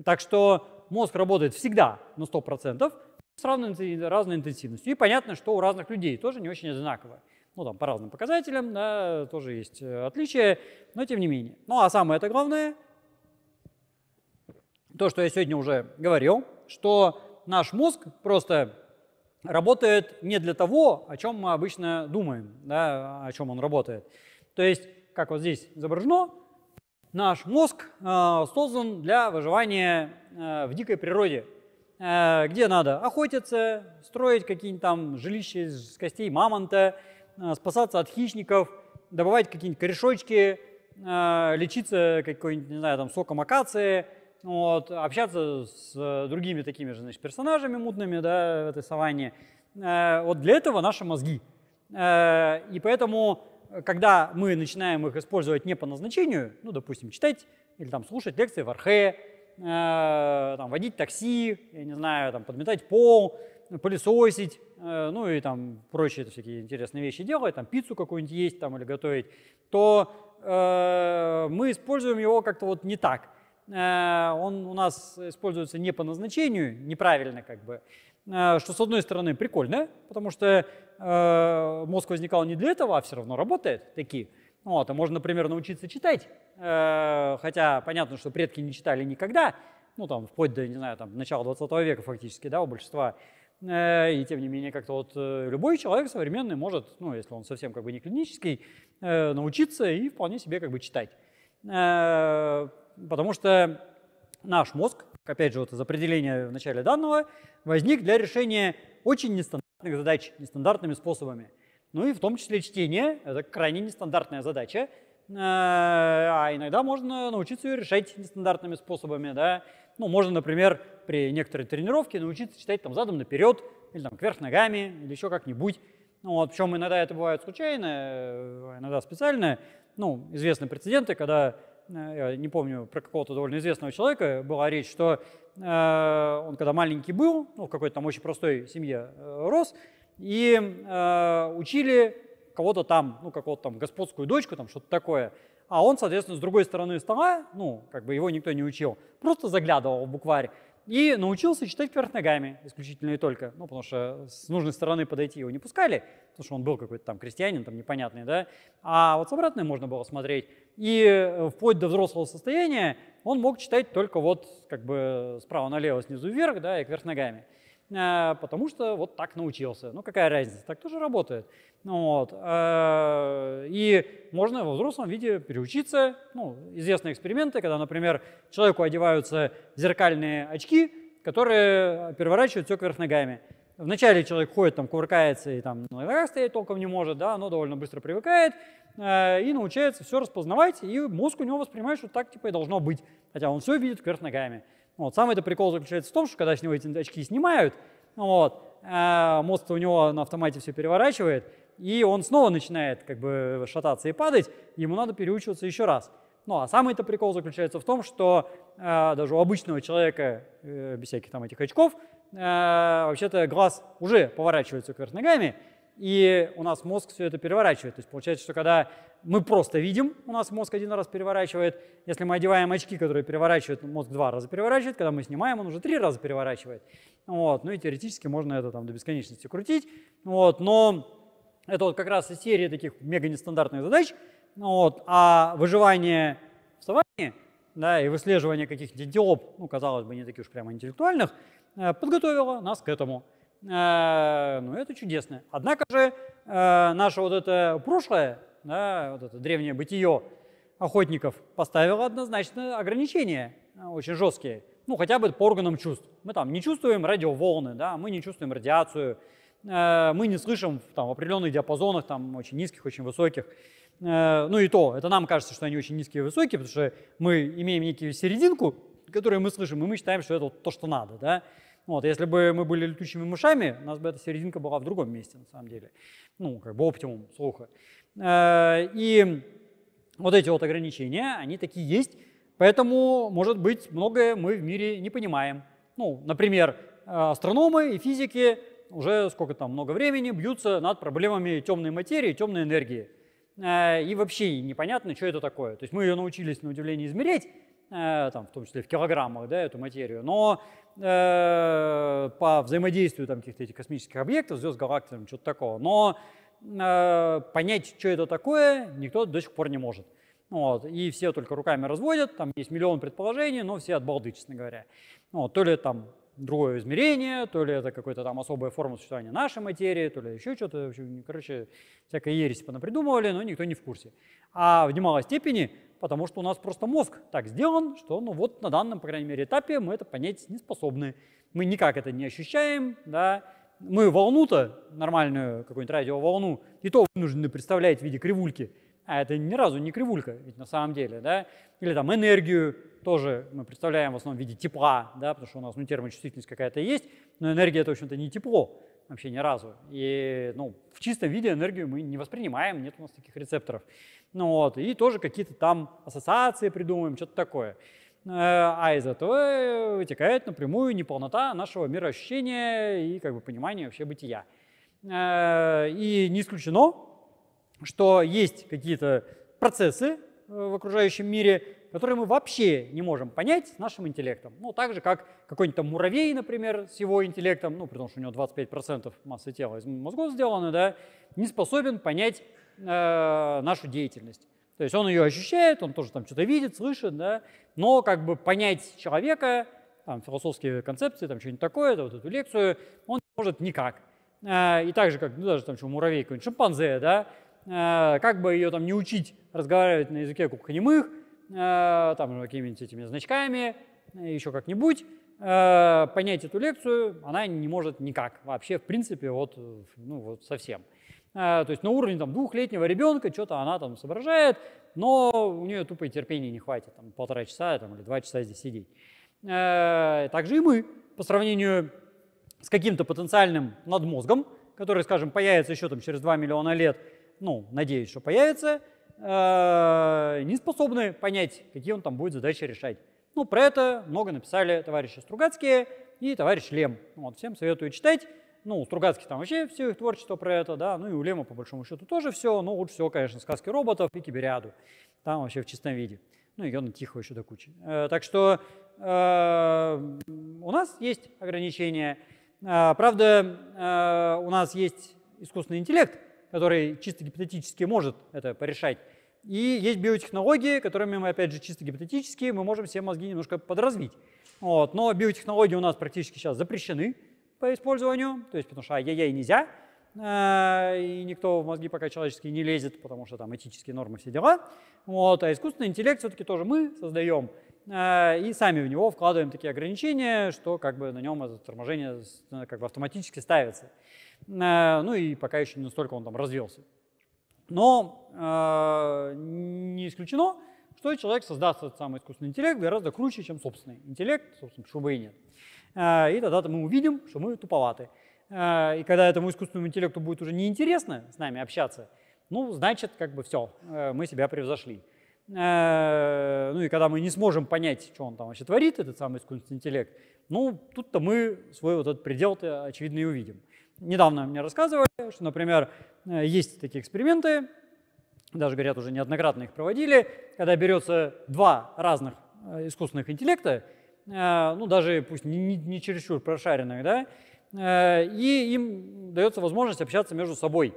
Speaker 1: Так что мозг работает всегда на 100%, с разной, разной интенсивностью. И понятно, что у разных людей тоже не очень одинаково. Ну, там по разным показателям, да, тоже есть э, отличия, но тем не менее. Ну, а самое это главное, то, что я сегодня уже говорил, что наш мозг просто работает не для того, о чем мы обычно думаем, да, о чем он работает. То есть, как вот здесь изображено, наш мозг э, создан для выживания э, в дикой природе, э, где надо охотиться, строить какие-нибудь там жилища из костей мамонта, э, спасаться от хищников, добывать какие-нибудь корешочки, э, лечиться какой-нибудь, не знаю, там, соком акации – вот, общаться с э, другими такими же значит, персонажами мутными да, в этой саванне. Э, вот для этого наши мозги. Э, и поэтому, когда мы начинаем их использовать не по назначению, ну, допустим, читать или там слушать лекции в Архе, там, водить такси, я не знаю, там, подметать пол, пылесосить, ну и там прочие всякие интересные вещи делать, там пиццу какую-нибудь есть там или готовить, то э, мы используем его как-то вот не так. Э, он у нас используется не по назначению, неправильно как бы, э, что с одной стороны прикольно, потому что э, мозг возникал не для этого, а все равно работает такие. Вот, а можно, например, научиться читать, хотя понятно, что предки не читали никогда, ну там вплоть до, не знаю, там начала 20 века фактически, да, у большинства и тем не менее, как-то вот любой человек современный может, ну, если он совсем как бы не клинический, научиться и вполне себе как бы читать потому что наш мозг, опять же, вот из определения в начале данного, возник для решения очень нестандартных задач, нестандартными способами. Ну и в том числе чтение – это крайне нестандартная задача, э, а иногда можно научиться ее решать нестандартными способами. Да? Ну, можно, например, при некоторой тренировке научиться читать там задом наперед, или там кверх ногами, или еще как-нибудь. Ну, вот, причем иногда это бывает случайно, э, иногда специально. Ну, известны прецеденты, когда Э, я не помню, про какого-то довольно известного человека была речь, что э, он когда маленький был, ну, в какой-то там очень простой семье э, рос, и учили кого-то там, ну, какого-то там господскую дочку, там что-то такое. А он, соответственно, с другой стороны стола, ну, как бы его никто не учил, просто заглядывал в букварь и научился читать вверх ногами исключительно и только, ну, потому что с нужной стороны подойти его не пускали, потому что он был какой-то там крестьянин, там непонятный, да, а вот с обратной можно было смотреть, и э, вплоть до взрослого состояния он мог читать только вот как бы справа налево, снизу вверх, да, и кверх ногами. А, потому что вот так научился. Ну, какая разница, так тоже работает. Ну вот. А, и можно во взрослом виде переучиться. Ну, известные эксперименты, когда, например, человеку одеваются зеркальные очки, которые переворачивают все кверх ногами. Вначале человек ходит, там, кувыркается и там на ногах стоять толком не может, да, но довольно быстро привыкает а, и научается все распознавать, и мозг у него воспринимает, что так типа и должно быть, хотя он все видит кверх ногами. Вот. Самый-то прикол заключается в том, что когда с него эти очки снимают, вот, а э, мозг у него на автомате все переворачивает, и он снова начинает как бы шататься и падать, ему надо переучиваться еще раз. Ну а самый-то прикол заключается в том, что э, даже у обычного человека, э, без всяких там этих очков, э, вообще-то глаз уже поворачивается кверх ногами, и у нас мозг все это переворачивает. То есть получается, что когда мы просто видим, у нас мозг один раз переворачивает. Если мы одеваем очки, которые переворачивают, мозг два раза переворачивает. Когда мы снимаем, он уже три раза переворачивает. Вот. Ну и теоретически можно это там до бесконечности крутить. Вот. Но это вот как раз из серии таких мега нестандартных задач. Ну вот. А выживание в саванне да, и выслеживание каких-то диоп, ну, казалось бы, не таких уж прямо интеллектуальных, э, подготовило нас к этому. Э, ну это чудесно. Однако же э, наше вот это прошлое, да, вот это древнее бытие охотников поставило однозначно ограничения э, очень жесткие. Ну, хотя бы по органам чувств. Мы там не чувствуем радиоволны, да, мы не чувствуем радиацию, мы не слышим там, в определенных диапазонах, там, очень низких, очень высоких. Ну и то, это нам кажется, что они очень низкие и высокие, потому что мы имеем некую серединку, которую мы слышим, и мы считаем, что это вот то, что надо. Да? Вот, если бы мы были летучими мышами, у нас бы эта серединка была в другом месте, на самом деле. Ну, как бы оптимум слуха. Э, и вот эти вот ограничения, они такие есть, поэтому, может быть, многое мы в мире не понимаем. Ну, например, э, астрономы и физики уже сколько там, много времени бьются над проблемами темной материи, темной энергии. Э, и вообще непонятно, что это такое. То есть мы ее научились на удивление измерять, там, в том числе в килограммах, да, эту материю, но э, по взаимодействию там, каких-то этих космических объектов, звезд, галактик, что-то такого. Но э, понять, что это такое, никто до сих пор не может. Вот, и все только руками разводят, там есть миллион предположений, но все от балды, честно говоря. Вот, то ли там другое измерение, то ли это какая-то там особая форма существования нашей материи, то ли еще что-то, короче, всякая ересь понапридумывали, но никто не в курсе. А в немалой степени потому что у нас просто мозг так сделан, что ну вот на данном, по крайней мере, этапе мы это понять не способны. Мы никак это не ощущаем, да, мы волну-то, нормальную какую-нибудь радиоволну, и то вынуждены представлять в виде кривульки, а это ни разу не кривулька, ведь на самом деле, да, или там энергию тоже мы представляем в основном в виде тепла, да, потому что у нас ну, термочувствительность какая-то есть, но энергия это, в общем-то, не тепло, вообще ни разу. И ну, в чистом виде энергию мы не воспринимаем, нет у нас таких рецепторов. Ну, вот, и тоже какие-то там ассоциации придумываем, что-то такое. Э, а из этого э, вытекает напрямую неполнота нашего мироощущения и как бы понимания вообще бытия. Э, и не исключено, что есть какие-то процессы в окружающем мире, которые мы вообще не можем понять с нашим интеллектом. Ну, так же, как какой-нибудь там муравей, например, с его интеллектом, ну, при том, что у него 25% массы тела из мозгов сделано, да, не способен понять э, нашу деятельность. То есть он ее ощущает, он тоже там что-то видит, слышит, да, но как бы понять человека, там, философские концепции, там что-нибудь такое, да, вот эту лекцию, он не может никак. Э, и так же, как, ну, даже там что, муравей какой-нибудь, шимпанзе, да, э, как бы ее там не учить разговаривать на языке глухонемых, Э, там какими-нибудь этими значками, э, еще как-нибудь, э, понять эту лекцию она не может никак вообще, в принципе, вот, ну, вот совсем. То есть на уровне там, двухлетнего ребенка что-то она там соображает, но у нее тупо и терпения не хватит, там, полтора часа там, или два часа здесь сидеть. Также и мы по сравнению с каким-то потенциальным надмозгом, который, скажем, появится еще там, через 2 миллиона лет, ну, надеюсь, что появится – э, не способны понять, какие он там будет задачи решать. Ну, про это много написали товарищи Стругацкие и товарищ Лем. Вот, всем советую читать. Ну, у Стругацких там вообще все их творчество про это, да, ну и у Лема, по большому счету, тоже все, но лучше всего, конечно, сказки роботов и кибериаду. Там вообще в чистом виде. Ну, и он тихо еще до кучи. Э, так что э, у нас есть ограничения. Э, правда, э, у нас есть искусственный интеллект, который чисто гипотетически может это порешать. И есть биотехнологии, которыми мы, опять же, чисто гипотетически, мы можем все мозги немножко подразвить. Вот. Но биотехнологии у нас практически сейчас запрещены по использованию, то есть потому что ай-яй-яй нельзя, э, и никто в мозги пока человеческие не лезет, потому что там этические нормы, все дела. Вот. А искусственный интеллект все-таки тоже мы создаем, э, и сами в него вкладываем такие ограничения, что как бы на нем это торможение э, как бы автоматически ставится. Э, ну и пока еще не настолько он там развился. Но э, не исключено, что человек создаст этот самый искусственный интеллект гораздо круче, чем собственный интеллект, собственно, шубы и нет. Э, и тогда -то мы увидим, что мы туповаты. Э, и когда этому искусственному интеллекту будет уже неинтересно с нами общаться, ну, значит, как бы все, э, мы себя превзошли. Э, ну и когда мы не сможем понять, что он там вообще творит, этот самый искусственный интеллект, ну, тут-то мы свой вот этот предел-то, очевидно, и увидим недавно мне рассказывали, что, например, э, есть такие эксперименты, даже, говорят, уже неоднократно их проводили, когда берется два разных э, искусственных интеллекта, э, ну, даже пусть не, не, не чересчур прошаренных, да, и им дается возможность общаться между собой.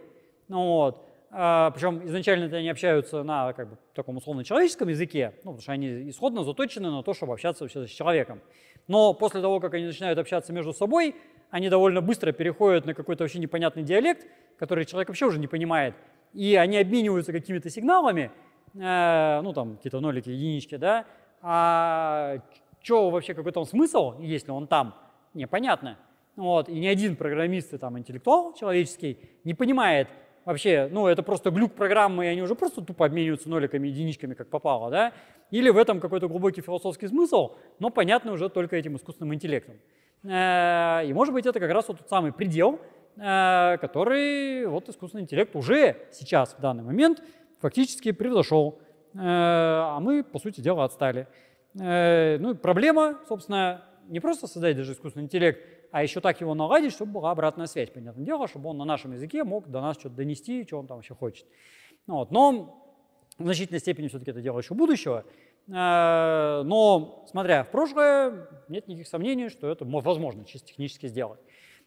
Speaker 1: Ну, вот. А, причем изначально они общаются на как бы, таком условно-человеческом языке, ну, потому что они исходно заточены на то, чтобы общаться вообще с человеком. Но после того, как они начинают общаться между собой, они довольно быстро переходят на какой-то вообще непонятный диалект, который человек вообще уже не понимает. И они обмениваются какими-то сигналами, э, ну там какие-то нолики, единички, да, а что вообще, какой там смысл, если он там, непонятно. Вот, и ни один программист и там интеллектуал человеческий не понимает, вообще, ну, это просто глюк программы, и они уже просто тупо обмениваются ноликами и единичками, как попало, да? Или в этом какой-то глубокий философский смысл, но понятно уже только этим искусственным интеллектом. Э, и, может быть, это как раз вот тот самый предел, э, который вот искусственный интеллект уже сейчас, в данный момент, фактически превзошел, э, а мы, по сути дела, отстали. Ну и проблема, собственно, не просто создать даже искусственный интеллект, а еще так его наладить, чтобы была обратная связь, понятное дело, чтобы он на нашем языке мог до нас что-то донести, что он там вообще хочет. Ну вот. Но в значительной степени все-таки это дело еще будущего. Э, но, смотря в прошлое, нет никаких сомнений, что это возможно чисто технически сделать.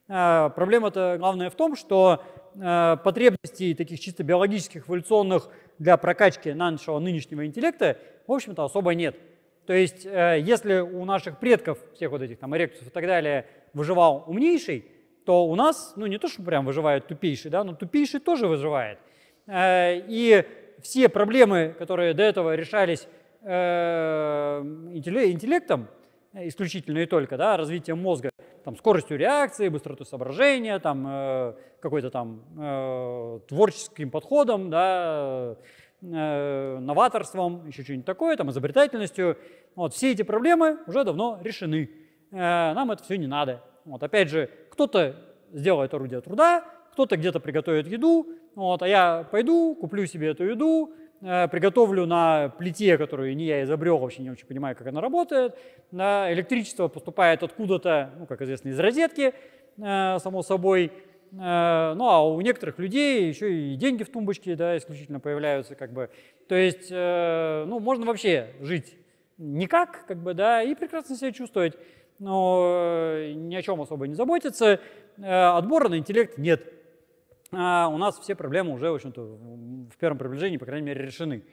Speaker 1: Э, проблема-то главная в том, что э, потребностей таких чисто биологических, эволюционных для прокачки нашего нынешнего интеллекта, в общем-то, особо нет. То есть, э, если у наших предков, всех вот этих там эректусов и так далее, выживал умнейший, то у нас, ну не то, что прям выживает тупейший, да, но тупейший тоже выживает. Э, и все проблемы, которые до этого решались э, интеллектом, исключительно и только, да, развитием мозга, там, скоростью реакции, быстротой соображения, там, какой-то там творческим подходом, да, Э, новаторством, еще что-нибудь такое, там, изобретательностью. Вот, все эти проблемы уже давно решены. Э, нам это все не надо. Вот, опять же, кто-то сделает орудие труда, кто-то где-то приготовит еду, вот, а я пойду, куплю себе эту еду, э, приготовлю на плите, которую не я изобрел, вообще не очень понимаю, как она работает. электричество поступает откуда-то, ну, как известно, из розетки, само собой. Э, ну а у некоторых людей еще и деньги в тумбочке да, исключительно появляются. Как бы. То есть э, ну, можно вообще жить никак, как бы, да, и прекрасно себя чувствовать, но э, ни о чем особо не заботиться. Отбора на интеллект нет. А у нас все проблемы уже, в общем-то, в первом приближении, по крайней мере, решены.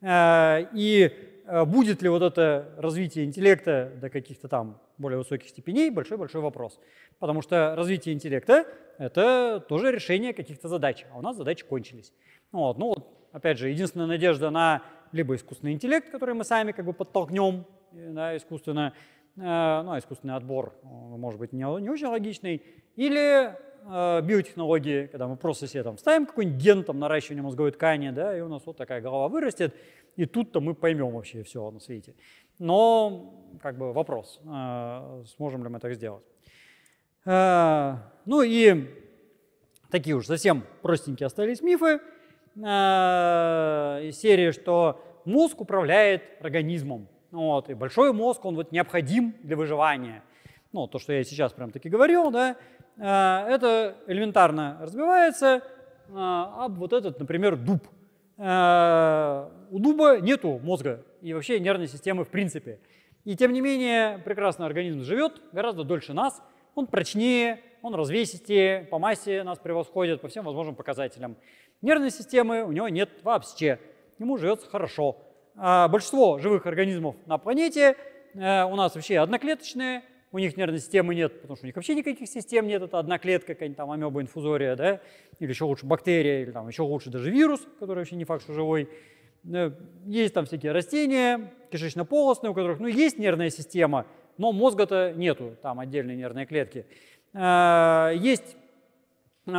Speaker 1: И Э, будет ли вот это развитие интеллекта до каких-то там более высоких степеней, большой-большой вопрос. Потому что развитие интеллекта – это тоже решение каких-то задач, а у нас задачи кончились. Ну вот, ну вот, опять же, единственная надежда на либо искусственный интеллект, который мы сами как бы подтолкнем э, да, искусственно, э, ну, а искусственный отбор, может быть, не, не очень логичный, или Э, биотехнологии, когда мы просто себе там вставим какой-нибудь ген там, наращивания мозговой ткани, да, и у нас вот такая голова вырастет, и тут-то мы поймем вообще все на свете. Но как бы вопрос, э, сможем ли мы так сделать. Э, ну и такие уж совсем простенькие остались мифы э, из серии, что мозг управляет организмом. Вот, и большой мозг, он вот необходим для выживания. Ну, то, что я сейчас прям таки говорил, да, Э, это элементарно разбивается э, об вот этот, например, дуб. Э, у дуба нету мозга и вообще нервной системы в принципе. И тем не менее, прекрасный организм живет гораздо дольше нас, он прочнее, он развесистее, по массе нас превосходит, по всем возможным показателям. Нервной системы у него нет вообще, ему живется хорошо. А большинство живых организмов на планете у нас вообще одноклеточные, у них нервной системы нет, потому что у них вообще никаких систем нет, это одна клетка какая-нибудь там амеба, инфузория, да, или еще лучше бактерия, или там еще лучше даже вирус, который вообще не факт, что живой. Э, есть там всякие растения, кишечно-полостные, у которых, ну, есть нервная система, но мозга-то нету, там отдельные нервные клетки. Э, есть э,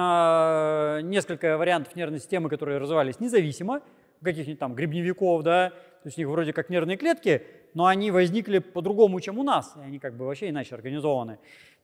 Speaker 1: несколько вариантов нервной системы, которые развивались независимо, каких-нибудь там грибневиков, да, то есть у них вроде как нервные клетки, но они возникли по-другому, чем у нас, и они как бы вообще иначе организованы.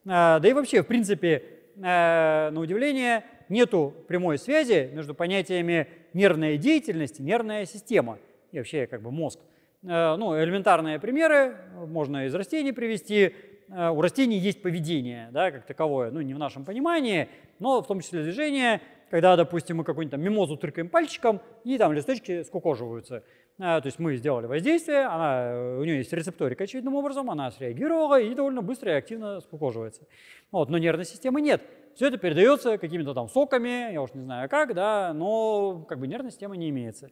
Speaker 1: А, да и вообще, в принципе, а, на удивление, нету прямой связи между понятиями нервная деятельность и нервная система, и вообще как бы мозг. А, ну, элементарные примеры можно из растений привести. У растений есть поведение, да, как таковое, ну, не в нашем понимании, но в том числе движение, когда, допустим, мы какую-нибудь там мимозу тыркаем пальчиком, и там листочки скукоживаются. А, то есть мы сделали воздействие, она, э, у нее есть рецепторика очевидным образом, она среагировала и довольно быстро и активно скукоживается. Вот, но нервной системы нет. Все это передается какими-то там соками, я уж не знаю как, да, но как бы нервной системы не имеется.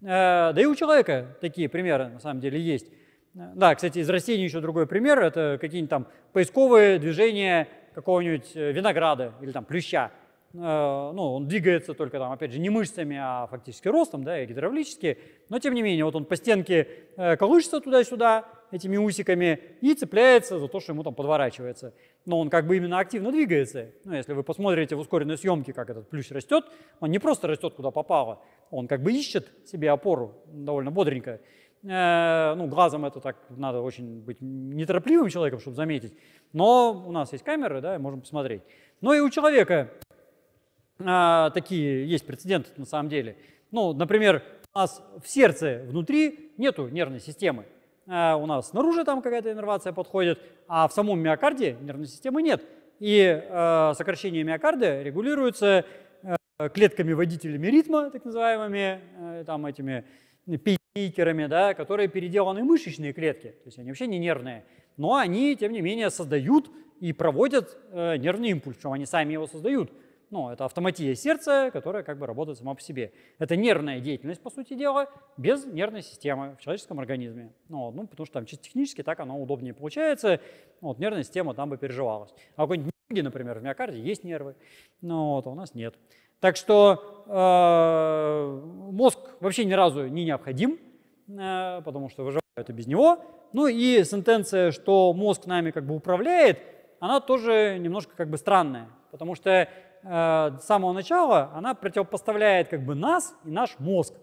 Speaker 1: Э, да и у человека такие примеры на самом деле есть. Да, кстати, из растений еще другой пример, это какие-нибудь там поисковые движения какого-нибудь э, винограда или там плюща. Э, ну, он двигается только там, опять же, не мышцами, а фактически ростом, да, и гидравлически, но тем не менее, вот он по стенке э, колышется туда-сюда этими усиками и цепляется за то, что ему там подворачивается. Но он как бы именно активно двигается. Ну, если вы посмотрите в ускоренной съемке, как этот плющ растет, он не просто растет куда попало, он как бы ищет себе опору довольно бодренько. Э, ну, глазом это так надо очень быть неторопливым человеком, чтобы заметить. Но у нас есть камеры, да, и можем посмотреть. Но и у человека а, такие есть прецеденты на самом деле. Ну, например, у нас в сердце внутри нету нервной системы. А, у нас снаружи там какая-то иннервация подходит, а в самом миокарде нервной системы нет. И э, сокращение миокарда регулируется а, клетками-водителями ритма, так называемыми, а, там этими пейкерами, да, которые переделаны мышечные клетки, то есть они вообще не нервные, но они, тем не менее, создают и проводят э, нервный импульс, причем они сами его создают. Ну, это автоматия сердца, которая как бы работает сама по себе. Это нервная деятельность, по сути дела, без нервной системы в человеческом организме. Ну, ну потому что там чисто технически так оно удобнее получается. Ну, вот нервная система там бы переживалась. А какой-нибудь например, в миокарде есть нервы, Ну, вот, а у нас нет. Так что э, мозг вообще ни разу не необходим, э, потому что выживают и без него. Ну и сентенция, что мозг нами как бы управляет, она тоже немножко как бы странная, потому что Э, с самого начала она противопоставляет как бы нас и наш мозг.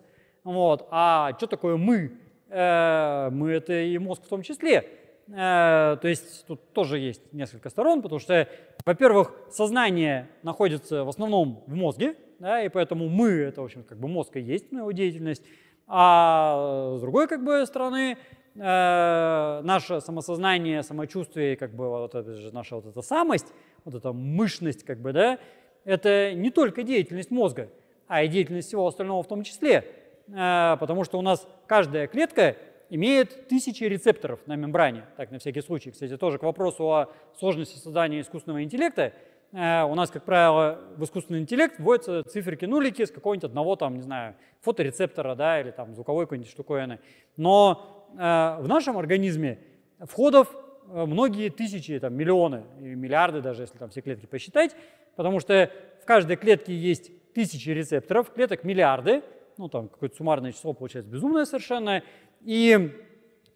Speaker 1: Вот. А что такое мы? Э, мы это и мозг в том числе. Э, то есть тут тоже есть несколько сторон, потому что, во-первых, сознание находится в основном в мозге, да, и поэтому мы это, в общем, как бы мозг и есть, но его деятельность. А с другой как бы стороны, наше самосознание, самочувствие, как бы вот это же наша вот эта самость, вот эта мышность, как бы, да, это не только деятельность мозга, а и деятельность всего остального в том числе, э, потому что у нас каждая клетка имеет тысячи рецепторов на мембране. Так, на всякий случай, кстати, тоже к вопросу о сложности создания искусственного интеллекта. Э, у нас, как правило, в искусственный интеллект вводятся циферки-нулики с какого-нибудь одного, там, не знаю, фоторецептора, да, или там звуковой какой-нибудь штуковины. Но э, в нашем организме входов многие тысячи, там, миллионы, миллиарды даже, если там все клетки посчитать, потому что в каждой клетке есть тысячи рецепторов, клеток миллиарды, ну там какое-то суммарное число получается безумное совершенно, и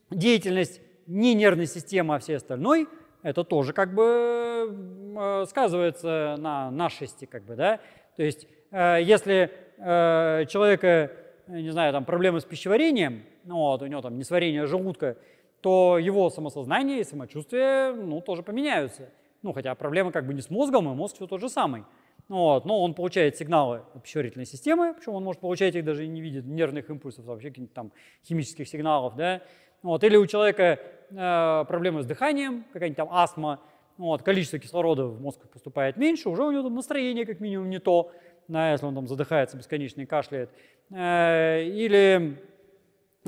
Speaker 1: деятельность не нервной системы, а всей остальной, это тоже как бы э, сказывается на нашести, как бы, да, то есть э, если э, человека, не знаю, там проблемы с пищеварением, ну, вот, у него там несварение желудка, то его самосознание и самочувствие, ну, тоже поменяются – ну, хотя проблема как бы не с мозгом, и а мозг все тот же самый. Ну вот, но он получает сигналы от пищеварительной системы, причем он может получать их даже и не видит нервных импульсов, а вообще каких-нибудь там химических сигналов, да. Ну вот, или у человека э, проблемы с дыханием, какая-нибудь там астма, ну вот, количество кислорода в мозг поступает меньше, уже у него там настроение как минимум не то, да, если он там задыхается бесконечно и кашляет. Э, или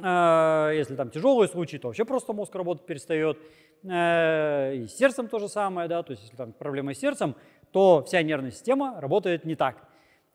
Speaker 1: а, если там тяжелые случаи, то вообще просто мозг работать перестает. Э, и с сердцем то же самое, да, то есть если там проблемы с сердцем, то вся нервная система работает не так.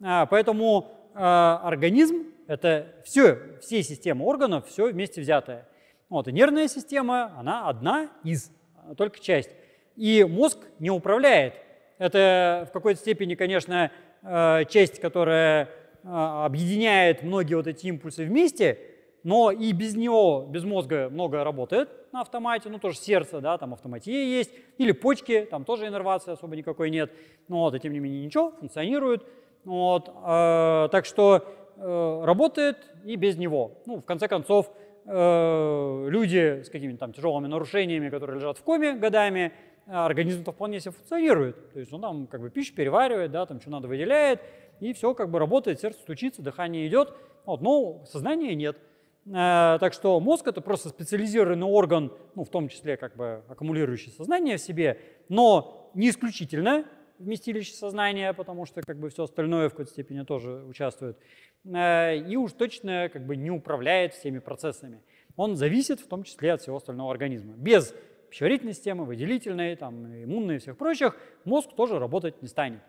Speaker 1: А, поэтому а, организм – это все, все системы органов, все вместе взятое. Вот, и нервная система, она одна из, только часть. И мозг не управляет. Это в какой-то степени, конечно, э, часть, которая объединяет многие вот эти импульсы вместе – но и без него, без мозга многое работает на автомате, ну тоже сердце, да, там автоматия есть, или почки, там тоже иннервации особо никакой нет, но ну вот, и тем не менее ничего, функционирует, ну вот, э, так что э, работает и без него. Ну, в конце концов, э, люди с какими-то там тяжелыми нарушениями, которые лежат в коме годами, э, организм-то вполне себе функционирует, то есть он там как бы пищу переваривает, да, там что надо выделяет, и все как бы работает, сердце стучится, дыхание идет, вот, но ну, сознания нет – Э, так что мозг это просто специализированный орган, ну, в том числе как бы аккумулирующий сознание в себе, но не исключительно вместилище сознания, потому что как бы все остальное в какой-то степени тоже участвует, э, и уж точно как бы не управляет всеми процессами. Он зависит в том числе от всего остального организма. Без пищеварительной системы, выделительной, там, иммунной и всех прочих, мозг тоже работать не станет.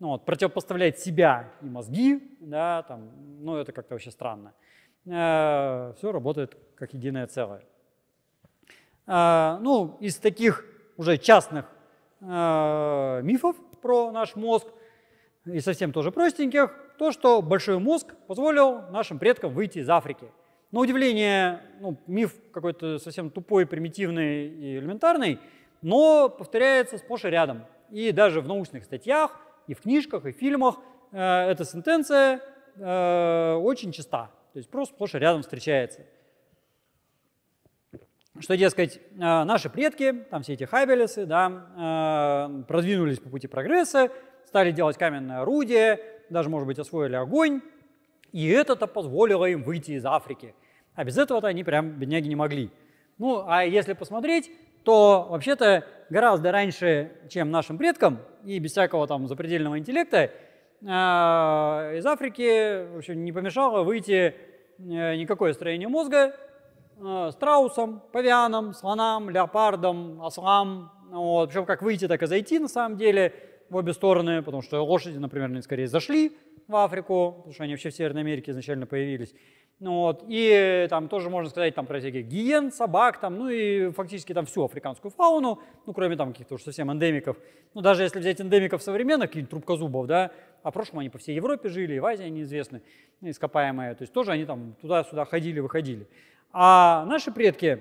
Speaker 1: Ну, вот, противопоставлять себя и мозги, да, там, ну это как-то вообще странно. Э, все работает как единое целое. Э, ну, из таких уже частных э, мифов про наш мозг и совсем тоже простеньких, то, что большой мозг позволил нашим предкам выйти из Африки. На удивление, ну, миф какой-то совсем тупой, примитивный и элементарный, но повторяется сплошь и рядом. И даже в научных статьях, и в книжках, и в фильмах э, эта сентенция э, очень чиста. То есть просто сплошь рядом встречается. Что, дескать, э, наши предки, там все эти хайбелесы, да, э, продвинулись по пути прогресса, стали делать каменное орудие, даже, может быть, освоили огонь, и это-то позволило им выйти из Африки. А без этого-то они прям, бедняги, не могли. Ну, а если посмотреть, то вообще-то гораздо раньше, чем нашим предкам, и без всякого там запредельного интеллекта, а, из Африки, в общем, не помешало выйти э, никакое строение мозга э, страусом, павианом, слонам, леопардам, ослам. Вот. Причем как выйти, так и зайти на самом деле в обе стороны, потому что лошади, например, скорее зашли в Африку, потому что они вообще в Северной Америке изначально появились. Ну вот. И там тоже можно сказать там, про всяких гиен, собак, там, ну и фактически там всю африканскую фауну, ну кроме там каких-то уж совсем эндемиков. Ну даже если взять эндемиков современных, каких-нибудь трубкозубов, да, а в прошлом они по всей Европе жили, и в Азии они известны, ну, ископаемые, то есть тоже они там туда-сюда ходили, выходили. А наши предки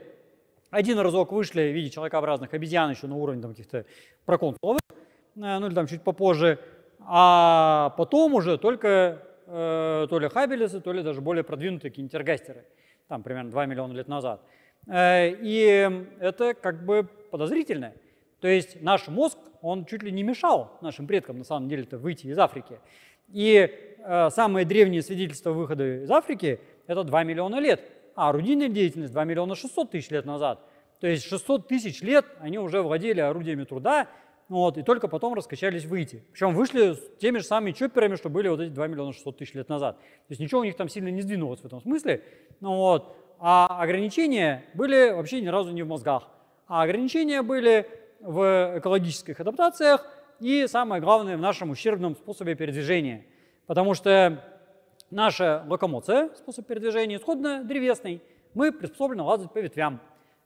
Speaker 1: один разок вышли в виде человекообразных обезьян еще на уровне там, каких-то проконсулов, э, ну или там чуть попозже, а потом уже только э, то ли хабелесы, то ли даже более продвинутые кинтергастеры, там примерно 2 миллиона лет назад. Э, и это как бы подозрительно. То есть наш мозг, он чуть ли не мешал нашим предкам, на самом деле это выйти из Африки. И э, самые древние свидетельства выхода из Африки – это 2 миллиона лет, а орудийная деятельность 2 миллиона 600 тысяч лет назад. То есть 600 тысяч лет они уже владели орудиями труда, вот, и только потом раскачались выйти. Причем вышли с теми же самыми чопперами, что были вот эти 2 миллиона 600 тысяч лет назад. То есть ничего у них там сильно не сдвинулось в этом смысле. Ну, вот. А ограничения были вообще ни разу не в мозгах. А ограничения были в экологических адаптациях и, самое главное, в нашем ущербном способе передвижения. Потому что наша локомоция, способ передвижения, исходно древесный. Мы приспособлены лазать по ветвям.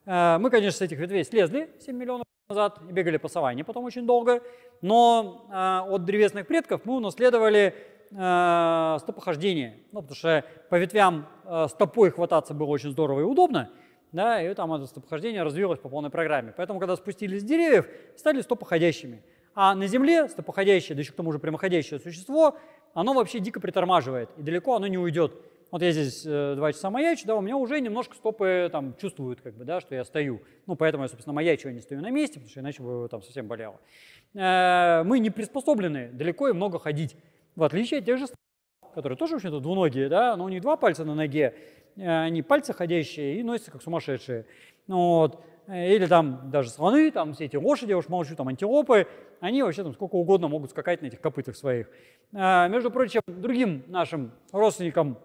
Speaker 1: Э, мы, конечно, с этих ветвей слезли 7 миллионов лет назад и бегали по саванне потом очень долго, но э, от древесных предков мы унаследовали э, стопохождение, ну, потому что по ветвям стопой хвататься было очень здорово и удобно, да, и там это стопохождение развилось по полной программе. Поэтому, когда спустились с деревьев, стали стопоходящими. А на Земле стопоходящее, да еще к тому же прямоходящее существо, оно вообще дико притормаживает, и далеко оно не уйдет. Вот я здесь э, два часа маячу, да, у меня уже немножко стопы э, там чувствуют, как бы, да, что я стою. Ну, поэтому я, собственно, маячу, а не стою на месте, потому что иначе бы там совсем болело. Э, мы не приспособлены далеко и много ходить, в отличие от тех же которые тоже, в общем-то, двуногие, да, но у них два пальца на ноге, они э, пальцы ходящие и носятся как сумасшедшие. Ну вот. Э, или там даже слоны, там все эти лошади, я уж молчу, там антилопы, они вообще там сколько угодно могут скакать на этих копытах своих. А, между прочим, другим нашим родственникам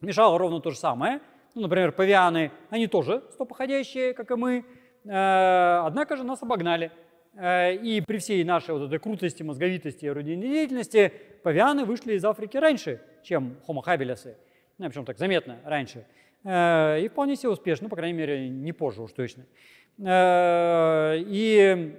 Speaker 1: мешало ровно то же самое. Ну, например, павианы, они тоже стопоходящие, как и мы, а, однако же нас обогнали. А, и при всей нашей вот этой крутости, мозговитости и деятельности павианы вышли из Африки раньше, чем хомо хабелесы ну, причем так заметно раньше, э, и вполне себе успешно, ну, по крайней мере, не позже уж точно. Э, и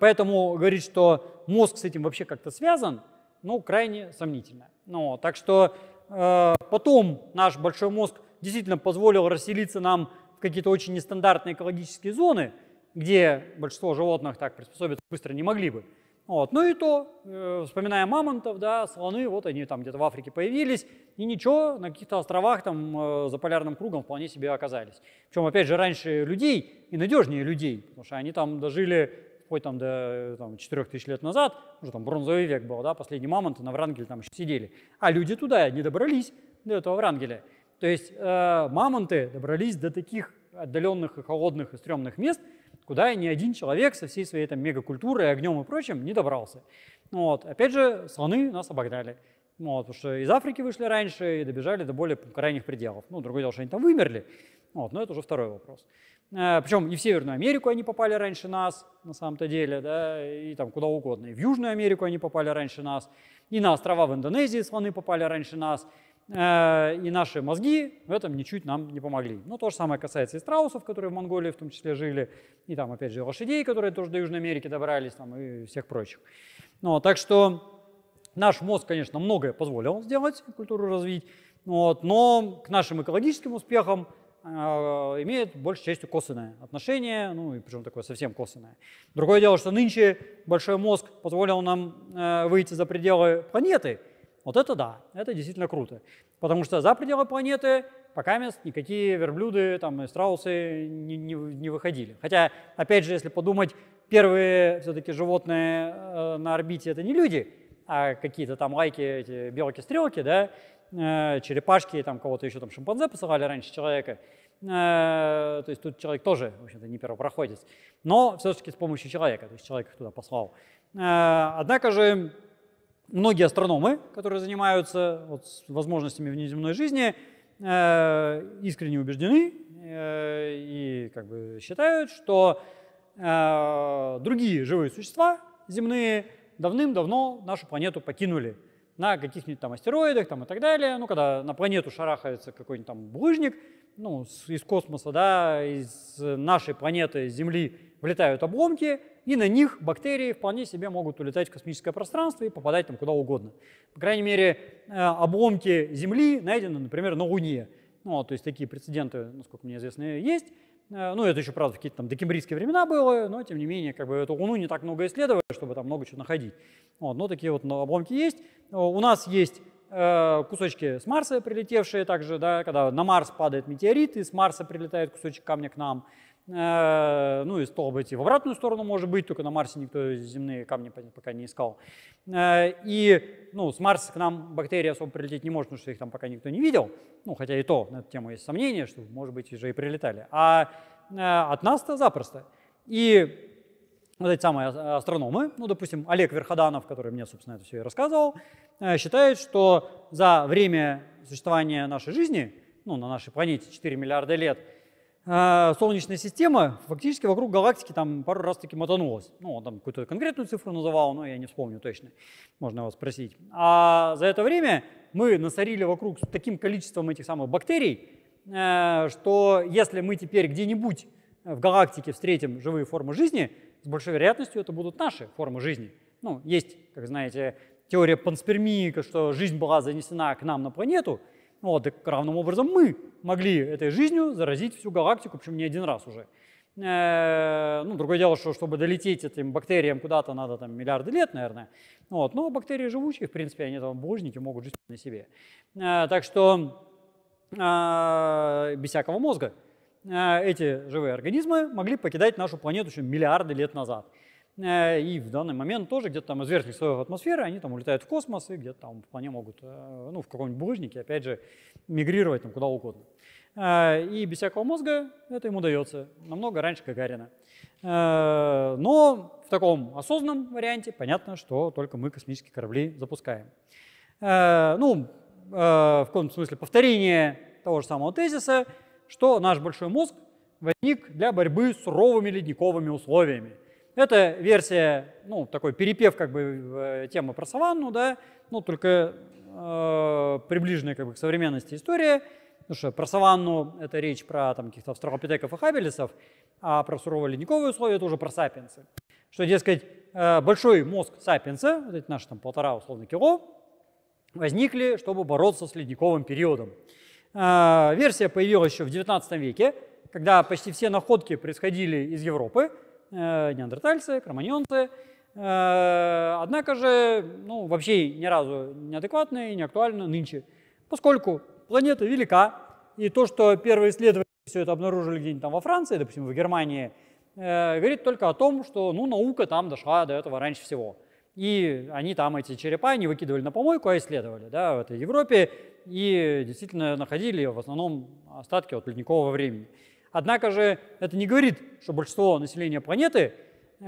Speaker 1: поэтому говорить, что мозг с этим вообще как-то связан, ну, крайне сомнительно. Ну, так что э, потом наш большой мозг действительно позволил расселиться нам в какие-то очень нестандартные экологические зоны, где большинство животных так приспособиться быстро не могли бы. Вот. Ну и то, э, вспоминая мамонтов, да, слоны, вот они там где-то в Африке появились, и ничего, на каких-то островах там э, за полярным кругом вполне себе оказались. Причем, опять же, раньше людей и надежнее людей, потому что они там дожили хоть там до э, там, 4000 лет назад, уже там бронзовый век был, да, последние мамонты на Врангеле там еще сидели, а люди туда не добрались до этого Врангеля. То есть э, мамонты добрались до таких отдаленных и холодных и стрёмных мест – куда ни один человек со всей своей там мегакультурой, огнем и прочим не добрался. Ну вот. Опять же, слоны нас обогнали. Ну вот, потому что из Африки вышли раньше и добежали до более крайних пределов. Ну, другое дело, что они там вымерли. Ну вот, но это уже второй вопрос. Э, Причем и в Северную Америку они попали раньше нас, на самом-то деле, да, и там куда угодно. И в Южную Америку они попали раньше нас, и на острова в Индонезии слоны попали раньше нас и наши мозги в этом ничуть нам не помогли. Но ну, то же самое касается и страусов, которые в Монголии в том числе жили, и там, опять же, лошадей, которые тоже до Южной Америки добрались, там, и всех прочих. Но так что наш мозг, конечно, многое позволил сделать, культуру развить, вот, но к нашим экологическим успехам э, имеет большей частью косвенное отношение, ну и причем такое совсем косвенное. Другое дело, что нынче большой мозг позволил нам э, выйти за пределы планеты – вот это да, это действительно круто. Потому что за пределы планеты пока мест никакие верблюды там, и страусы не, не, не выходили. Хотя, опять же, если подумать, первые все-таки животные э, на орбите это не люди, а какие-то там лайки, эти белки-стрелки, да, э, черепашки, там кого-то еще там шимпанзе посылали раньше человека. Э, то есть тут человек тоже, в общем-то, не первопроходец, но все-таки с помощью человека, то есть человек их туда послал. Однако же многие астрономы, которые занимаются вот, возможностями внеземной жизни, э, искренне убеждены э, и как бы считают, что э, другие живые существа земные давным-давно нашу планету покинули на каких-нибудь там астероидах там, и так далее. Ну, когда на планету шарахается какой-нибудь там булыжник, ну, из космоса, да, из нашей планеты, из Земли влетают обломки – и на них бактерии вполне себе могут улетать в космическое пространство и попадать там куда угодно. По крайней мере, э, обломки Земли найдены, например, на Луне. Ну, а, то есть такие прецеденты, насколько мне известно, есть. Э, ну, это еще, правда, в какие-то там докембрийские времена было, но, тем не менее, как бы эту Луну не так много исследовали, чтобы там много чего находить. Вот, но такие вот обломки есть. Э, у нас есть кусочки с Марса прилетевшие также, да, когда на Марс падает метеорит, и с Марса прилетает кусочек камня к нам – Э, ну и стол обойти в обратную сторону, может быть, только на Марсе никто земные камни пока не искал. Э, и ну, с Марса к нам бактерии особо прилететь не может, потому что их там пока никто не видел. Ну, хотя и то на эту тему есть сомнения, что, может быть, уже и прилетали. А э, от нас-то запросто. И вот эти самые астрономы, ну, допустим, Олег Верходанов, который мне, собственно, это все и рассказывал, считает, что за время существования нашей жизни, ну, на нашей планете 4 миллиарда лет – а, Солнечная система фактически вокруг галактики там пару раз таки мотанулась. Ну, он там какую-то конкретную цифру называл, но я не вспомню точно, можно его спросить. А за это время мы насорили вокруг таким количеством этих самых бактерий, э, что если мы теперь где-нибудь в галактике встретим живые формы жизни, с большой вероятностью это будут наши формы жизни. Ну, есть, как знаете, теория панспермии, что жизнь была занесена к нам на планету – ну Вот, так равным образом мы могли этой жизнью заразить всю галактику, причем не один раз уже. Э, ну, другое дело, что чтобы долететь этим бактериям куда-то надо там миллиарды лет, наверное. Вот. Но бактерии живучие, в принципе, они там божники, могут жить на себе. Э, так что э, без всякого мозга эти живые организмы могли покидать нашу планету еще миллиарды лет назад. Э, и в данный момент тоже где-то там из верхних слоев атмосферы они там улетают в космос и где-то там вполне могут, э, ну, в каком-нибудь булыжнике, опять же, мигрировать там куда угодно. Э, и без всякого мозга это ему дается намного раньше Гагарина. Но в таком осознанном варианте понятно, что только мы космические корабли запускаем. Ну, в каком смысле повторение того же самого тезиса, что наш большой мозг возник для борьбы с суровыми ледниковыми условиями – это версия, ну, такой перепев как бы э, темы про саванну, да, ну, только э, приближенная как бы к современности история, потому что про саванну это речь про там каких-то австралопитеков и хабелисов, а про сурово-ледниковые условия это уже про сапиенсы. Что, дескать, э, большой мозг сапиенса, вот эти наши там полтора условно кило, возникли, чтобы бороться с ледниковым периодом. Э, версия появилась еще в 19 веке, когда почти все находки происходили из Европы, Э, неандертальцы, кроманьонцы. Э, однако же, ну, вообще ни разу не адекватно и не актуально нынче, поскольку планета велика, и то, что первые исследователи все это обнаружили где-нибудь там во Франции, допустим, в Германии, э, говорит только о том, что, ну, наука там дошла до этого раньше всего. И они там эти черепа не выкидывали на помойку, а исследовали да, в этой Европе и действительно находили в основном остатки от ледникового времени. Однако же это не говорит, что большинство населения планеты э,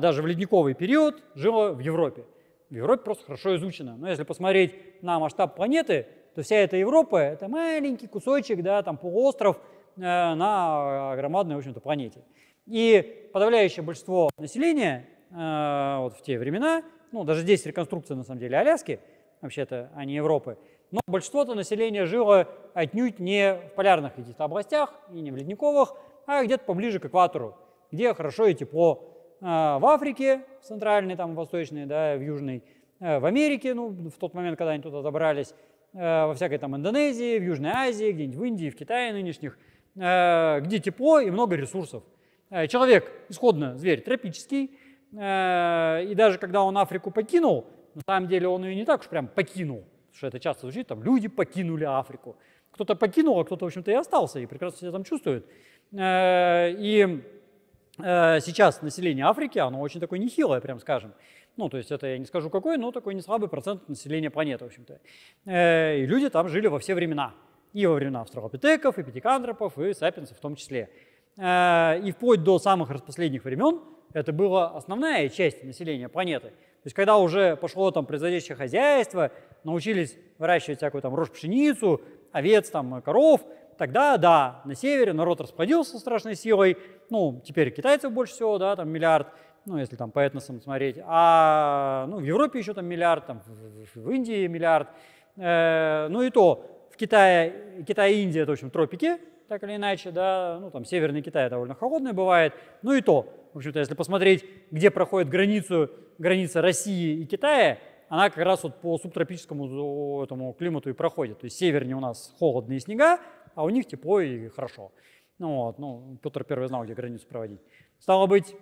Speaker 1: даже в ледниковый период жило в Европе. В Европе просто хорошо изучено. Но если посмотреть на масштаб планеты, то вся эта Европа – это маленький кусочек, да, там полуостров э, на громадной, в общем-то, планете. И подавляющее большинство населения э, вот в те времена, ну, даже здесь реконструкция, на самом деле, Аляски, вообще-то, а не Европы – но большинство-то населения жило отнюдь не в полярных каких-то областях и не в ледниковых, а где-то поближе к экватору, где хорошо и тепло. А, в Африке, в центральной, там, в восточной, да, в южной, а, в Америке, ну, в тот момент, когда они туда добрались, а, во всякой там Индонезии, в Южной Азии, где-нибудь в Индии, в Китае нынешних, где тепло и много ресурсов. Человек, исходно зверь, тропический, и даже когда он Африку покинул, на самом деле он ее не так уж прям покинул – потому что это часто звучит, там люди покинули Африку. Кто-то покинул, а кто-то, в общем-то, и остался, и прекрасно себя там чувствует. Э, и э, сейчас население Африки, оно очень такое нехилое, прям скажем. Ну, то есть это я не скажу какой, но такой не слабый процент населения планеты, в общем-то. Э, и люди там жили во все времена. И во времена австралопитеков, и пятикантропов, и сапиенсов в том числе. И вплоть до самых распоследних времен – это была основная часть населения планеты. То есть когда уже пошло там производящее хозяйство, научились выращивать всякую там рожь пшеницу, овец, там, э, коров, тогда, да, на севере народ расплодился страшной силой, ну, теперь китайцев больше всего, да, там миллиард, ну, если там по этносам смотреть, а ну, в Европе еще там миллиард, там, в Индии миллиард, э, ну и то, в Китае, Китай и Индия, это, в общем, тропики, так или иначе, да, ну, там, северный Китай довольно холодный бывает, ну и то, в общем-то, если посмотреть, где проходит границу, граница России и Китая, она как раз вот по субтропическому этому климату и проходит. То есть севернее у нас холодно и снега, а у них тепло и хорошо. Ну вот, ну, Петр Первый знал, где границу проводить. Стало быть,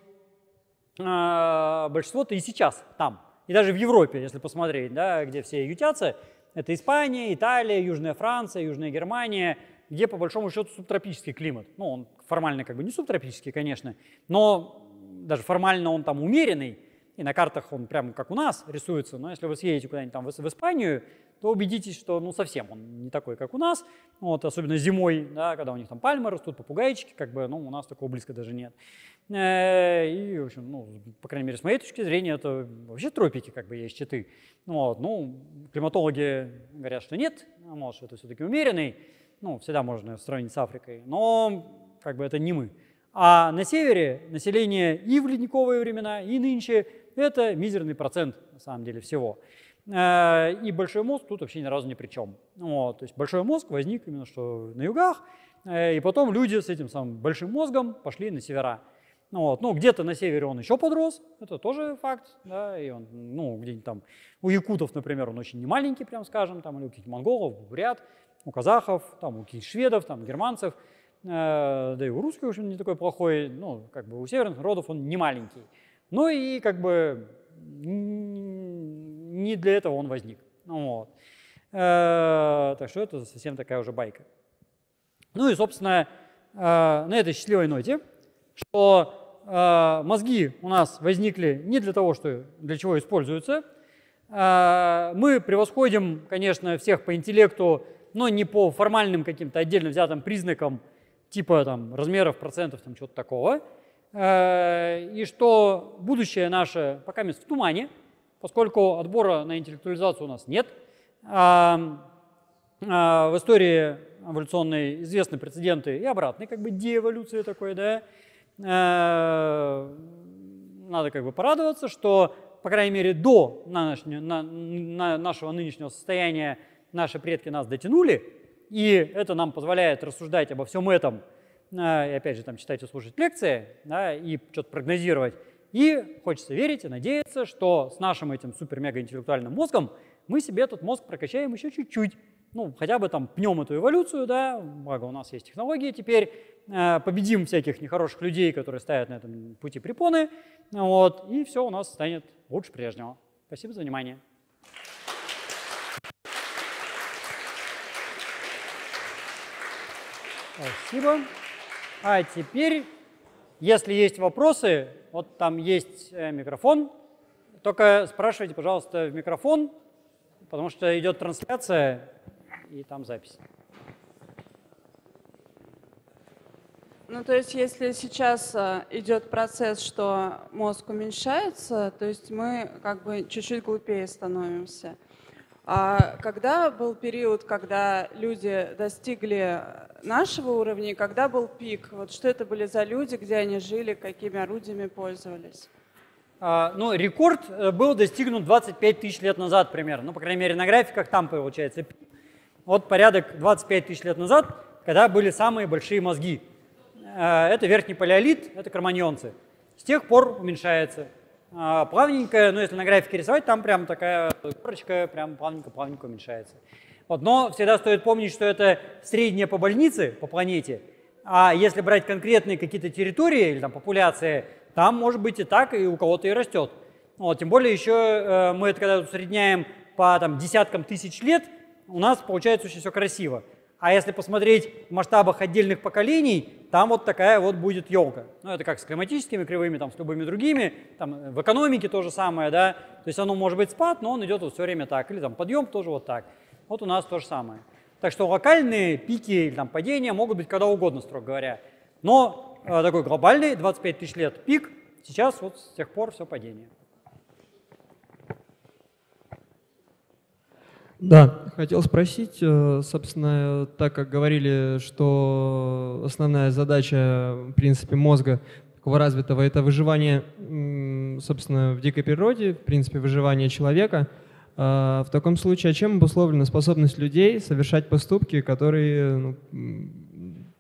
Speaker 1: а, большинство-то и сейчас там. И даже в Европе, если посмотреть, да, где все ютятся, это Испания, Италия, Южная Франция, Южная Германия, где по большому счету субтропический климат. Ну, он формально как бы не субтропический, конечно, но даже формально он там умеренный, и на картах он прямо как у нас рисуется, но если вы съедете куда-нибудь там в, Испанию, то убедитесь, что ну совсем он не такой, как у нас, вот, особенно зимой, да, когда у них там пальмы растут, попугайчики, как бы, ну, у нас такого близко даже нет. Э, и, в общем, ну, по крайней мере, с моей точки зрения, это вообще тропики, как бы, есть щиты. Вот, ну, климатологи говорят, что нет, а может, это все-таки умеренный, ну, всегда можно сравнить с Африкой, но, как бы, это не мы. А на севере население и в ледниковые времена, и нынче – это мизерный процент, на самом деле, всего. Э, и большой мозг тут вообще ни разу ни при чем. Вот, то есть большой мозг возник именно что на югах, э, и потом люди с этим самым большим мозгом пошли на севера. Вот. Ну, где-то на севере он еще подрос, это тоже факт, да, и он, ну, где-нибудь там, у якутов, например, он очень немаленький, прям скажем, там, или у каких-то монголов, бурят, у казахов, там, у каких-то шведов, там, германцев – Э, да и у русских, в общем, не такой плохой, ну, как бы у северных народов он не маленький. Ну и как бы не для этого он возник. Вот. Э, так что это совсем такая уже байка. Ну и, собственно, э, на этой счастливой ноте, что мозги у нас возникли не для того, что, для чего используются. Мы превосходим, конечно, всех по интеллекту, но не по формальным каким-то отдельно взятым признакам – типа там, размеров, процентов, там, чего-то такого. Э, и что будущее наше пока мест в тумане, поскольку отбора на интеллектуализацию у нас нет. А, в истории эволюционной известны прецеденты и обратные, как бы деэволюции такой, да. Э, надо как бы порадоваться, что, по крайней мере, до нашего нынешнего состояния наши предки нас дотянули, и это нам позволяет рассуждать обо всем этом, э, и опять же там читать и слушать лекции, да, и что-то прогнозировать. И хочется верить и надеяться, что с нашим этим супер-мега-интеллектуальным мозгом мы себе этот мозг прокачаем еще чуть-чуть. Ну, хотя бы там пнем эту эволюцию, да, благо у нас есть технологии теперь, э, победим всяких нехороших людей, которые ставят на этом пути препоны, вот, и все у нас станет лучше прежнего. Спасибо за внимание. Спасибо. А теперь, если есть вопросы, вот там есть э, микрофон, только спрашивайте, пожалуйста, в микрофон, потому что идет трансляция и там запись.
Speaker 2: Ну, то есть, если сейчас э, идет процесс,
Speaker 1: что мозг уменьшается, то есть мы как бы чуть-чуть глупее становимся. А когда был период, когда люди достигли нашего уровня, когда был пик? Вот что это были за люди, где они жили, какими орудиями пользовались? А, ну, рекорд э, был достигнут 25 тысяч лет назад примерно. Ну, по крайней мере, на графиках там получается. Вот порядок 25 тысяч лет назад, когда были самые большие мозги. Э, это верхний палеолит, это кроманьонцы. С тех пор уменьшается. А, плавненько, ну если на графике рисовать, там прям такая корочка прям плавненько-плавненько уменьшается. Вот, но всегда стоит помнить, что это среднее по больнице, по планете, а если брать конкретные какие-то территории или там популяции, там может быть и так, и у кого-то и растет. Вот, тем более еще э, мы это когда усредняем по там, десяткам тысяч лет, у нас получается очень все красиво. А если посмотреть в масштабах отдельных поколений, там вот такая вот будет елка. Ну, это как с климатическими кривыми, там, с любыми другими. Там, э, в экономике то же самое, да. То есть оно может быть спад, но он идет вот все время так. Или там подъем тоже вот так. Вот у нас то же самое. Так что локальные пики или там падения могут быть когда угодно, строго говоря. Но э, такой глобальный 25 тысяч лет пик, сейчас вот с тех пор все падение.
Speaker 2: Да, хотел спросить, э, собственно, так как говорили, что основная задача, в принципе, мозга такого развитого – это выживание, собственно, в дикой природе, в принципе, выживание человека. А в таком случае, а чем обусловлена способность людей совершать поступки, которые ну,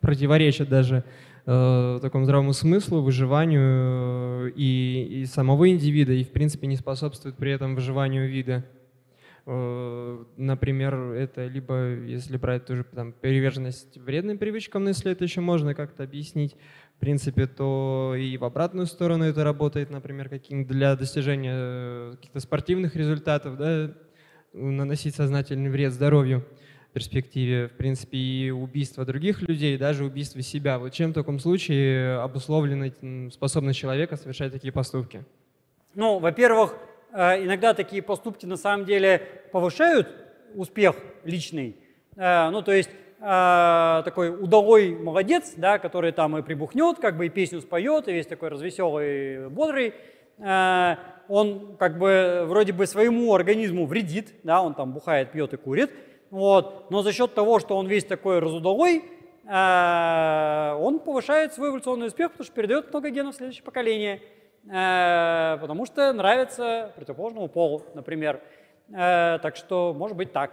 Speaker 2: противоречат даже э, такому здравому смыслу, выживанию э, и, и самого индивида, и, в принципе, не способствуют при этом выживанию вида? Э, например, это либо, если брать тоже там, приверженность вредным привычкам, но если это еще можно как-то объяснить, в принципе, то и в обратную сторону это работает, например, каким для достижения э, каких-то спортивных результатов, да, наносить сознательный вред здоровью в перспективе, в принципе, и убийство других людей, даже убийство себя. Вот чем в таком случае обусловлена способность человека совершать такие поступки?
Speaker 1: Ну, во-первых, Э, иногда такие поступки на самом деле повышают успех личный. Э, ну, то есть э, такой удалой молодец, да, который там и прибухнет, как бы и песню споет, и весь такой развеселый, бодрый, он как бы вроде бы своему организму вредит, да, он там бухает, пьет и курит, вот, но за счет того, что он весь такой разудалой, он повышает свой эволюционный успех, потому что передает много генов в следующее поколение. Э, потому что нравится противоположному полу, например. Э, так что может быть так.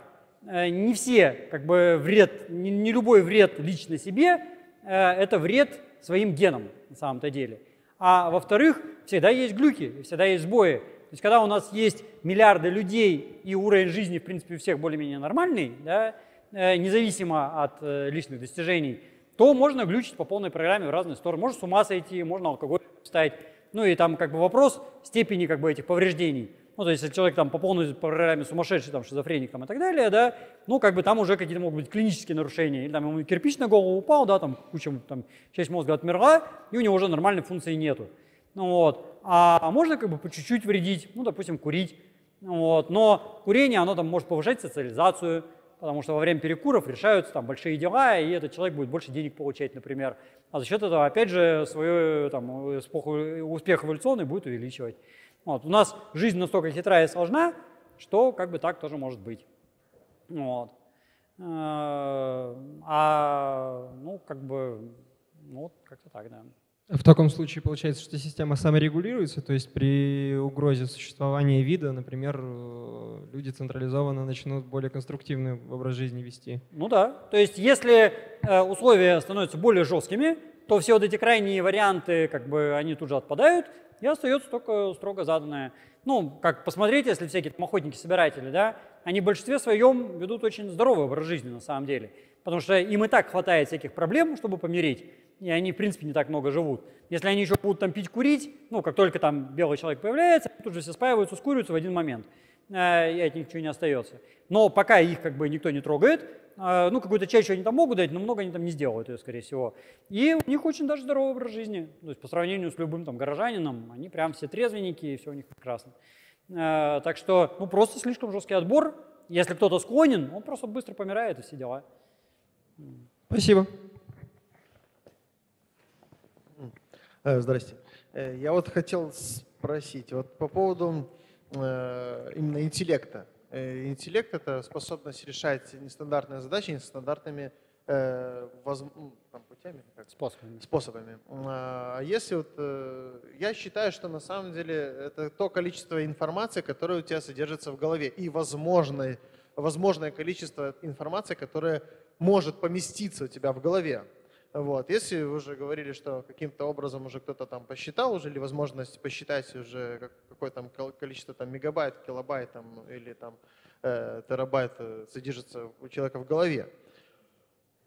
Speaker 1: Э, не все, как бы вред, не, любой вред лично себе, это вред своим генам на самом-то деле. А во-вторых, всегда есть глюки, всегда есть сбои. То есть когда у нас есть миллиарды людей и уровень жизни, в принципе, у всех более-менее нормальный, да, независимо от личных достижений, то можно глючить по полной программе в разные стороны. Можно с ума сойти, можно алкоголь вставить. Ну и там как бы вопрос степени как бы этих повреждений. Ну, то есть, если человек там по полной программе сумасшедший, там, шизофреник там, и так далее, да, ну, как бы там уже какие-то могут быть клинические нарушения. Или там ему кирпич на голову упал, да, там куча, там, часть мозга отмерла, и у него уже нормальной функции нету. Ну, вот. А можно как бы по чуть-чуть вредить, ну, допустим, курить. Ну, вот. Но курение, оно там может повышать социализацию, потому что во время перекуров решаются там большие дела, и этот человек будет больше денег получать, например. А за счет этого, опять же, свой там, успех эволюционный будет увеличивать. Вот. У нас жизнь настолько хитрая и сложна, что как бы так тоже может быть. Вот. Э, а, ну, как бы, ну, как-то так, да.
Speaker 2: В таком случае получается, что система саморегулируется, то есть при угрозе существования вида, например, э, люди централизованно начнут более конструктивный образ жизни вести.
Speaker 1: Ну да, то есть если э, условия становятся более жесткими, то все вот эти крайние варианты, как бы они тут же отпадают, и остается только строго заданное. Ну, как посмотреть, если всякие там охотники-собиратели, да, они в большинстве своем ведут очень здоровый образ жизни на самом деле, потому что им и так хватает всяких проблем, чтобы помирить и они, в принципе, не так много живут. Если они еще будут там пить, курить, ну, как только там белый человек появляется, тут же все спаиваются, скуриваются в один момент, э, и от них ничего не остается. Но пока их как бы никто не трогает, э, ну, какую-то чачу они там могут дать, но много они там не сделают ее, э, скорее всего. И у них очень даже здоровый образ жизни. То есть по сравнению с любым там горожанином, они прям все трезвенники, и все у них прекрасно. Так что, ну, просто слишком жесткий отбор. Если кто-то склонен, он просто быстро помирает и все дела.
Speaker 2: Спасибо.
Speaker 3: Э, здрасте. Э, я вот хотел спросить, вот по поводу э, именно интеллекта. Интеллект – это способность решать нестандартные задачи нестандартными ну, там, путями, как? способами. способами. А, а если вот, я считаю, что на самом деле это то количество информации, которое у тебя содержится в голове, и возможное, возможное количество информации, которое может поместиться у тебя в голове. Вот. Если вы уже говорили, что каким-то образом уже кто-то там посчитал, уже ли возможность посчитать уже какое там количество там, мегабайт, килобайт там, или там, э, терабайт э, содержится у человека в голове.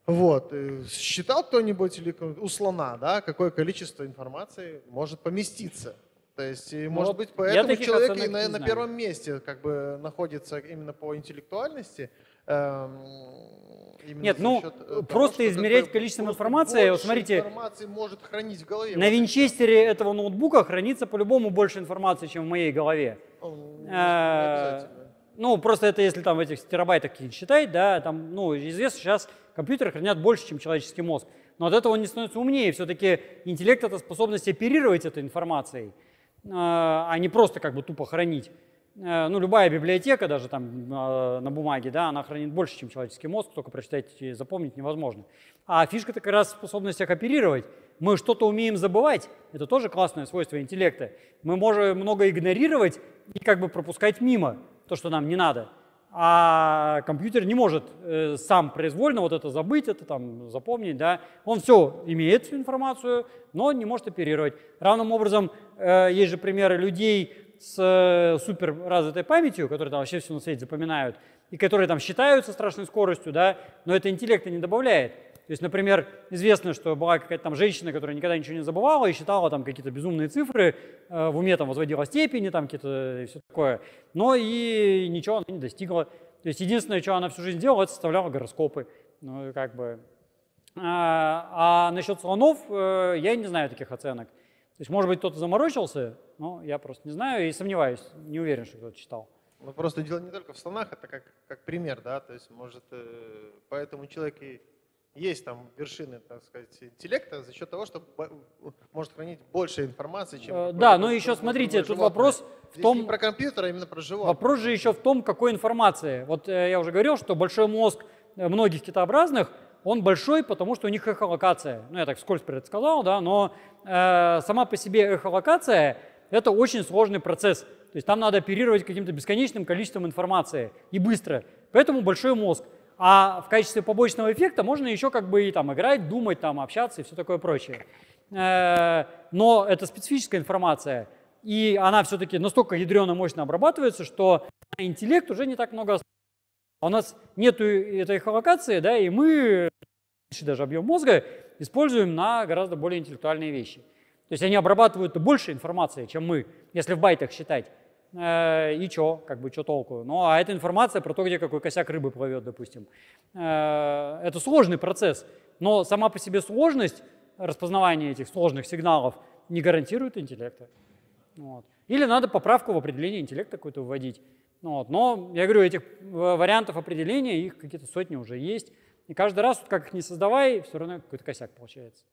Speaker 3: Вот. Э, считал кто-нибудь или у слона, да, какое количество информации может поместиться? То есть, ну, может быть, поэтому человек и на, на первом месте как бы находится именно
Speaker 1: по интеллектуальности. Эм, Именно Нет, ну э, того, просто измерять количеством информации. Вот смотрите,
Speaker 3: информации может хранить в голове. На
Speaker 1: винчестере этого ноутбука хранится по-любому больше информации, чем в моей голове. Ну, э, ну, просто это если там в этих терабайтах считать, да, там, ну, известно, сейчас компьютеры хранят больше, чем человеческий мозг. Но от этого он не становится умнее. Все-таки интеллект — это способность оперировать этой информацией, э, а не просто как бы тупо хранить. Э, ну, любая библиотека, даже там э, на бумаге, да, она хранит больше, чем человеческий мозг, только прочитать и запомнить невозможно. А фишка-то как раз в способностях оперировать. Мы что-то умеем забывать, это тоже классное свойство интеллекта. Мы можем много игнорировать и как бы пропускать мимо то, что нам не надо. А компьютер не может э, сам произвольно вот это забыть, это там запомнить, да. Он все имеет всю информацию, но не может оперировать. Равным образом э, есть же примеры людей, с э, супер развитой памятью, которые там вообще все на свете запоминают, и которые там считаются страшной скоростью, да, но это интеллекта не добавляет. То есть, например, известно, что была какая-то там женщина, которая никогда ничего не забывала и считала там какие-то безумные цифры, э, в уме там возводила степени, там какие-то э, и все такое, но и ничего она не достигла. То есть единственное, что она всю жизнь делала, это составляла гороскопы. Ну, как бы. А, а насчет слонов э, я не знаю таких оценок. То есть, может быть, кто-то заморочился, но я просто не знаю и сомневаюсь, не уверен, что кто-то читал. Ну, просто дело не только в слонах,
Speaker 3: это как, как пример, да, то есть, может, э, поэтому человек и есть там вершины, так сказать, интеллекта за счет того, что может хранить больше информации, чем... Э, да, но ну еще смотрите, тут животное. вопрос в том... не про компьютер, а
Speaker 1: именно про животное. Вопрос же еще в том, какой информации. Вот э, я уже говорил, что большой мозг многих китообразных – он большой, потому что у них эхолокация. Ну, я так вскользь предсказал, да, но э, сама по себе эхолокация – это очень сложный процесс. То есть там надо оперировать каким-то бесконечным количеством информации и быстро. Поэтому большой мозг. А в качестве побочного эффекта можно еще как бы и там играть, думать, там общаться и все такое прочее. Э, но это специфическая информация, и она все-таки настолько ядренно мощно обрабатывается, что интеллект уже не так много остается. А у нас нет этой эхолокации, да, и мы даже объем мозга используем на гораздо более интеллектуальные вещи. То есть они обрабатывают больше информации, чем мы, если в байтах считать. Э, и что, как бы, что толку? Ну, а это информация про то, где какой косяк рыбы плывет, допустим. Э, это сложный процесс, но сама по себе сложность распознавания этих сложных сигналов не гарантирует интеллекта. Вот. Или надо поправку в определение интеллекта какую-то вводить. Ну вот. Но, я говорю, этих э, вариантов определения, их какие-то сотни уже есть. И каждый раз, вот как их не создавай, все равно какой-то косяк получается.